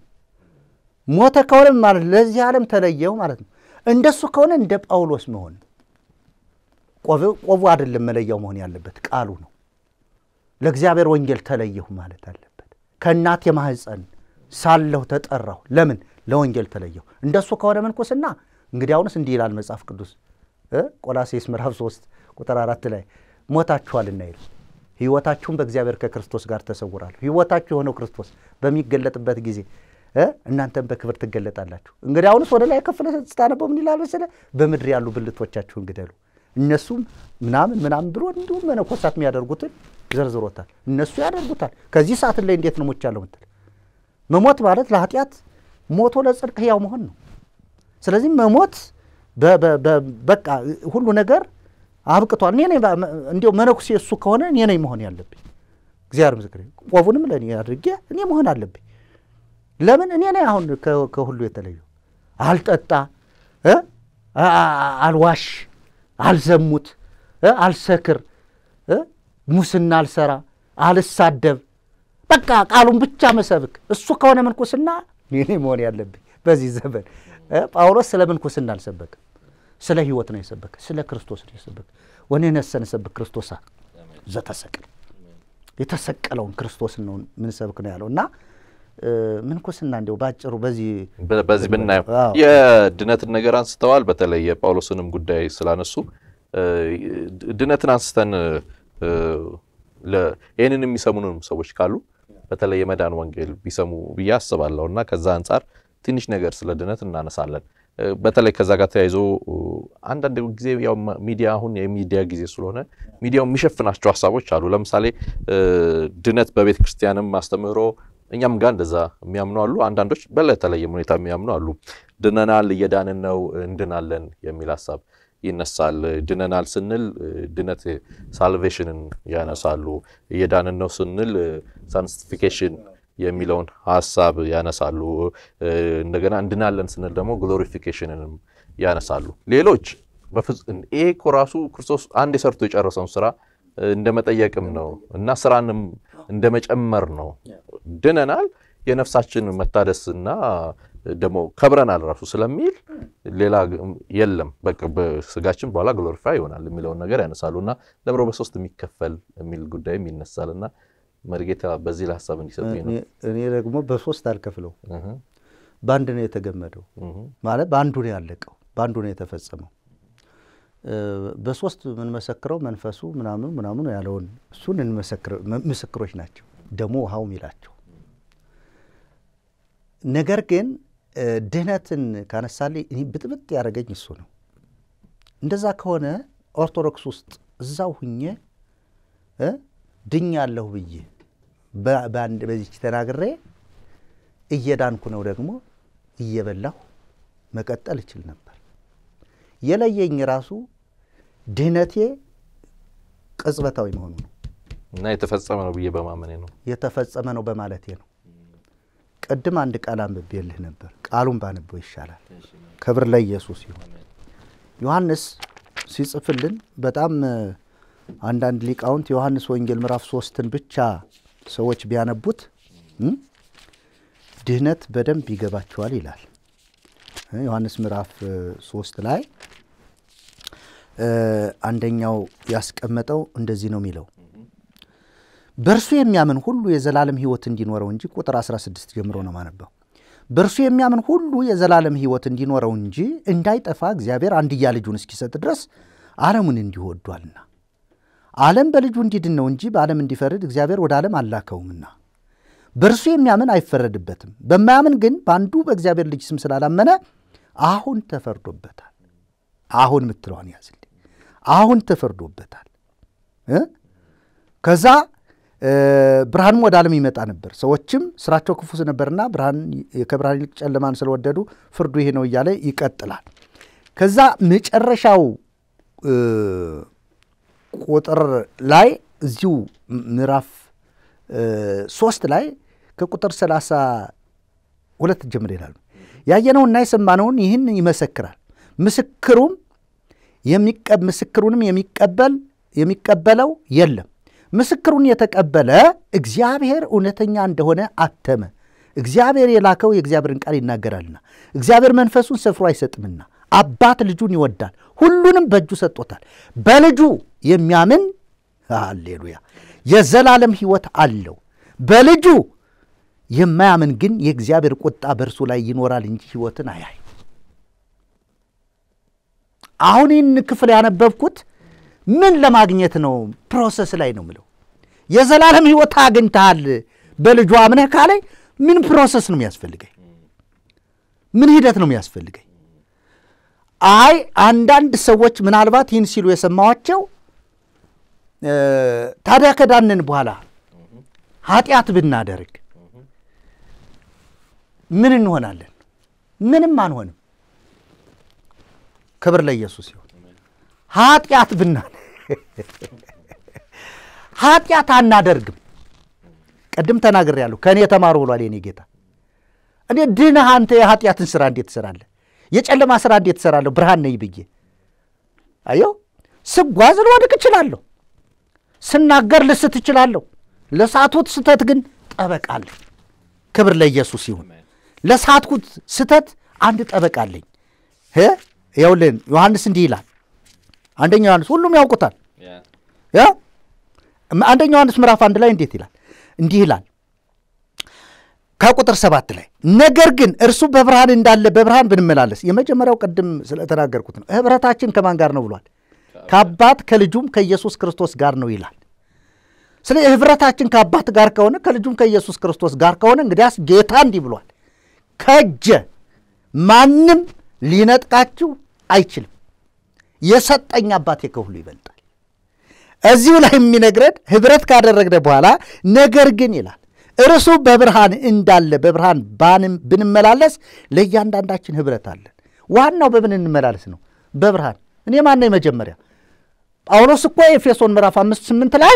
ሞተ ከሆነ ማለት ለዚህ ዓለም ተለየው ማለት ነው። እንደሱ ከሆነ እንደ ጳውሎስ መሆን ቆቡ አይደለም መለያው መሆን ያለበት ቃሉ ነው። ለእግዚአብሔር ወንጌል ተለየሁ ማለት አለበት። ከእናት የማህፀን ሳለሁ ተጠራሁ። ለምን? ለወንጌል ተለየሁ። እንደሱ ከሆነ ምንኩስና እንግዲህ አሁንስ እንዲህ ይላል መጽሐፍ ቅዱስ ቆላሴስ ምዕራፍ 3 ቁጥር አራት ላይ ሞታችኋልና ይል ህይወታችሁን በእግዚአብሔር ከክርስቶስ ጋር ተሰውራሉ ህይወታችሁ የሆነው ክርስቶስ በሚገለጥበት ጊዜ እናንተም በክብር ትገለጣላችሁ። እንግዲህ አሁንስ ወደ ላይ ከፍለ ስታነበው ምን ይላል መስለ በምድር ያሉ ብልቶቻችሁን ግደሉ እነሱም ምናምን ምናምን ብሎ እንዲሁም መነኮሳት የሚያደርጉትን ዘርዝሮታል። እነሱ ያደርጉታል። ከዚህ ሰዓት ላይ እንዴት ነው ሞቻለሁ ምትል? መሞት ማለት ለኃጢአት ሞቶ ለጽድቅ ሕያው መሆን ነው። ስለዚህ መሞት በቃ ሁሉ ነገር አብቅቷል። እኔ ነኝ እንዲው መነኩሴ እሱ ከሆነ እኔ ነኝ መሆን ያለብኝ። እግዚአብሔር ምስክር ቆቡንም ለእኔ አድርጌ እኔ መሆን አለብኝ። ለምን እኔ ነኝ አሁን ከሁሉ የተለየው። አልጠጣ፣ አልዋሽ አልዘሙት፣ አልሰክር፣ ሙስና አልሰራ፣ አልሳደብ፣ በቃ ቃሉን ብቻ መሰብክ። እሱ ከሆነ ምንኩስና እኔ መሆን ያለብኝ በዚህ ዘመን። ጳውሎስ ስለ ምንኩስና አልሰበክ፣ ስለ ህይወት ነው የሰበክ፣ ስለ ክርስቶስ ነው የሰበክ። ወኔ ነሰን ሰብክ ክርስቶሳ ዘተሰቅል የተሰቀለውን ክርስቶስን ነው ምንሰብክ ነው ያለው እና ምንኩስና እንዲያው ባጭሩ በዚህ በዚህ ብናየው የድነትን ነገር አንስተዋል። በተለይ የጳውሎስንም ጉዳይ ስላነሱ ድነትን አንስተን ይህንን የሚሰሙንም ሰዎች ካሉ በተለይ የመዳን ወንጌል ቢሰሙ ብዬ አስባለሁ እና ከዛ አንጻር ትንሽ ነገር ስለ ድነት እናነሳለን። በተለይ ከዛ ጋር ተያይዞ አንዳንድ ጊዜ ያው ሚዲያ አሁን የሚዲያ ጊዜ ስለሆነ ሚዲያው የሚሸፍናቸው ሀሳቦች አሉ። ለምሳሌ ድነት በቤተ ክርስቲያንም አስተምህሮ እኛም ጋር እንደዛ የሚያምኑ አሉ። አንዳንዶች በተለየም ሁኔታ የሚያምኑ አሉ። ድነናል፣ እየዳንን ነው፣ እንድናለን የሚል ሀሳብ ይነሳል። ድነናል ስንል ድነት ሳልቬሽንን ያነሳሉ። እየዳንን ነው ስንል ሳንስቲፊኬሽን የሚለውን ሀሳብ ያነሳሉ። እንደገና እንድናለን ስንል ደግሞ ግሎሪፊኬሽንንም ያነሳሉ። ሌሎች ይሄ እኮ ራሱ ክርስቶስ አንድ የሰርቶ የጨረሰውን ስራ እንደመጠየቅም ነው እና ስራንም እንደ መጨመር ነው። ድነናል፣ የነፍሳችን መታደስና ደግሞ ከብረናል ራሱ ስለሚል ሌላ የለም በስጋችን በኋላ ግሎሪፋይ ይሆናል የሚለውን ነገር ያነሳሉ እና ለምሮ በሶስት የሚከፈል የሚል ጉዳይም ይነሳል እና መርጌታ በዚህ ለሀሳብ እንዲሰጡ ነው። እኔ ደግሞ በሶስት አልከፍለው፣ በአንድ ነው የተገመደው ማለት በአንዱ ነው ያለቀው፣ በአንዱ ነው የተፈጸመው በሶስት የምንመሰክረው መንፈሱ ምናምኑ ምናምኑ ያለውን እሱን ምስክሮች ናቸው። ደሞ ውሃው ሚላቸው ነገር ግን ድህነትን ካነሳልኝ እኔ ብጥብጥ ያደረገኝ እሱ ነው። እንደዛ ከሆነ ኦርቶዶክስ ውስጥ እዛው ሁኜ ድኛለሁ ብዬ በዚች ተናግሬ እየዳንኩ ነው ደግሞ እየበላሁ መቀጠል እችል ነበር። የለየኝ ራሱ ድህነቴ ቅጽበታዊ መሆኑ ነው እና የተፈጸመ ነው ብዬ በማመኔ ነው የተፈጸመ ነው በማለቴ ነው። ቅድም አንድ ቃል አንብቤልህ ነበር። ቃሉን ባነበው ይሻላል። ክብር ለኢየሱስ ይሁን። ዮሐንስ ሲጽፍልን በጣም አንዳንድ ሊቃውንት ዮሐንስ ወንጌል ምዕራፍ ሶስትን ብቻ ሰዎች ቢያነቡት ድህነት በደንብ ይገባቸዋል ይላል። ዮሐንስ ምዕራፍ ሶስት ላይ አንደኛው ያስቀመጠው እንደዚህ ነው የሚለው በእርሱ የሚያምን ሁሉ የዘላለም ህይወት እንዲኖረው እንጂ ቁጥር 16 ጀምሮ ነው ማነበው በእርሱ የሚያምን ሁሉ የዘላለም ህይወት እንዲኖረው እንጂ እንዳይጠፋ እግዚአብሔር አንድያ ልጁን እስኪሰጥ ድረስ ዓለሙን እንዲወዷልና አለም ዓለም በልጁ እንዲድን ነው እንጂ በዓለም እንዲፈርድ እግዚአብሔር ወደ ዓለም አላከውምና በእርሱ የሚያምን አይፈረድበትም በማያምን ግን በአንዱ በእግዚአብሔር ልጅ ስም ስላላመነ አሁን ተፈርዶበታል አሁን ምትለዋን ያዝል አሁን ተፈርዶበታል። ከዛ ብርሃንም ወደ ዓለም ይመጣ ነበር። ሰዎችም ስራቸው ክፉ ነበርና ብርሃን ከብርሃን ይልቅ ጨለማን ስለወደዱ ፍርዱ ይሄ ነው እያለ ይቀጥላል። ከዛ መጨረሻው ቁጥር ላይ እዚሁ ምዕራፍ ሶስት ላይ ከቁጥር ሰላሳ ሁለት ጀምር ይላሉ። ያየነውና የሰማነውን ይህን ይመሰክራል፣ ምስክሩም ምስክሩንም የሚቀበል የሚቀበለው የለም። ምስክሩን የተቀበለ እግዚአብሔር እውነተኛ እንደሆነ አተመ። እግዚአብሔር የላከው የእግዚአብሔርን ቃል ይናገራልና፣ እግዚአብሔር መንፈሱን ስፍሮ አይሰጥምና፣ አባት ልጁን ይወዳል፣ ሁሉንም በእጁ ሰጥቶታል። በልጁ የሚያምን አሌሉያ የዘላለም ሕይወት አለው። በልጁ የማያምን ግን የእግዚአብሔር ቁጣ በእርሱ ላይ ይኖራል እንጂ ሕይወትን አያይ አሁን ይህን ክፍል ያነበብኩት ምን ለማግኘት ነው? ፕሮሰስ ላይ ነው ምለው። የዘላለም ህይወት አግኝተሃል በልጇ አምነህ ካለኝ ምን ፕሮሰስ ነው የሚያስፈልገኝ? ምን ሂደት ነው የሚያስፈልገኝ? አይ አንዳንድ ሰዎች ምናልባት ይህን ሲሉ የሰማኋቸው ታዲያ ከዳንን በኋላ ኃጢአት ብናደርግ ምን እንሆናለን? ምንም አንሆንም። ክብር ለኢየሱስ ይሁን። ኃጢአት ብናል ኃጢአት አናደርግም። ቅድም ተናግር ያለሁ ከእኔ የተማሩ ብሏል የኔ ጌታ። እኔ ድነህ አንተ የኃጢአትን ስራ እንዴት ትሰራለህ? የጨለማ ስራ እንዴት ትሰራለሁ? ብርሃን ነኝ ብዬ አየው። ስጓዝ ልወድቅ እችላለሁ። ስናገር ልስት እችላለሁ። ለሳቱት ስተት ግን ጠበቃለኝ። ክብር ለኢየሱስ ይሁን። ለሳትኩት ስተት አንድ ጠበቃለኝ ይኸውልን ዮሐንስ እንዲህ ይላል አንደኛ ዮሐንስ ሁሉም ያውቁታል ያ አንደኛ ዮሐንስ ምዕራፍ አንድ ላይ እንዴት ይላል እንዲህ ይላል ከቁጥር ሰባት ላይ ነገር ግን እርሱ በብርሃን እንዳለ በብርሃን ብንመላለስ የመጀመሪያው ቅድም ስለተናገርኩት ነው ህብረታችን ከማን ጋር ነው ብሏል ከአባት ከልጁም ከኢየሱስ ክርስቶስ ጋር ነው ይላል ስለ ህብረታችን ከአባት ጋር ከሆነ ከልጁም ከኢየሱስ ክርስቶስ ጋር ከሆነ እንግዲያስ ጌታ እንዲህ ብሏል ከጀ ማንም ሊነጥቃችሁ አይችልም። የሰጠኝ አባቴ ከሁሉ ይበልጣል። እዚሁ ላይ የሚነግረን ህብረት ካደረግነ በኋላ ነገር ግን ይላል እርሱ በብርሃን እንዳለ በብርሃን ባንም ብንመላለስ ለእያንዳንዳችን ህብረት አለን። ዋናው በምን እንመላለስ ነው? በብርሃን። እኔ ማነው መጀመሪያ ጳውሎስ እኮ ኤፌሶን ምዕራፍ አምስት ስምንት ላይ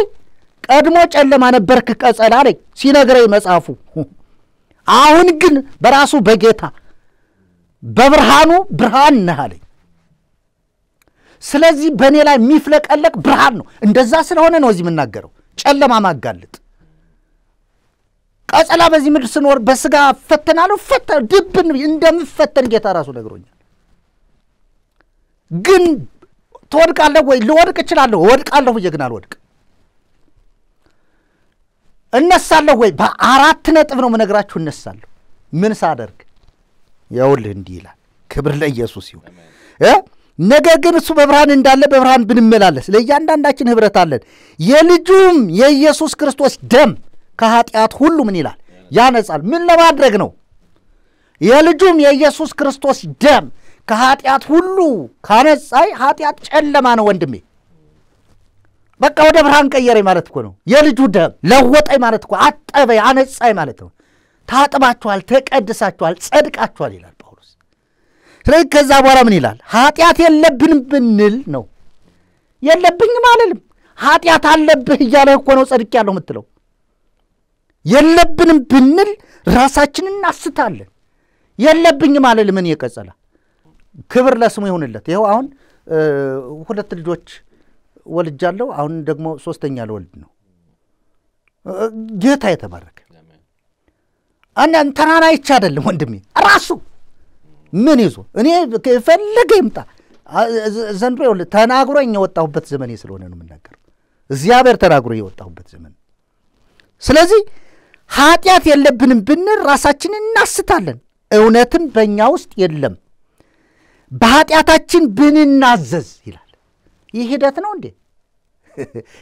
ቀድሞ ጨለማ ነበርክ ቀጸላ አለኝ ሲነግረኝ መጽሐፉ። አሁን ግን በራሱ በጌታ በብርሃኑ ብርሃን ነህ አለኝ። ስለዚህ በእኔ ላይ የሚፍለቀለቅ ብርሃን ነው። እንደዛ ስለሆነ ነው እዚህ የምናገረው፣ ጨለማ ማጋለጥ ቀጸላ በዚህ ምድር ስኖር በስጋ ፈተናሉ ፈተ ድብን እንደምፈተን ጌታ ራሱ ነግሮኛል። ግን ትወድቃለህ ወይ? ልወድቅ እችላለሁ። እወድቃለሁ ብዬ ግን አልወድቅ። እነሳለሁ ወይ? በአራት ነጥብ ነው የምነግራችሁ። እነሳለሁ ምን ሳደርግ? ይኸውልህ እንዲህ ይላል። ክብር ለኢየሱስ ይሁን። ነገር ግን እሱ በብርሃን እንዳለ በብርሃን ብንመላለስ ለእያንዳንዳችን ህብረት አለን። የልጁም የኢየሱስ ክርስቶስ ደም ከኃጢአት ሁሉ ምን ይላል? ያነጻል። ምን ለማድረግ ነው? የልጁም የኢየሱስ ክርስቶስ ደም ከኃጢአት ሁሉ ካነጻይ፣ ኃጢአት ጨለማ ነው ወንድሜ። በቃ ወደ ብርሃን ቀየረኝ ማለት እኮ ነው። የልጁ ደም ለወጠኝ ማለት እኮ አጠበኝ፣ አነጻኝ ማለት ነው። ታጥባችኋል፣ ተቀድሳችኋል፣ ጸድቃችኋል ይላል። ስለዚህ ከዛ በኋላ ምን ይላል? ኃጢአት የለብንም ብንል ነው። የለብኝም አልልም። ኃጢአት አለብህ እያለ እኮ ነው ጸድቅ ያለው የምትለው። የለብንም ብንል ራሳችንን እናስታለን። የለብኝም አልልም። ምን የቀጸለ ክብር ለስሙ ይሁንለት። ይኸው አሁን ሁለት ልጆች ወልጃለሁ። አሁን ደግሞ ሶስተኛ ልወልድ ነው። ጌታ የተባረከ እና ተናናይቻ አይደለም ወንድሜ ራሱ ምን ይዞ እኔ ፈለገ ይምጣ ዘንድሮ ተናግሮኝ የወጣሁበት ዘመኔ ስለሆነ ነው የምናገር እግዚአብሔር ተናግሮ የወጣሁበት ዘመን። ስለዚህ ኃጢአት የለብንም ብንል ራሳችንን እናስታለን፣ እውነትም በእኛ ውስጥ የለም። በኃጢአታችን ብንናዘዝ ይላል። ይህ ሂደት ነው እንዴ?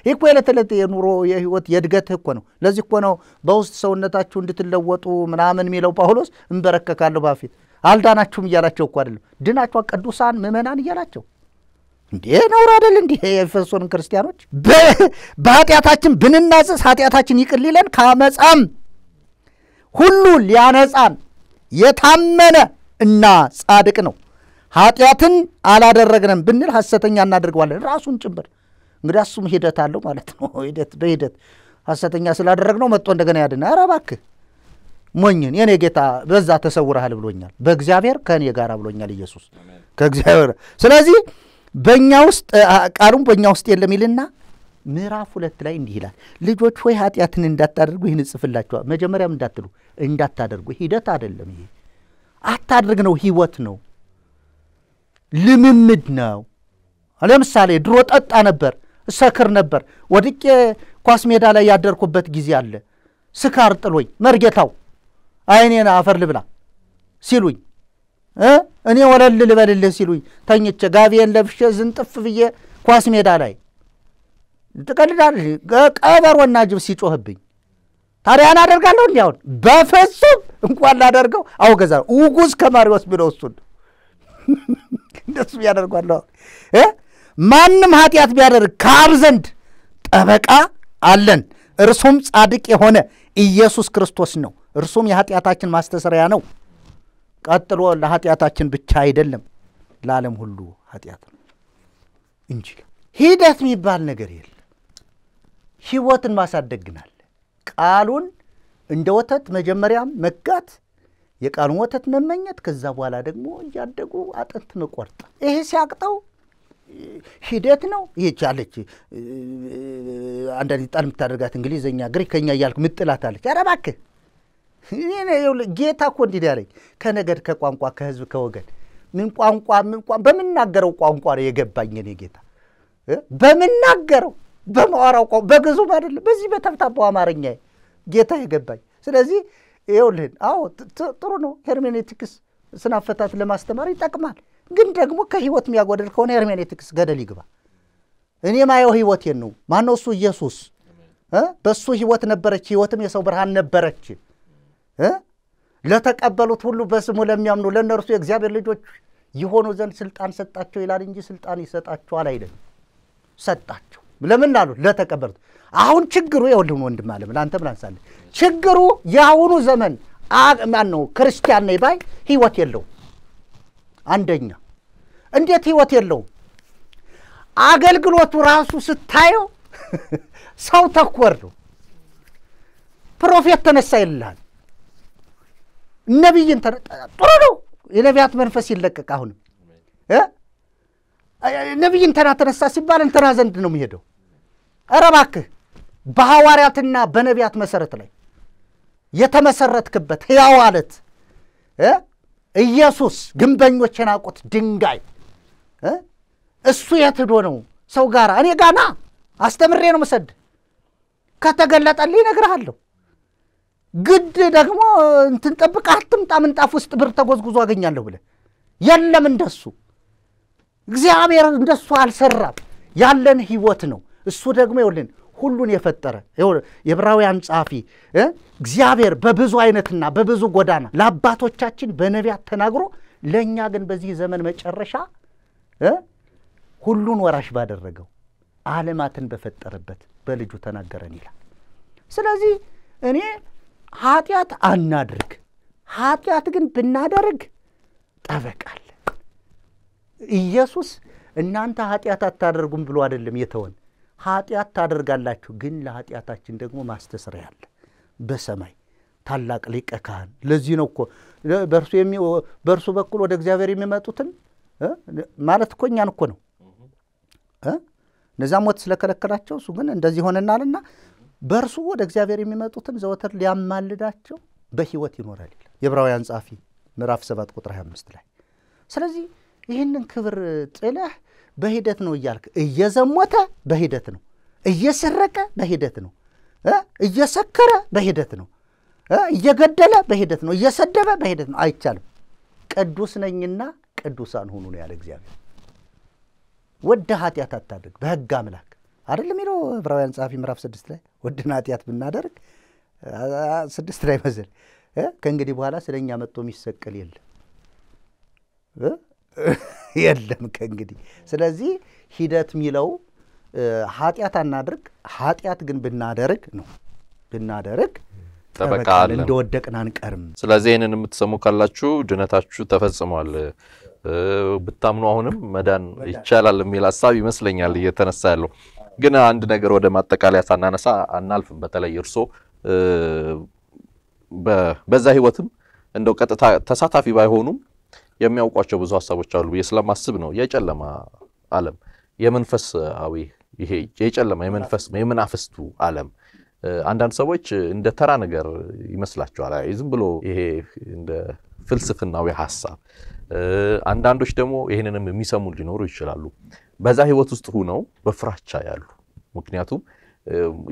ይህ እኮ የዕለት ዕለት የኑሮ የህይወት የእድገት እኮ ነው። ለዚህ እኮ ነው በውስጥ ሰውነታችሁ እንድትለወጡ ምናምን የሚለው ጳውሎስ። እንበረከካለሁ በፊት አልዳናችሁም እያላቸው እኮ አይደለም። ድናችኋል ቅዱሳን ምእመናን እያላቸው እንዴ ነውር አይደል? እንዲህ የኤፌሶን ክርስቲያኖች በኃጢአታችን ብንናዘዝ ኃጢአታችን ይቅር ሊለን ከአመፃም ሁሉ ሊያነጻን የታመነ እና ጻድቅ ነው። ኃጢአትን አላደረግንም ብንል ሐሰተኛ እናደርገዋለን ራሱን ጭምር። እንግዲህ እሱም ሂደት አለው ማለት ነው። ሂደት በሂደት ሐሰተኛ ስላደረግነው መጥቶ እንደገና ያድና። ኧረ እባክህ ሞኝን የኔ ጌታ በዛ ተሰውረሃል ብሎኛል። በእግዚአብሔር ከእኔ ጋር ብሎኛል ኢየሱስ ከእግዚአብሔር። ስለዚህ በእኛ ውስጥ ቃሉም በእኛ ውስጥ የለም ይልና ምዕራፍ ሁለት ላይ እንዲህ ይላል፣ ልጆች ሆይ ኃጢአትን እንዳታደርጉ ይህን እጽፍላችኋል። መጀመሪያም እንዳትሉ እንዳታደርጉ፣ ሂደት አይደለም ይሄ አታድርግ ነው፣ ህይወት ነው፣ ልምምድ ነው። ለምሳሌ ድሮ ጠጣ ነበር፣ እሰክር ነበር። ወድቄ ኳስ ሜዳ ላይ ያደርኩበት ጊዜ አለ። ስካር ጥሎኝ መርጌታው አይኔን አፈር ልብላ ሲሉኝ እኔ ወለል ልበልልህ ሲሉኝ ተኝቼ ጋቢዬን ለብሼ ዝንጥፍ ብዬ ኳስ ሜዳ ላይ ትቀልዳለሽ ቀበሮና ጅብ ሲጮህብኝ ታዲያ አደርጋለሁ እንዲ አሁን በፍጹም እንኳን ላደርገው አውገዛ ውጉዝ ከማሪዎስ ብለው እሱን እንደሱ ያደርጓለሁ ማንም ኃጢአት ቢያደርግ ከአብ ዘንድ ጠበቃ አለን እርሱም ጻድቅ የሆነ ኢየሱስ ክርስቶስ ነው እርሱም የኃጢአታችን ማስተሰሪያ ነው። ቀጥሎ ለኃጢአታችን ብቻ አይደለም፣ ለዓለም ሁሉ ኃጢአት ነው እንጂ ሂደት የሚባል ነገር የለ። ህይወትን ማሳደግ ግን አለ። ቃሉን እንደ ወተት መጀመሪያም መጋት፣ የቃሉን ወተት መመኘት፣ ከዛ በኋላ ደግሞ እያደጉ አጥንት መቆርጠ ይሄ ሲያቅጠው ሂደት ነው። ይሄች አለች አንዳንድ ጣል የምታደርጋት እንግሊዝኛ፣ ግሪከኛ እያልኩ ምጥላት አለች። ኧረ እባክህ ጌታ እኮ እንዲህ ያለኝ ከነገድ ከቋንቋ ከህዝብ ከወገን ምን ቋንቋ ምን በምናገረው ቋንቋ ነው የገባኝ እኔ ጌታ በምናገረው በማዋራው ቋንቋ በግዙም አይደለም በዚህ በተብታባው አማርኛ ጌታ የገባኝ ስለዚህ ይኸውልህን አዎ ጥሩ ነው ሄርሜኔቲክስ ስናፈታት ለማስተማር ይጠቅማል ግን ደግሞ ከህይወት የሚያጎደል ከሆነ ሄርሜኔቲክስ ገደል ይግባ እኔ ማየው ህይወቴን ነው ማነው እሱ ኢየሱስ በእሱ ህይወት ነበረች ህይወትም የሰው ብርሃን ነበረች ለተቀበሉት ሁሉ በስሙ ለሚያምኑ ለእነርሱ የእግዚአብሔር ልጆች የሆኑ ዘንድ ስልጣን ሰጣቸው ይላል እንጂ ስልጣን ይሰጣቸዋል አይደለም። ሰጣቸው ለምን ላሉ ለተቀበሉት። አሁን ችግሩ የሁሉም ወንድም አለ አንተ ብላንሳለ ችግሩ የአሁኑ ዘመን ማን ነው ክርስቲያን ነኝ ባይ ህይወት የለውም። አንደኛ እንዴት ህይወት የለውም? አገልግሎቱ ራሱ ስታየው ሰው ተኮር ነው። ፕሮፌት ተነሳ ይልሃል ነቢይን ጥሩ ነው። የነቢያት መንፈስ ይለቀቅ። አሁንም ነቢይን ተና ተነሳ ሲባል እንተና ዘንድ ነው የሚሄደው። ኧረ እባክህ በሐዋርያትና በነቢያት መሰረት ላይ የተመሰረትክበት ሕያው አለት ኢየሱስ ግንበኞች የናቁት ድንጋይ እሱ የት ሄዶ ነው ሰው ጋር እኔ ጋና አስተምሬ ነው መሰድ ከተገለጠልህ ይነግርሃለሁ። ግድ ደግሞ እንትን ጠብቀህ አትምጣ፣ ምንጣፍ ውስጥ ብር ተጎዝጉዞ አገኛለሁ ብለ የለም። እንደሱ እግዚአብሔር እንደሱ አልሰራም። ያለን ህይወት ነው። እሱ ደግሞ ይኸውልን ሁሉን የፈጠረ የዕብራውያን ጸሐፊ እግዚአብሔር በብዙ አይነትና በብዙ ጎዳና ለአባቶቻችን በነቢያት ተናግሮ ለእኛ ግን በዚህ ዘመን መጨረሻ ሁሉን ወራሽ ባደረገው ዓለማትን በፈጠረበት በልጁ ተናገረን ይላል። ስለዚህ እኔ ኃጢአት አናድርግ፣ ኃጢአት ግን ብናደርግ ጠበቃለን። ኢየሱስ እናንተ ኃጢአት አታደርጉም ብሎ አይደለም የተወን። ኃጢአት ታደርጋላችሁ፣ ግን ለኃጢአታችን ደግሞ ማስተስሪያ አለ በሰማይ ታላቅ ሊቀ ካህን። ለዚህ ነው እኮ በእርሱ በኩል ወደ እግዚአብሔር የሚመጡትን ማለት እኮ እኛን እኮ ነው እነዚያ ሞት ስለከለከላቸው እሱ ግን እንደዚህ ሆነናልና በእርሱ ወደ እግዚአብሔር የሚመጡትን ዘወትር ሊያማልዳቸው በሕይወት ይኖራል ይላል የዕብራውያን ጻፊ ምዕራፍ 7 ቁጥር 25 ላይ። ስለዚህ ይህንን ክብር ጥለህ በሂደት ነው እያልክ እየዘሞተ በሂደት ነው፣ እየሰረቀ በሂደት ነው፣ እየሰከረ በሂደት ነው፣ እየገደለ በሂደት ነው፣ እየሰደበ በሂደት ነው። አይቻልም። ቅዱስ ነኝና ቅዱሳን ሁኑ ነው ያለ እግዚአብሔር። ወደ ኃጢአት አታድርግ በሕግ አምላክ አይደለም የሚለው ዕብራውያን ጸሐፊ ምዕራፍ ስድስት ላይ ወደን ኃጢአት ብናደርግ ስድስት ላይ መሰል ከእንግዲህ በኋላ ስለ እኛ መጥቶ የሚሰቀል የለም የለም ከእንግዲህ ስለዚህ ሂደት የሚለው ኃጢአት አናድርግ ኃጢአት ግን ብናደርግ ነው ብናደርግ ጠበቃ አለ እንደወደቅን አንቀርም ስለዚህ ይህንን የምትሰሙ ካላችሁ ድነታችሁ ተፈጽሟል ብታምኑ አሁንም መዳን ይቻላል የሚል ሀሳብ ይመስለኛል እየተነሳ ያለው ግን አንድ ነገር ወደ ማጠቃለያ ሳናነሳ አናልፍም። በተለይ እርሶ በዛ ህይወትም እንደው ቀጥታ ተሳታፊ ባይሆኑም የሚያውቋቸው ብዙ ሀሳቦች አሉ ብዬ ስለማስብ ነው። የጨለማ ዓለም የመንፈሳዊ ይሄ የጨለማ የመንፈስ የመናፍስቱ ዓለም አንዳንድ ሰዎች እንደ ተራ ነገር ይመስላቸዋል። ዝም ብሎ ይሄ እንደ ፍልስፍናዊ ሀሳብ፣ አንዳንዶች ደግሞ ይህንንም የሚሰሙ ሊኖሩ ይችላሉ። በዛ ህይወት ውስጥ ሁነው በፍራቻ ያሉ ምክንያቱም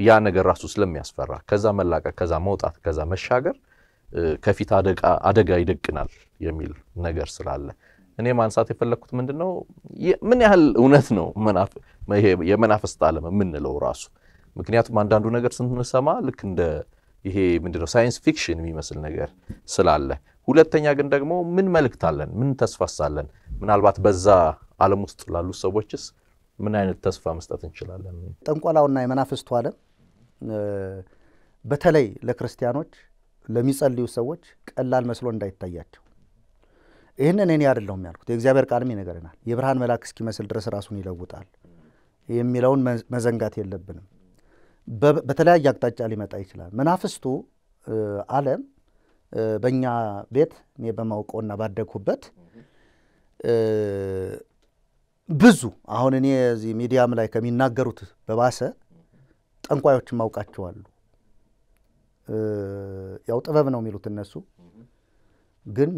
ያ ነገር ራሱ ስለሚያስፈራ ከዛ መላቀቅ ከዛ መውጣት ከዛ መሻገር ከፊት አደጋ ይደቅናል የሚል ነገር ስላለ እኔ ማንሳት የፈለግኩት ምንድን ነው፣ ምን ያህል እውነት ነው የመናፍስት ዓለም የምንለው ራሱ። ምክንያቱም አንዳንዱ ነገር ስንሰማ ልክ እንደ ይሄ ምንድነው ሳይንስ ፊክሽን የሚመስል ነገር ስላለ፣ ሁለተኛ ግን ደግሞ ምን መልእክት አለን? ምን ተስፋሳለን? ምናልባት በዛ ዓለም ውስጥ ላሉ ሰዎችስ ምን አይነት ተስፋ መስጠት እንችላለን? ጥንቆላውና የመናፍስቱ ዓለም በተለይ ለክርስቲያኖች ለሚጸልዩ ሰዎች ቀላል መስሎ እንዳይታያቸው ይህንን እኔ አይደለሁም ያልኩት፣ የእግዚአብሔር ቃልም ይነገርናል። የብርሃን መልአክ እስኪመስል ድረስ ራሱን ይለውጣል የሚለውን መዘንጋት የለብንም። በተለያየ አቅጣጫ ሊመጣ ይችላል። መናፍስቱ ዓለም በእኛ ቤት እኔ በማውቀውና ባደግሁበት ብዙ አሁን እኔ እዚህ ሚዲያም ላይ ከሚናገሩት በባሰ ጠንቋዮችን ማውቃቸዋሉ። ያው ጥበብ ነው የሚሉት እነሱ ግን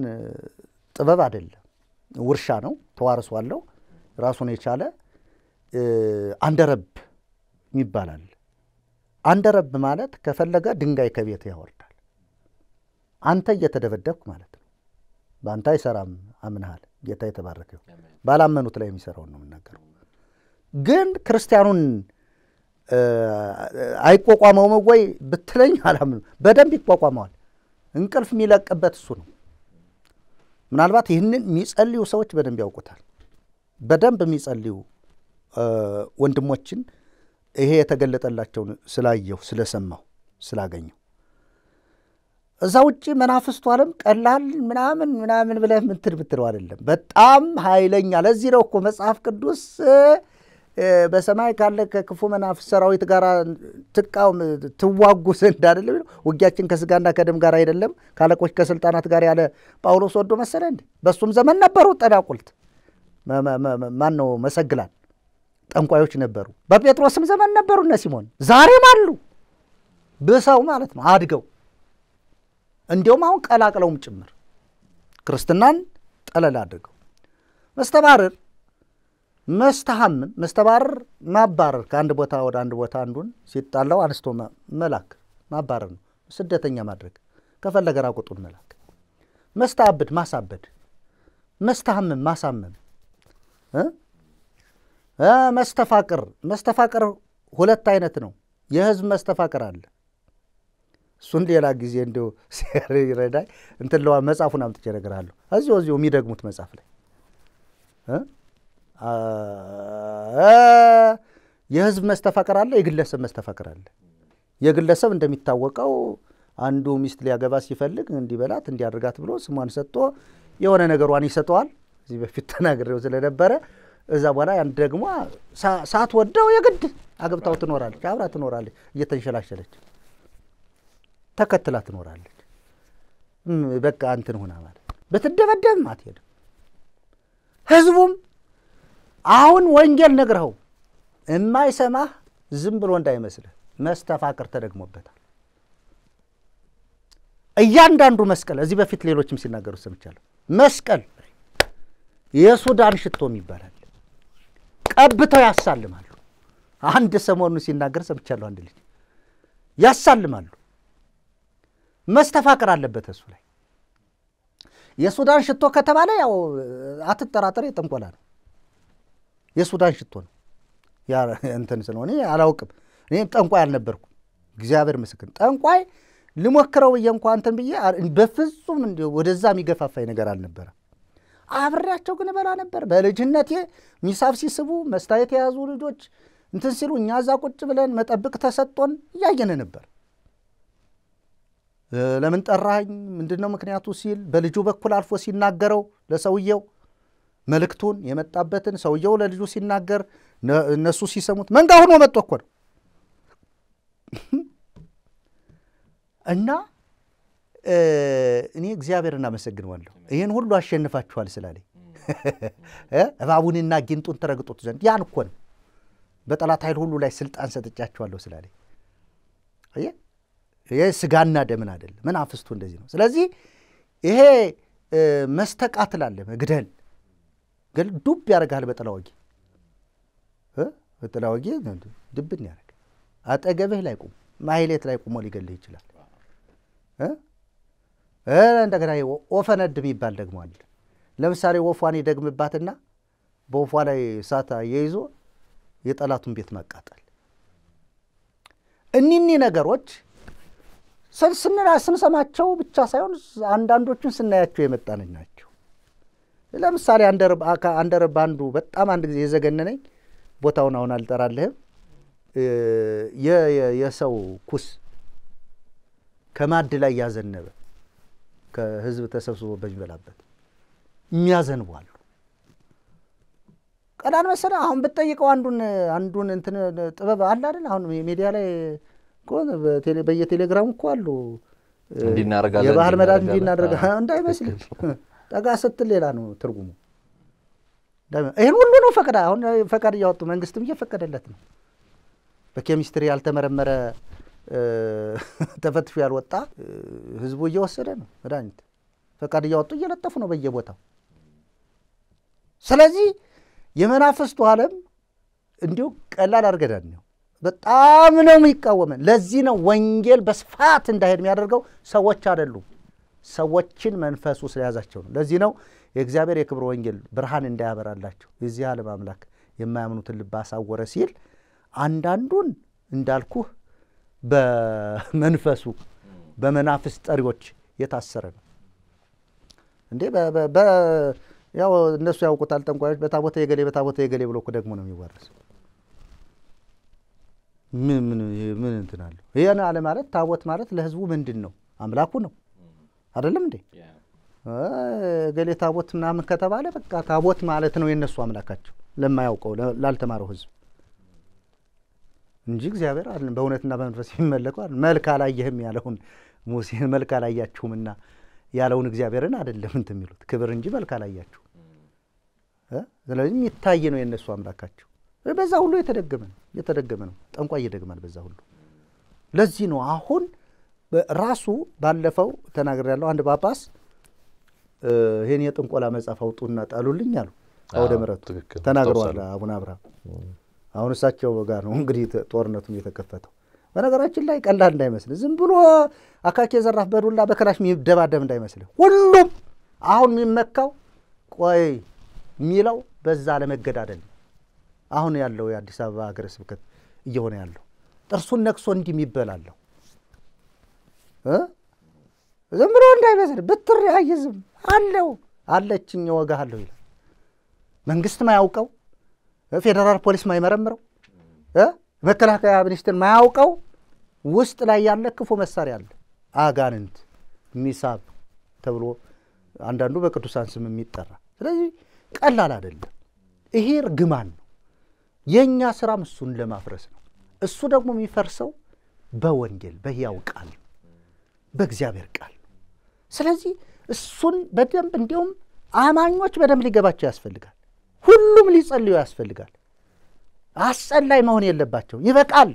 ጥበብ አይደለም፣ ውርሻ ነው። ተዋርሶ አለው ራሱን የቻለ አንደረብ ይባላል። አንደረብ ማለት ከፈለገ ድንጋይ ከቤት ያወርዳል። አንተ እየተደበደብክ ማለት ነው። በአንተ አይሰራም አምንሃል ጌታ የተባረከ ባላመኑት ላይ የሚሰራውን ነው የምናገረው። ግን ክርስቲያኑን አይቋቋመውም ወይ ብትለኝ አላምኑ። በደንብ ይቋቋመዋል። እንቅልፍ የሚለቅበት እሱ ነው። ምናልባት ይህንን የሚጸልዩ ሰዎች በደንብ ያውቁታል። በደንብ የሚጸልዩ ወንድሞችን ይሄ የተገለጠላቸውን ስላየሁ፣ ስለሰማሁ፣ ስላገኘሁ እዛ ውጭ መናፍስቱ ዓለም ቀላል ምናምን ምናምን ብለህ ምንትን ብትለው አይደለም። በጣም ኃይለኛ። ለዚህ ነው እኮ መጽሐፍ ቅዱስ በሰማይ ካለ ከክፉ መናፍስ ሰራዊት ጋር ትቃውም ትዋጉ ዘንድ አይደለም ውጊያችን ከስጋና ከደም ጋር አይደለም ካለቆች ከስልጣናት ጋር ያለ ጳውሎስ ወዶ መሰለ እንዴ? በሱም ዘመን ነበሩ ጠናቁልት ማን ነው መሰግላል ጠንቋዮች ነበሩ። በጴጥሮስም ዘመን ነበሩ እነ ሲሞን ዛሬም አሉ። ብሰው ማለት ነው አድገው እንዲሁም አሁን ቀላቅለውም ጭምር ክርስትናን ጠለል አድርገው መስተባረር መስተሐምን መስተባረር ማባረር ከአንድ ቦታ ወደ አንድ ቦታ አንዱን ሲጣላው አንስቶ መላክ ማባረር ነው። ስደተኛ ማድረግ ከፈለገ ራቁጡን መላክ። መስተአብድ ማሳበድ፣ መስተሐምም ማሳመም፣ መስተፋቅር መስተፋቅር ሁለት አይነት ነው። የህዝብ መስተፋቅር አለ። እሱን ሌላ ጊዜ እንዲ ሲያር ይረዳኝ እንትን ለዋ መጽሐፉን አምጥቼ እነግርሃለሁ። እዚሁ እዚሁ የሚደግሙት መጽሐፍ ላይ የህዝብ መስተፋቀር አለ፣ የግለሰብ መስተፋቀር አለ። የግለሰብ እንደሚታወቀው አንዱ ሚስት ሊያገባ ሲፈልግ እንዲበላት እንዲያደርጋት ብሎ ስሟን ሰጥቶ የሆነ ነገሯን ይሰጠዋል። እዚህ በፊት ተናግሬው ስለነበረ እዛ በኋላ ያን ደግሞ ሳትወደው የግድ አግብታው ትኖራለች፣ አብራ ትኖራለች እየተንሸላሸለች ተከትላ ትኖራለች። በቃ እንትን ሆና ማለት ብትደበደብም አትሄድም። ህዝቡም አሁን ወንጌል ነግረኸው የማይሰማህ ዝም ብሎ እንዳይመስልህ መስተፋቅር ተደግሞበታል። እያንዳንዱ መስቀል እዚህ በፊት ሌሎችም ሲናገሩ ሰምቻለሁ። መስቀል የሱዳን ሽቶም ይባላል። ቀብተው ያሳልማሉ። አንድ ሰሞኑ ሲናገር ሰምቻለሁ። አንድ ልጅ ያሳልማሉ። መስተፋቅር አለበት እሱ ላይ። የሱዳን ሽቶ ከተባለ ያው አትጠራጠር የጥንቆላ ነው። የሱዳን ሽቶ ነው እንትን ስለሆነ አላውቅም። እኔም ጠንቋይ አልነበርኩም፣ እግዚአብሔር ምስክር። ጠንቋይ ልሞክረው ብዬ እንኳ እንትን ብዬ በፍጹም ወደዛ የሚገፋፋኝ ነገር አልነበረ። አብሬያቸው ግን እበላ ነበር። በልጅነቴ ሚሳብ ሲስቡ መስታየት የያዙ ልጆች እንትን ሲሉ እኛ እዛ ቁጭ ብለን መጠብቅ ተሰጦን እያየን ነበር። ለምን ጠራኝ? ምንድን ነው ምክንያቱ ሲል በልጁ በኩል አልፎ ሲናገረው ለሰውየው መልእክቱን የመጣበትን ሰውየው ለልጁ ሲናገር እነሱ ሲሰሙት መንጋ ሆኖ መጥቶ እኮ ነው እና እኔ እግዚአብሔር እናመሰግነዋለሁ ይህን ሁሉ አሸንፋችኋል ስላለኝ እባቡንና ጊንጡን ትረግጡት ዘንድ ያን እኮ ነው በጠላት ኃይል ሁሉ ላይ ስልጣን ሰጥቻችኋለሁ ስላለኝ አየህ ስጋና ደምን አይደለም። መናፍስቱ እንደዚህ ነው። ስለዚህ ይሄ መስተቃትል አለ መግደል ግን ዱብ ያደርግሃል በጥላወጊ በጥላወጊ ድብን ያደርግ አጠገብህ ላይ ቁም ማይሌት ላይ ቁሞ ሊገልህ ይችላል። እንደገና ኦፈነድ የሚባል ደግሞ አለ። ለምሳሌ ወፏን ይደግምባትና በወፏ ላይ እሳት የይዞ የጠላቱን ቤት መቃጠል እኒኒ ነገሮች ስንሰማቸው ብቻ ሳይሆን አንዳንዶቹን ስናያቸው የመጣነኝ ናቸው። ለምሳሌ አንደርብ አንዱ በጣም አንድ ጊዜ የዘገነነኝ ቦታውን አሁን አልጠራልህም የሰው ኩስ ከማድ ላይ ያዘነበ ከህዝብ ተሰብስቦ በሚበላበት የሚያዘንቧሉ ቀዳን መሰለ አሁን ብትጠይቀው አንዱን አንዱን እንትን ጥበብ አለ አይደል? አሁን ሚዲያ ላይ በየቴሌግራሙ እኮ አሉ የባህር መድኃኒት እንዲናደርግ እንዳይመስል ጠጋ ስትል ሌላ ነው ትርጉሙ። ይህን ሁሉ ነው ፈቅዳ አሁን ፈቃድ እያወጡ መንግስትም እየፈቀደለት ነው። በኬሚስትሪ ያልተመረመረ ተፈትሾ ያልወጣ ህዝቡ እየወሰደ ነው መድኃኒት። ፈቃድ እያወጡ እየለጠፉ ነው በየቦታው። ስለዚህ የመናፍስቱ ዓለም እንዲሁ ቀላል አድርገናል ነው በጣም ነው የሚቃወመን። ለዚህ ነው ወንጌል በስፋት እንዳሄድ የሚያደርገው ሰዎች አይደሉም፣ ሰዎችን መንፈሱ ስለያዛቸው ነው። ለዚህ ነው የእግዚአብሔር የክብር ወንጌል ብርሃን እንዳያበራላቸው የዚህ ዓለም አምላክ የማያምኑትን ልብ አሳወረ ሲል አንዳንዱን እንዳልኩህ በመንፈሱ በመናፍስ ጠሪዎች የታሰረ ነው። እንዴ ያው እነሱ ያውቁታል። ጠንቋዮች በታቦተ የገሌ በታቦተ የገሌ ብሎ ደግሞ ነው የሚወረሰው። ምን እንትን አለው? ይህን አለ ማለት ታቦት ማለት ለህዝቡ ምንድን ነው? አምላኩ ነው አይደለም እንዴ? ገሌ ታቦት ምናምን ከተባለ በቃ ታቦት ማለት ነው የነሱ አምላካቸው ለማያውቀው ላልተማረው ህዝብ እንጂ እግዚአብሔር አይደለም በእውነትና በመንፈስ የሚመለከው አይደለም። መልክ አላየህም ያለውን ሙሴን መልክ አላያችሁምና ያለውን እግዚአብሔርን አይደለም እንትን የሚሉት ክብር እንጂ መልክ አላያችሁም። ስለዚህ የሚታይ ነው የእነሱ አምላካቸው። በዛ ሁሉ የተደገመ ነው የተደገመ ነው። ጠንቋ ይደግማል በዛ ሁሉ። ለዚህ ነው አሁን ራሱ ባለፈው ተናግር ያለው አንድ ጳጳስ ይህን የጥንቆላ መጽሐፍ አውጡና ጣሉልኝ አሉ። አውደ ምረቱ ተናግረዋል አቡነ አብርሃም። አሁን እሳቸው ጋር ነው እንግዲህ ጦርነቱም የተከፈተው። በነገራችን ላይ ቀላል እንዳይመስል ዝም ብሎ አካኬ ዘራፍ በዱላ በክላሽ የሚደባደብ እንዳይመስል ሁሉም አሁን የሚመካው ቆይ የሚለው በዛ ለመገዳደል አሁን ያለው የአዲስ አበባ ሀገረ ስብከት እየሆነ ያለው ጥርሱን ነክሶ እንዲህ የሚበላለሁ ዝም ብሎ እንዳይመስል ብትር አይዝም አለው አለችኝ እወጋሃለሁ ይላል። መንግስት ማያውቀው ፌዴራል ፖሊስ ማይመረምረው መከላከያ ሚኒስቴር ማያውቀው ውስጥ ላይ ያለ ክፉ መሳሪያ አለ። አጋንንት ሚሳብ ተብሎ አንዳንዱ በቅዱሳን ስም የሚጠራ ስለዚህ ቀላል አይደለም። ይሄ እርግማን ነው። የእኛ ስራም እሱን ለማፍረስ ነው። እሱ ደግሞ የሚፈርሰው በወንጌል በሕያው ቃል በእግዚአብሔር ቃል ነው። ስለዚህ እሱን በደንብ እንዲሁም አማኞች በደንብ ሊገባቸው ያስፈልጋል። ሁሉም ሊጸልዩ ያስፈልጋል። አስጸላይ መሆን የለባቸው። ይበቃል።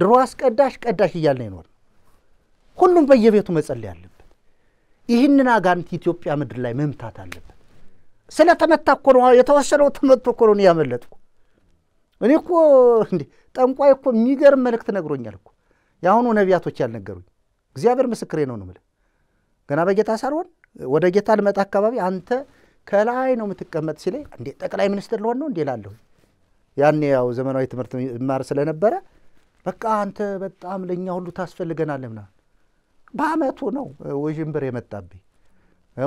ድሮ አስቀዳሽ ቀዳሽ እያልን ይኖር ነው። ሁሉም በየቤቱ መጸለይ አለበት። ይህንን አጋንንት ኢትዮጵያ ምድር ላይ መምታት አለበት። ስለተመታ እኮ ነው የተወሰነው ተመቶ እኮ ነው ያመለጥኩ እኔ እኮ እንዴ ጠንቋይ እኮ የሚገርም መልእክት ነግሮኛል እኮ የአሁኑ ነቢያቶች ያልነገሩኝ እግዚአብሔር ምስክሬ ነው ነው የምልህ። ገና በጌታ ሳልሆን ወደ ጌታ ልመጣ አካባቢ አንተ ከላይ ነው የምትቀመጥ ሲለኝ እንዴ ጠቅላይ ሚኒስትር ልሆን ነው እንዴ ላለሁ ያኔ ያው ዘመናዊ ትምህርት ይማር ስለነበረ በቃ አንተ በጣም ለእኛ ሁሉ ታስፈልገናል ምናምን በአመቱ ነው ውዥንብር የመጣብኝ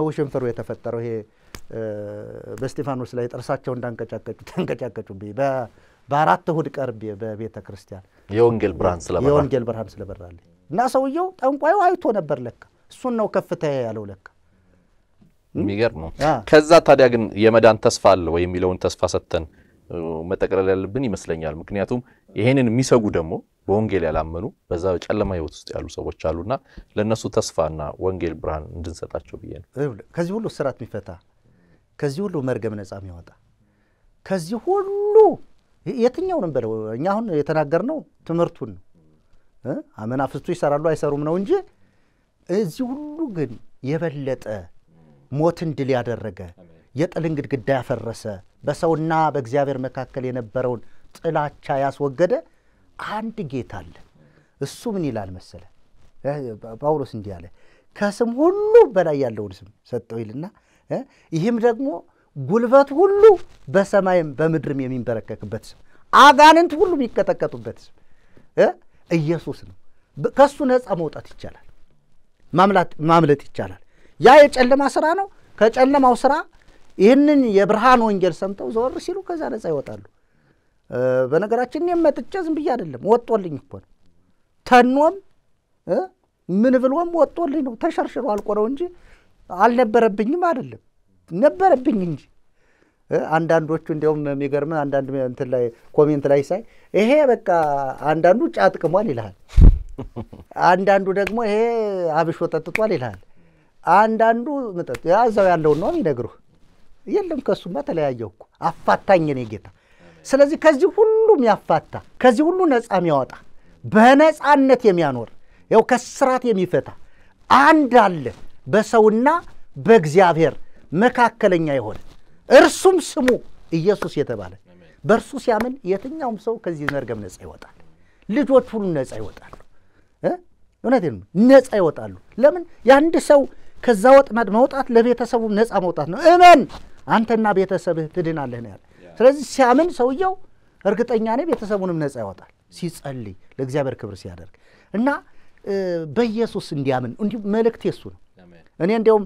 ውሽንፍሩ የተፈጠረው ይሄ በስጢፋኖስ ላይ ጥርሳቸው እንዳንቀጫቀጩ ተንቀጫቀጩብኝ በአራት እሁድ ቀርቤ በቤተ ክርስቲያን የወንጌል ብርሃን ስለበራ የወንጌል ብርሃን ስለበራልኝ እና ሰውየው ጠንቋዩ አይቶ ነበር ለካ እሱን ነው ከፍታ ያለው ለካ የሚገርም ነው። ከዛ ታዲያ ግን የመዳን ተስፋ አለ ወይ የሚለውን ተስፋ ሰጥተን መጠቅለል ያለብን ይመስለኛል። ምክንያቱም ይሄንን የሚሰጉ ደግሞ በወንጌል ያላመኑ በዛ በጨለማ ህይወት ውስጥ ያሉ ሰዎች አሉና ለእነሱ ተስፋና ወንጌል ብርሃን እንድንሰጣቸው ብዬ ነው። ከዚህ ሁሉ ስራት የሚፈታ ከዚህ ሁሉ መርገም ነጻ የሚያወጣ ከዚህ ሁሉ የትኛውንም በለው እኛ አሁን የተናገርነው ትምህርቱን ነው። አመናፍስቱ ይሰራሉ አይሰሩም ነው እንጂ እዚህ ሁሉ ግን የበለጠ ሞትን ድል ያደረገ የጥልን ግድግዳ ያፈረሰ በሰውና በእግዚአብሔር መካከል የነበረውን ጥላቻ ያስወገደ አንድ ጌታ አለ። እሱ ምን ይላል መሰለ? ጳውሎስ እንዲህ አለ፣ ከስም ሁሉ በላይ ያለውን ስም ሰጠው ይልና ይህም ደግሞ ጉልበት ሁሉ በሰማይም በምድርም የሚንበረከክበት ስም፣ አጋንንት ሁሉ የሚቀጠቀጡበት ስም ኢየሱስ ነው። ከእሱ ነፃ መውጣት ይቻላል፣ ማምለጥ ይቻላል። ያ የጨለማ ስራ ነው። ከጨለማው ስራ ይህንን የብርሃን ወንጌል ሰምተው ዘወር ሲሉ ከዛ ነፃ ይወጣሉ። በነገራችን እኔም መጥቼ ዝም ብዬ አይደለም፣ ወጦልኝ እኮ ነው። ተኖም ምን ብሎም ወጦልኝ ነው። ተሸርሽሮ አልቆ ነው እንጂ አልነበረብኝም አይደለም። ነበረብኝ እንጂ አንዳንዶቹ እንዲያውም የሚገርም አንዳንድ እንትን ላይ ኮሜንት ላይ ሳይ ይሄ በቃ አንዳንዱ ጫት ቅሟል ይልሃል፣ አንዳንዱ ደግሞ ይሄ አብሾ ጠጥቷል ይልሃል፣ አንዳንዱ ምጠጥ ያዛው ያለውን ነው ይነግሩህ። የለም ከሱማ ተለያየው እኮ አፋታኝ እኔ ጌታ። ስለዚህ ከዚህ ሁሉ የሚያፋታ ከዚህ ሁሉ ነፃ የሚያወጣ በነፃነት የሚያኖር ያው ከስራት የሚፈታ አንድ አለ በሰውና በእግዚአብሔር መካከለኛ የሆነ እርሱም ስሙ ኢየሱስ የተባለ በእርሱ ሲያምን የትኛውም ሰው ከዚህ መርገም ነፃ ይወጣል። ልጆች ሁሉ ነጻ ይወጣሉ። እውነት ነጻ ይወጣሉ። ለምን የአንድ ሰው ከዛ ወጥመድ መውጣት ለቤተሰቡ ነፃ መውጣት ነው። እመን አንተና ቤተሰብህ ትድናለህ ነው ያለ። ስለዚህ ሲያምን ሰውየው እርግጠኛ ነኝ ቤተሰቡንም ነፃ ይወጣል? ሲጸልይ ለእግዚአብሔር ክብር ሲያደርግ እና በኢየሱስ እንዲያምን እንዲሁ መልእክት የሱ ነው። እኔ እንዲያውም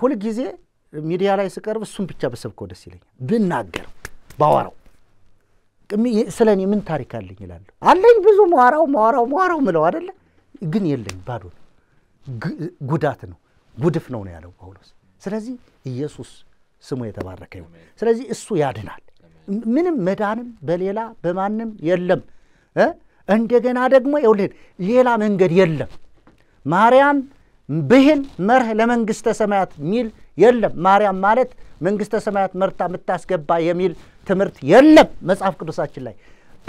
ሁልጊዜ ሚዲያ ላይ ስቀርብ እሱን ብቻ በሰብከው ደስ ይለኛል። ብናገር ባወራው ስለ እኔ ምን ታሪክ አለኝ ይላሉ። አለኝ ብዙ መዋራው መዋራው መዋራው ምለው አደለ፣ ግን የለኝ ባዶ ነው፣ ጉዳት ነው፣ ጉድፍ ነው ነው ያለው ጳውሎስ። ስለዚህ ኢየሱስ ስሙ የተባረከ ይሁን። ስለዚህ እሱ ያድናል። ምንም መዳንም በሌላ በማንም የለም። እንደገና ደግሞ ይኸውልህ ሌላ መንገድ የለም። ማርያም ብሂል መርህ ለመንግስተ ሰማያት ሚል የለም። ማርያም ማለት መንግስተ ሰማያት መርታ የምታስገባ የሚል ትምህርት የለም መጽሐፍ ቅዱሳችን ላይ።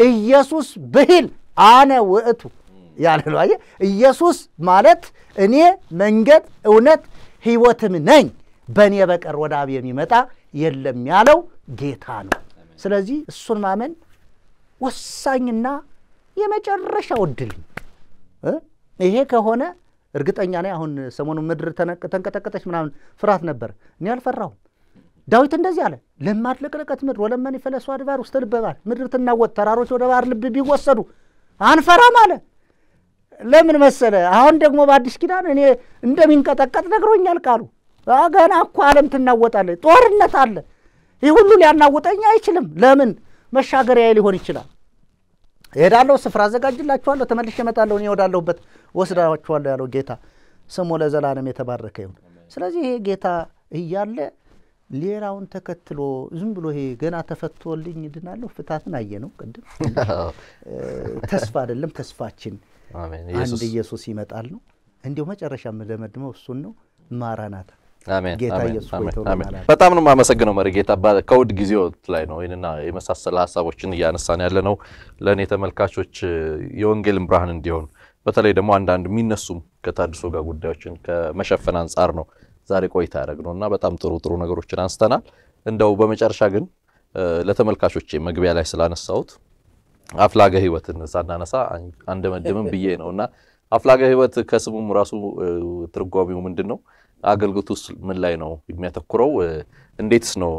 ኢየሱስ ብሂል አነ ውእቱ ያለ ኢየሱስ ማለት እኔ መንገድ፣ እውነት፣ ህይወትም ነኝ በእኔ በቀር ወደ አብ የሚመጣ የለም ያለው ጌታ ነው። ስለዚህ እሱን ማመን ወሳኝና የመጨረሻው ዕድል ይሄ ከሆነ እርግጠኛ ነኝ አሁን ሰሞኑን ምድር ተንቀጠቀጠች ምናምን ፍርሃት ነበር። እኔ አልፈራሁም። ዳዊት እንደዚህ አለ፣ ለማድለቅለቀት ምድር ወለመን ፈለሱ አድባር ውስተ ልበ ምድር ትናወጥ፣ ተራሮች ወደ ባህር ልብ ቢወሰዱ አንፈራም አለ። ለምን መሰለ? አሁን ደግሞ በአዲስ ኪዳን እኔ እንደሚንቀጠቀጥ ነግሮኛል ቃሉ። ገና እኮ ዓለም ትናወጣለች፣ ጦርነት አለ። ይህ ሁሉ ሊያናውጠኝ አይችልም። ለምን? መሻገሪያ ሊሆን ይችላል። እሄዳለሁ፣ ስፍራ አዘጋጅላችኋለሁ፣ ተመልሼ እመጣለሁ፣ እኔ ወዳለሁበት ወስዳችኋለሁ ያለው ጌታ ስሙ ለዘላለም የተባረከ ይሁን። ስለዚህ ይሄ ጌታ እያለ ሌላውን ተከትሎ ዝም ብሎ ይሄ ገና ተፈቶልኝ እድናለሁ ፍታትን አየ ነው ቅድም ተስፋ አይደለም ተስፋችን አንድ ኢየሱስ ይመጣል ነው። እንዲሁ መጨረሻ የምደመድመው እሱን ነው። ማራናታ ጌታ ኢየሱስ በጣም ነው የማመሰግነው መሪጌታ። ከውድ ጊዜዎት ላይ ነው ይህንና የመሳሰለ ሀሳቦችን እያነሳን ያለ ነው። ለእኔ ተመልካቾች የወንጌልን ብርሃን እንዲሆን በተለይ ደግሞ አንዳንድ የሚነሱም ከታድሶ ጋር ጉዳዮችን ከመሸፈን አንጻር ነው ዛሬ ቆይታ ያደረግነው እና በጣም ጥሩ ጥሩ ነገሮችን አንስተናል። እንደው በመጨረሻ ግን ለተመልካቾቼ መግቢያ ላይ ስላነሳሁት አፍላገ ሕይወትን ሳናነሳ አንደመደምም ብዬ ነው እና አፍላጋ ሕይወት ከስሙም ራሱ ትርጓሚው ምንድን ነው? አገልግሎት ውስጥ ምን ላይ ነው የሚያተኩረው? እንዴትስ ነው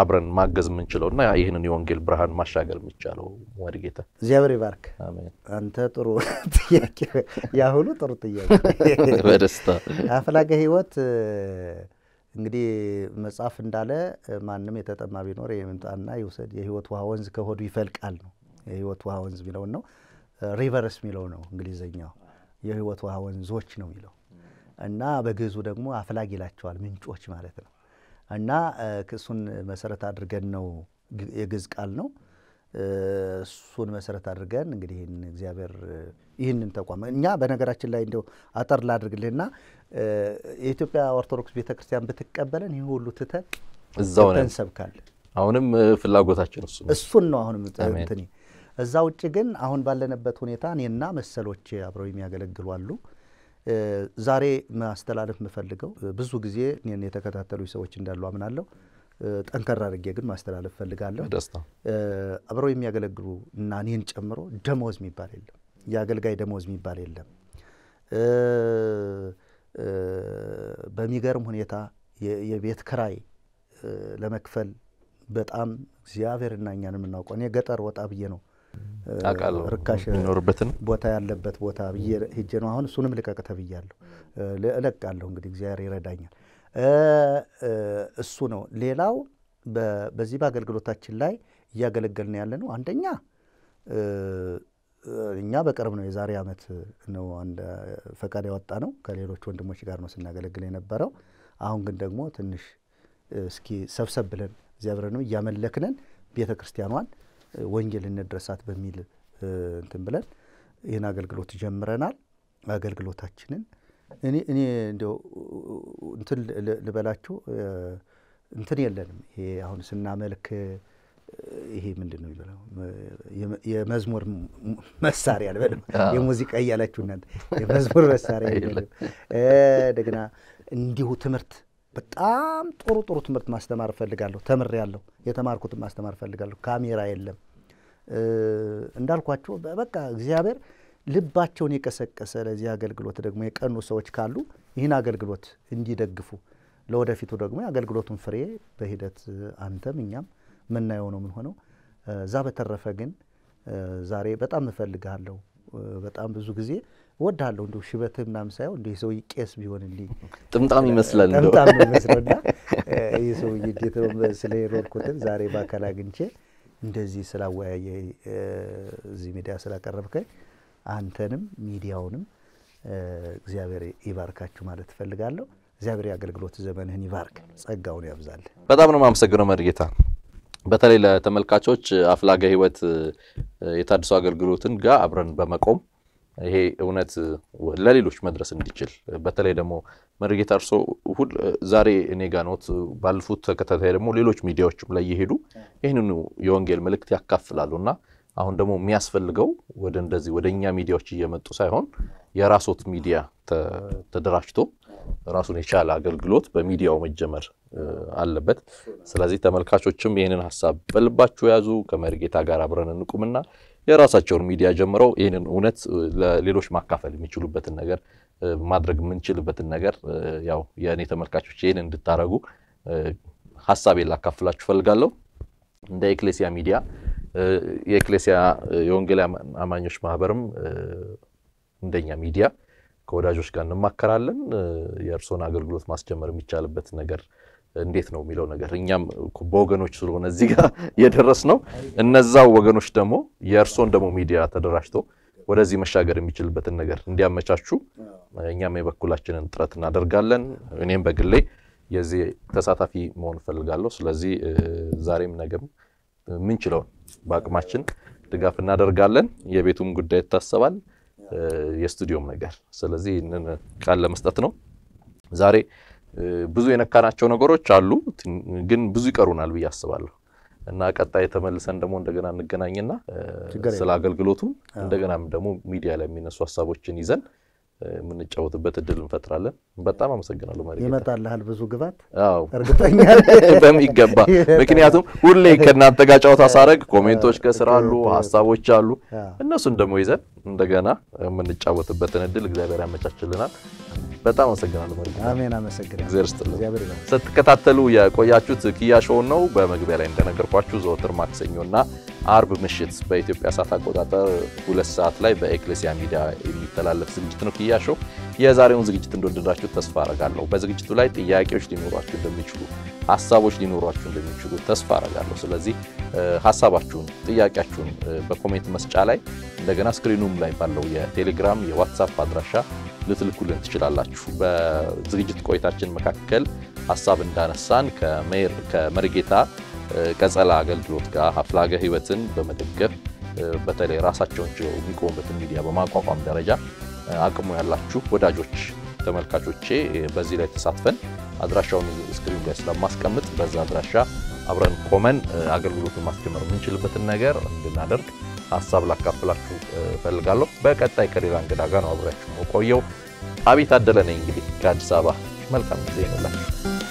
አብረን ማገዝ የምንችለው እና ይህንን የወንጌል ብርሃን ማሻገር የሚቻለው? ወድጌታ እግዚአብሔር ይባርክ። አንተ ጥሩ ጥያቄ፣ ያሁኑ ጥሩ ጥያቄ በደስታ አፍላገ ህይወት እንግዲህ መጽሐፍ እንዳለ ማንም የተጠማ ቢኖር የምንጣና ይውሰድ የህይወት ውሃ ወንዝ ከሆዱ ይፈልቃል ነው። የህይወት ውሃ ወንዝ የሚለውን ነው ሪቨርስ የሚለው ነው እንግሊዝኛው የህይወት ውሃ ወንዞች ነው የሚለው እና በግዕዙ ደግሞ አፍላግ ይላቸዋል ምንጮች ማለት ነው። እና እሱን መሰረት አድርገን ነው የግዕዝ ቃል ነው። እሱን መሰረት አድርገን እንግዲህ ይህን እግዚአብሔር ይህንን ተቋም እኛ በነገራችን ላይ እንደው አጠር ላድርግልህና የኢትዮጵያ ኦርቶዶክስ ቤተክርስቲያን ብትቀበለን ይህ ሁሉ ትተን እዛው እንሰብካለን። አሁንም ፍላጎታችን እሱ እሱን ነው። አሁንም እንትን እዛ ውጭ ግን አሁን ባለንበት ሁኔታ እኔና መሰሎች አብረው የሚያገለግሉ አሉ። ዛሬ ማስተላለፍ የምፈልገው ብዙ ጊዜ እኔን የተከታተሉ ሰዎች እንዳሉ አምናለሁ። ጠንከር አድርጌ ግን ማስተላለፍ እፈልጋለሁ። አብረው የሚያገለግሉ እና እኔን ጨምሮ ደሞዝ የሚባል የለም፣ የአገልጋይ ደሞዝ የሚባል የለም። በሚገርም ሁኔታ የቤት ክራይ ለመክፈል በጣም እና እኛን የምናውቀው እኔ ገጠር ወጣ ብዬ ነው ርካሽ ቦታ ያለበት ቦታ ብዬ ሄጄ ነው። አሁን እሱንም ልቀቅ ተብያለሁ። እለቃለሁ እንግዲህ እግዚአብሔር ይረዳኛል። እሱ ነው። ሌላው በዚህ በአገልግሎታችን ላይ እያገለገልን ያለ ነው። አንደኛ እኛ በቅርብ ነው የዛሬ ዓመት ነው ፈቃድ ያወጣ ነው። ከሌሎች ወንድሞች ጋር ነው ስናገለግል የነበረው። አሁን ግን ደግሞ ትንሽ እስኪ ሰብሰብ ብለን እግዚአብሔርንም እያመለክነን ቤተ ክርስቲያኗን ወንጌል እንድረሳት በሚል እንትን ብለን ይህን አገልግሎት ጀምረናል። አገልግሎታችንን እኔ እኔ እንዲያው እንትን ልበላችሁ እንትን የለንም። ይሄ አሁን ስናመልክ ይሄ ምንድን ነው የሚለው የመዝሙር መሳሪያ ልበል፣ የሙዚቃ እያላችሁ እናንተ የመዝሙር መሳሪያ እንደገና እንዲሁ ትምህርት በጣም ጥሩ ጥሩ ትምህርት ማስተማር እፈልጋለሁ። ተምር ያለሁ የተማርኩትን ማስተማር እፈልጋለሁ። ካሜራ የለም እንዳልኳቸው በቃ እግዚአብሔር ልባቸውን የቀሰቀሰ ለዚህ አገልግሎት ደግሞ የቀኑ ሰዎች ካሉ ይህን አገልግሎት እንዲደግፉ ለወደፊቱ ደግሞ የአገልግሎቱን ፍሬ በሂደት አንተም እኛም ምናየው ነው ምን ሆነው እዛ በተረፈ ግን ዛሬ በጣም እፈልግሃለሁ። በጣም ብዙ ጊዜ እወድሃለሁ እንዲሁ ሽበትህ ምናምን ሳይሆን እንዲህ ሰውዬ ቄስ ቢሆንልኝ ጥምጣም ይመስላል ጥምጣም ይመስለና ይህ ሰውዬ እንዴት ስለ ሄሮድኩትን ዛሬ በአካል አግኝቼ እንደዚህ ስላወያየ እዚህ ሚዲያ ስላቀረብከኝ አንተንም ሚዲያውንም እግዚአብሔር ይባርካችሁ ማለት ትፈልጋለሁ። እግዚአብሔር የአገልግሎት ዘመንህን ይባርክ፣ ጸጋውን ያብዛል። በጣም ነው የማመሰግነው መርጌታ። በተለይ ለተመልካቾች አፍላገ ህይወት የታድሶ አገልግሎትን ጋር አብረን በመቆም ይሄ እውነት ለሌሎች መድረስ እንዲችል በተለይ ደግሞ መሪጌታ እርሶ ዛሬ እኔ ጋ ኖት፣ ባለፉት ተከታታይ ደግሞ ሌሎች ሚዲያዎችም ላይ የሄዱ ይህንኑ የወንጌል መልእክት ያካፍላሉ እና አሁን ደግሞ የሚያስፈልገው ወደ እንደዚህ ወደ እኛ ሚዲያዎች እየመጡ ሳይሆን የራሶት ሚዲያ ተደራጅቶ ራሱን የቻለ አገልግሎት በሚዲያው መጀመር አለበት። ስለዚህ ተመልካቾችም ይህንን ሀሳብ በልባችሁ ያዙ። ከመርጌታ ጋር አብረን እንቁምና የራሳቸውን ሚዲያ ጀምረው ይህንን እውነት ለሌሎች ማካፈል የሚችሉበትን ነገር ማድረግ የምንችልበትን ነገር ያው የእኔ ተመልካቾች ይህን እንድታረጉ ሀሳቤ ላካፍላችሁ ፈልጋለሁ። እንደ ኤክሌሲያ ሚዲያ የኤክሌሲያ የወንጌል አማኞች ማህበርም እንደኛ ሚዲያ ከወዳጆች ጋር እንማከራለን። የእርስዎን አገልግሎት ማስጀመር የሚቻልበት ነገር እንዴት ነው የሚለው ነገር እኛም በወገኖች ስለሆነ እዚህ ጋር የደረስ ነው። እነዛው ወገኖች ደግሞ የእርሶን ደግሞ ሚዲያ ተደራጅቶ ወደዚህ መሻገር የሚችልበትን ነገር እንዲያመቻቹ እኛም የበኩላችንን ጥረት እናደርጋለን። እኔም በግሌ የዚህ ተሳታፊ መሆን እፈልጋለሁ። ስለዚህ ዛሬም ነገም ምንችለውን በአቅማችን ድጋፍ እናደርጋለን። የቤቱም ጉዳይ ይታሰባል፣ የስቱዲዮም ነገር። ስለዚህ ይህንን ቃል ለመስጠት ነው ዛሬ ብዙ የነካናቸው ነገሮች አሉ፣ ግን ብዙ ይቀሩናል ብዬ አስባለሁ እና ቀጣይ ተመልሰን ደግሞ እንደገና እንገናኝና ስለ አገልግሎቱም እንደገናም ደግሞ ሚዲያ ላይ የሚነሱ ሀሳቦችን ይዘን የምንጫወትበት እድል እንፈጥራለን። በጣም አመሰግናለሁ። ማሪ ይመጣልሃል ብዙ ግባት እርግጠኛ በሚገባ ምክንያቱም ሁሌ ከእናንተ ጋር ጨዋታ ሳረግ ኮሜንቶች ከስር አሉ፣ ሀሳቦች አሉ። እነሱን ደግሞ ይዘን እንደገና የምንጫወትበትን እድል እግዚአብሔር ያመቻችልናል። በጣም አመሰግናለሁ። ማሪ አሜን። አመሰግናለሁ። እግዚአብሔር ስትከታተሉ የቆያችሁት ኪያ ሾውን ነው። በመግቢያ ላይ እንደነገርኳችሁ ዘወትር ማክሰኞና አርብ ምሽት በኢትዮጵያ ሰዓት አቆጣጠር ሁለት ሰዓት ላይ በኤክሌሲያ ሚዲያ የሚተላለፍ ዝግጅት ነው። ክያሾው የዛሬውን ዝግጅት እንደወደዳችሁ ተስፋ አረጋለሁ። በዝግጅቱ ላይ ጥያቄዎች ሊኖሯችሁ እንደሚችሉ፣ ሀሳቦች ሊኖሯችሁ እንደሚችሉ ተስፋ አረጋለሁ። ስለዚህ ሀሳባችሁን፣ ጥያቄያችሁን በኮሜንት መስጫ ላይ እንደገና ስክሪኑም ላይ ባለው የቴሌግራም የዋትሳፕ አድራሻ ልትልኩልን ትችላላችሁ። በዝግጅት ቆይታችን መካከል ሀሳብ እንዳነሳን ከመርጌታ። ቀጸላ አገልግሎት ጋር አፍላገ ህይወትን በመደገፍ በተለይ ራሳቸውን ችለው የሚቆሙበትን ሚዲያ በማቋቋም ደረጃ አቅሙ ያላችሁ ወዳጆች ተመልካቾቼ በዚህ ላይ ተሳትፈን አድራሻውን ስክሪን ላይ ስለማስቀምጥ በዛ አድራሻ አብረን ቆመን አገልግሎቱን ማስጀመር የምንችልበትን ነገር እንድናደርግ ሀሳብ ላካፍላችሁ እፈልጋለሁ። በቀጣይ ከሌላ እንግዳ ጋር ነው አብሬያችሁ ቆየው። አቤት አደለ ነኝ እንግዲህ ከአዲስ አበባ መልካም ጊዜ ይሆንላችሁ።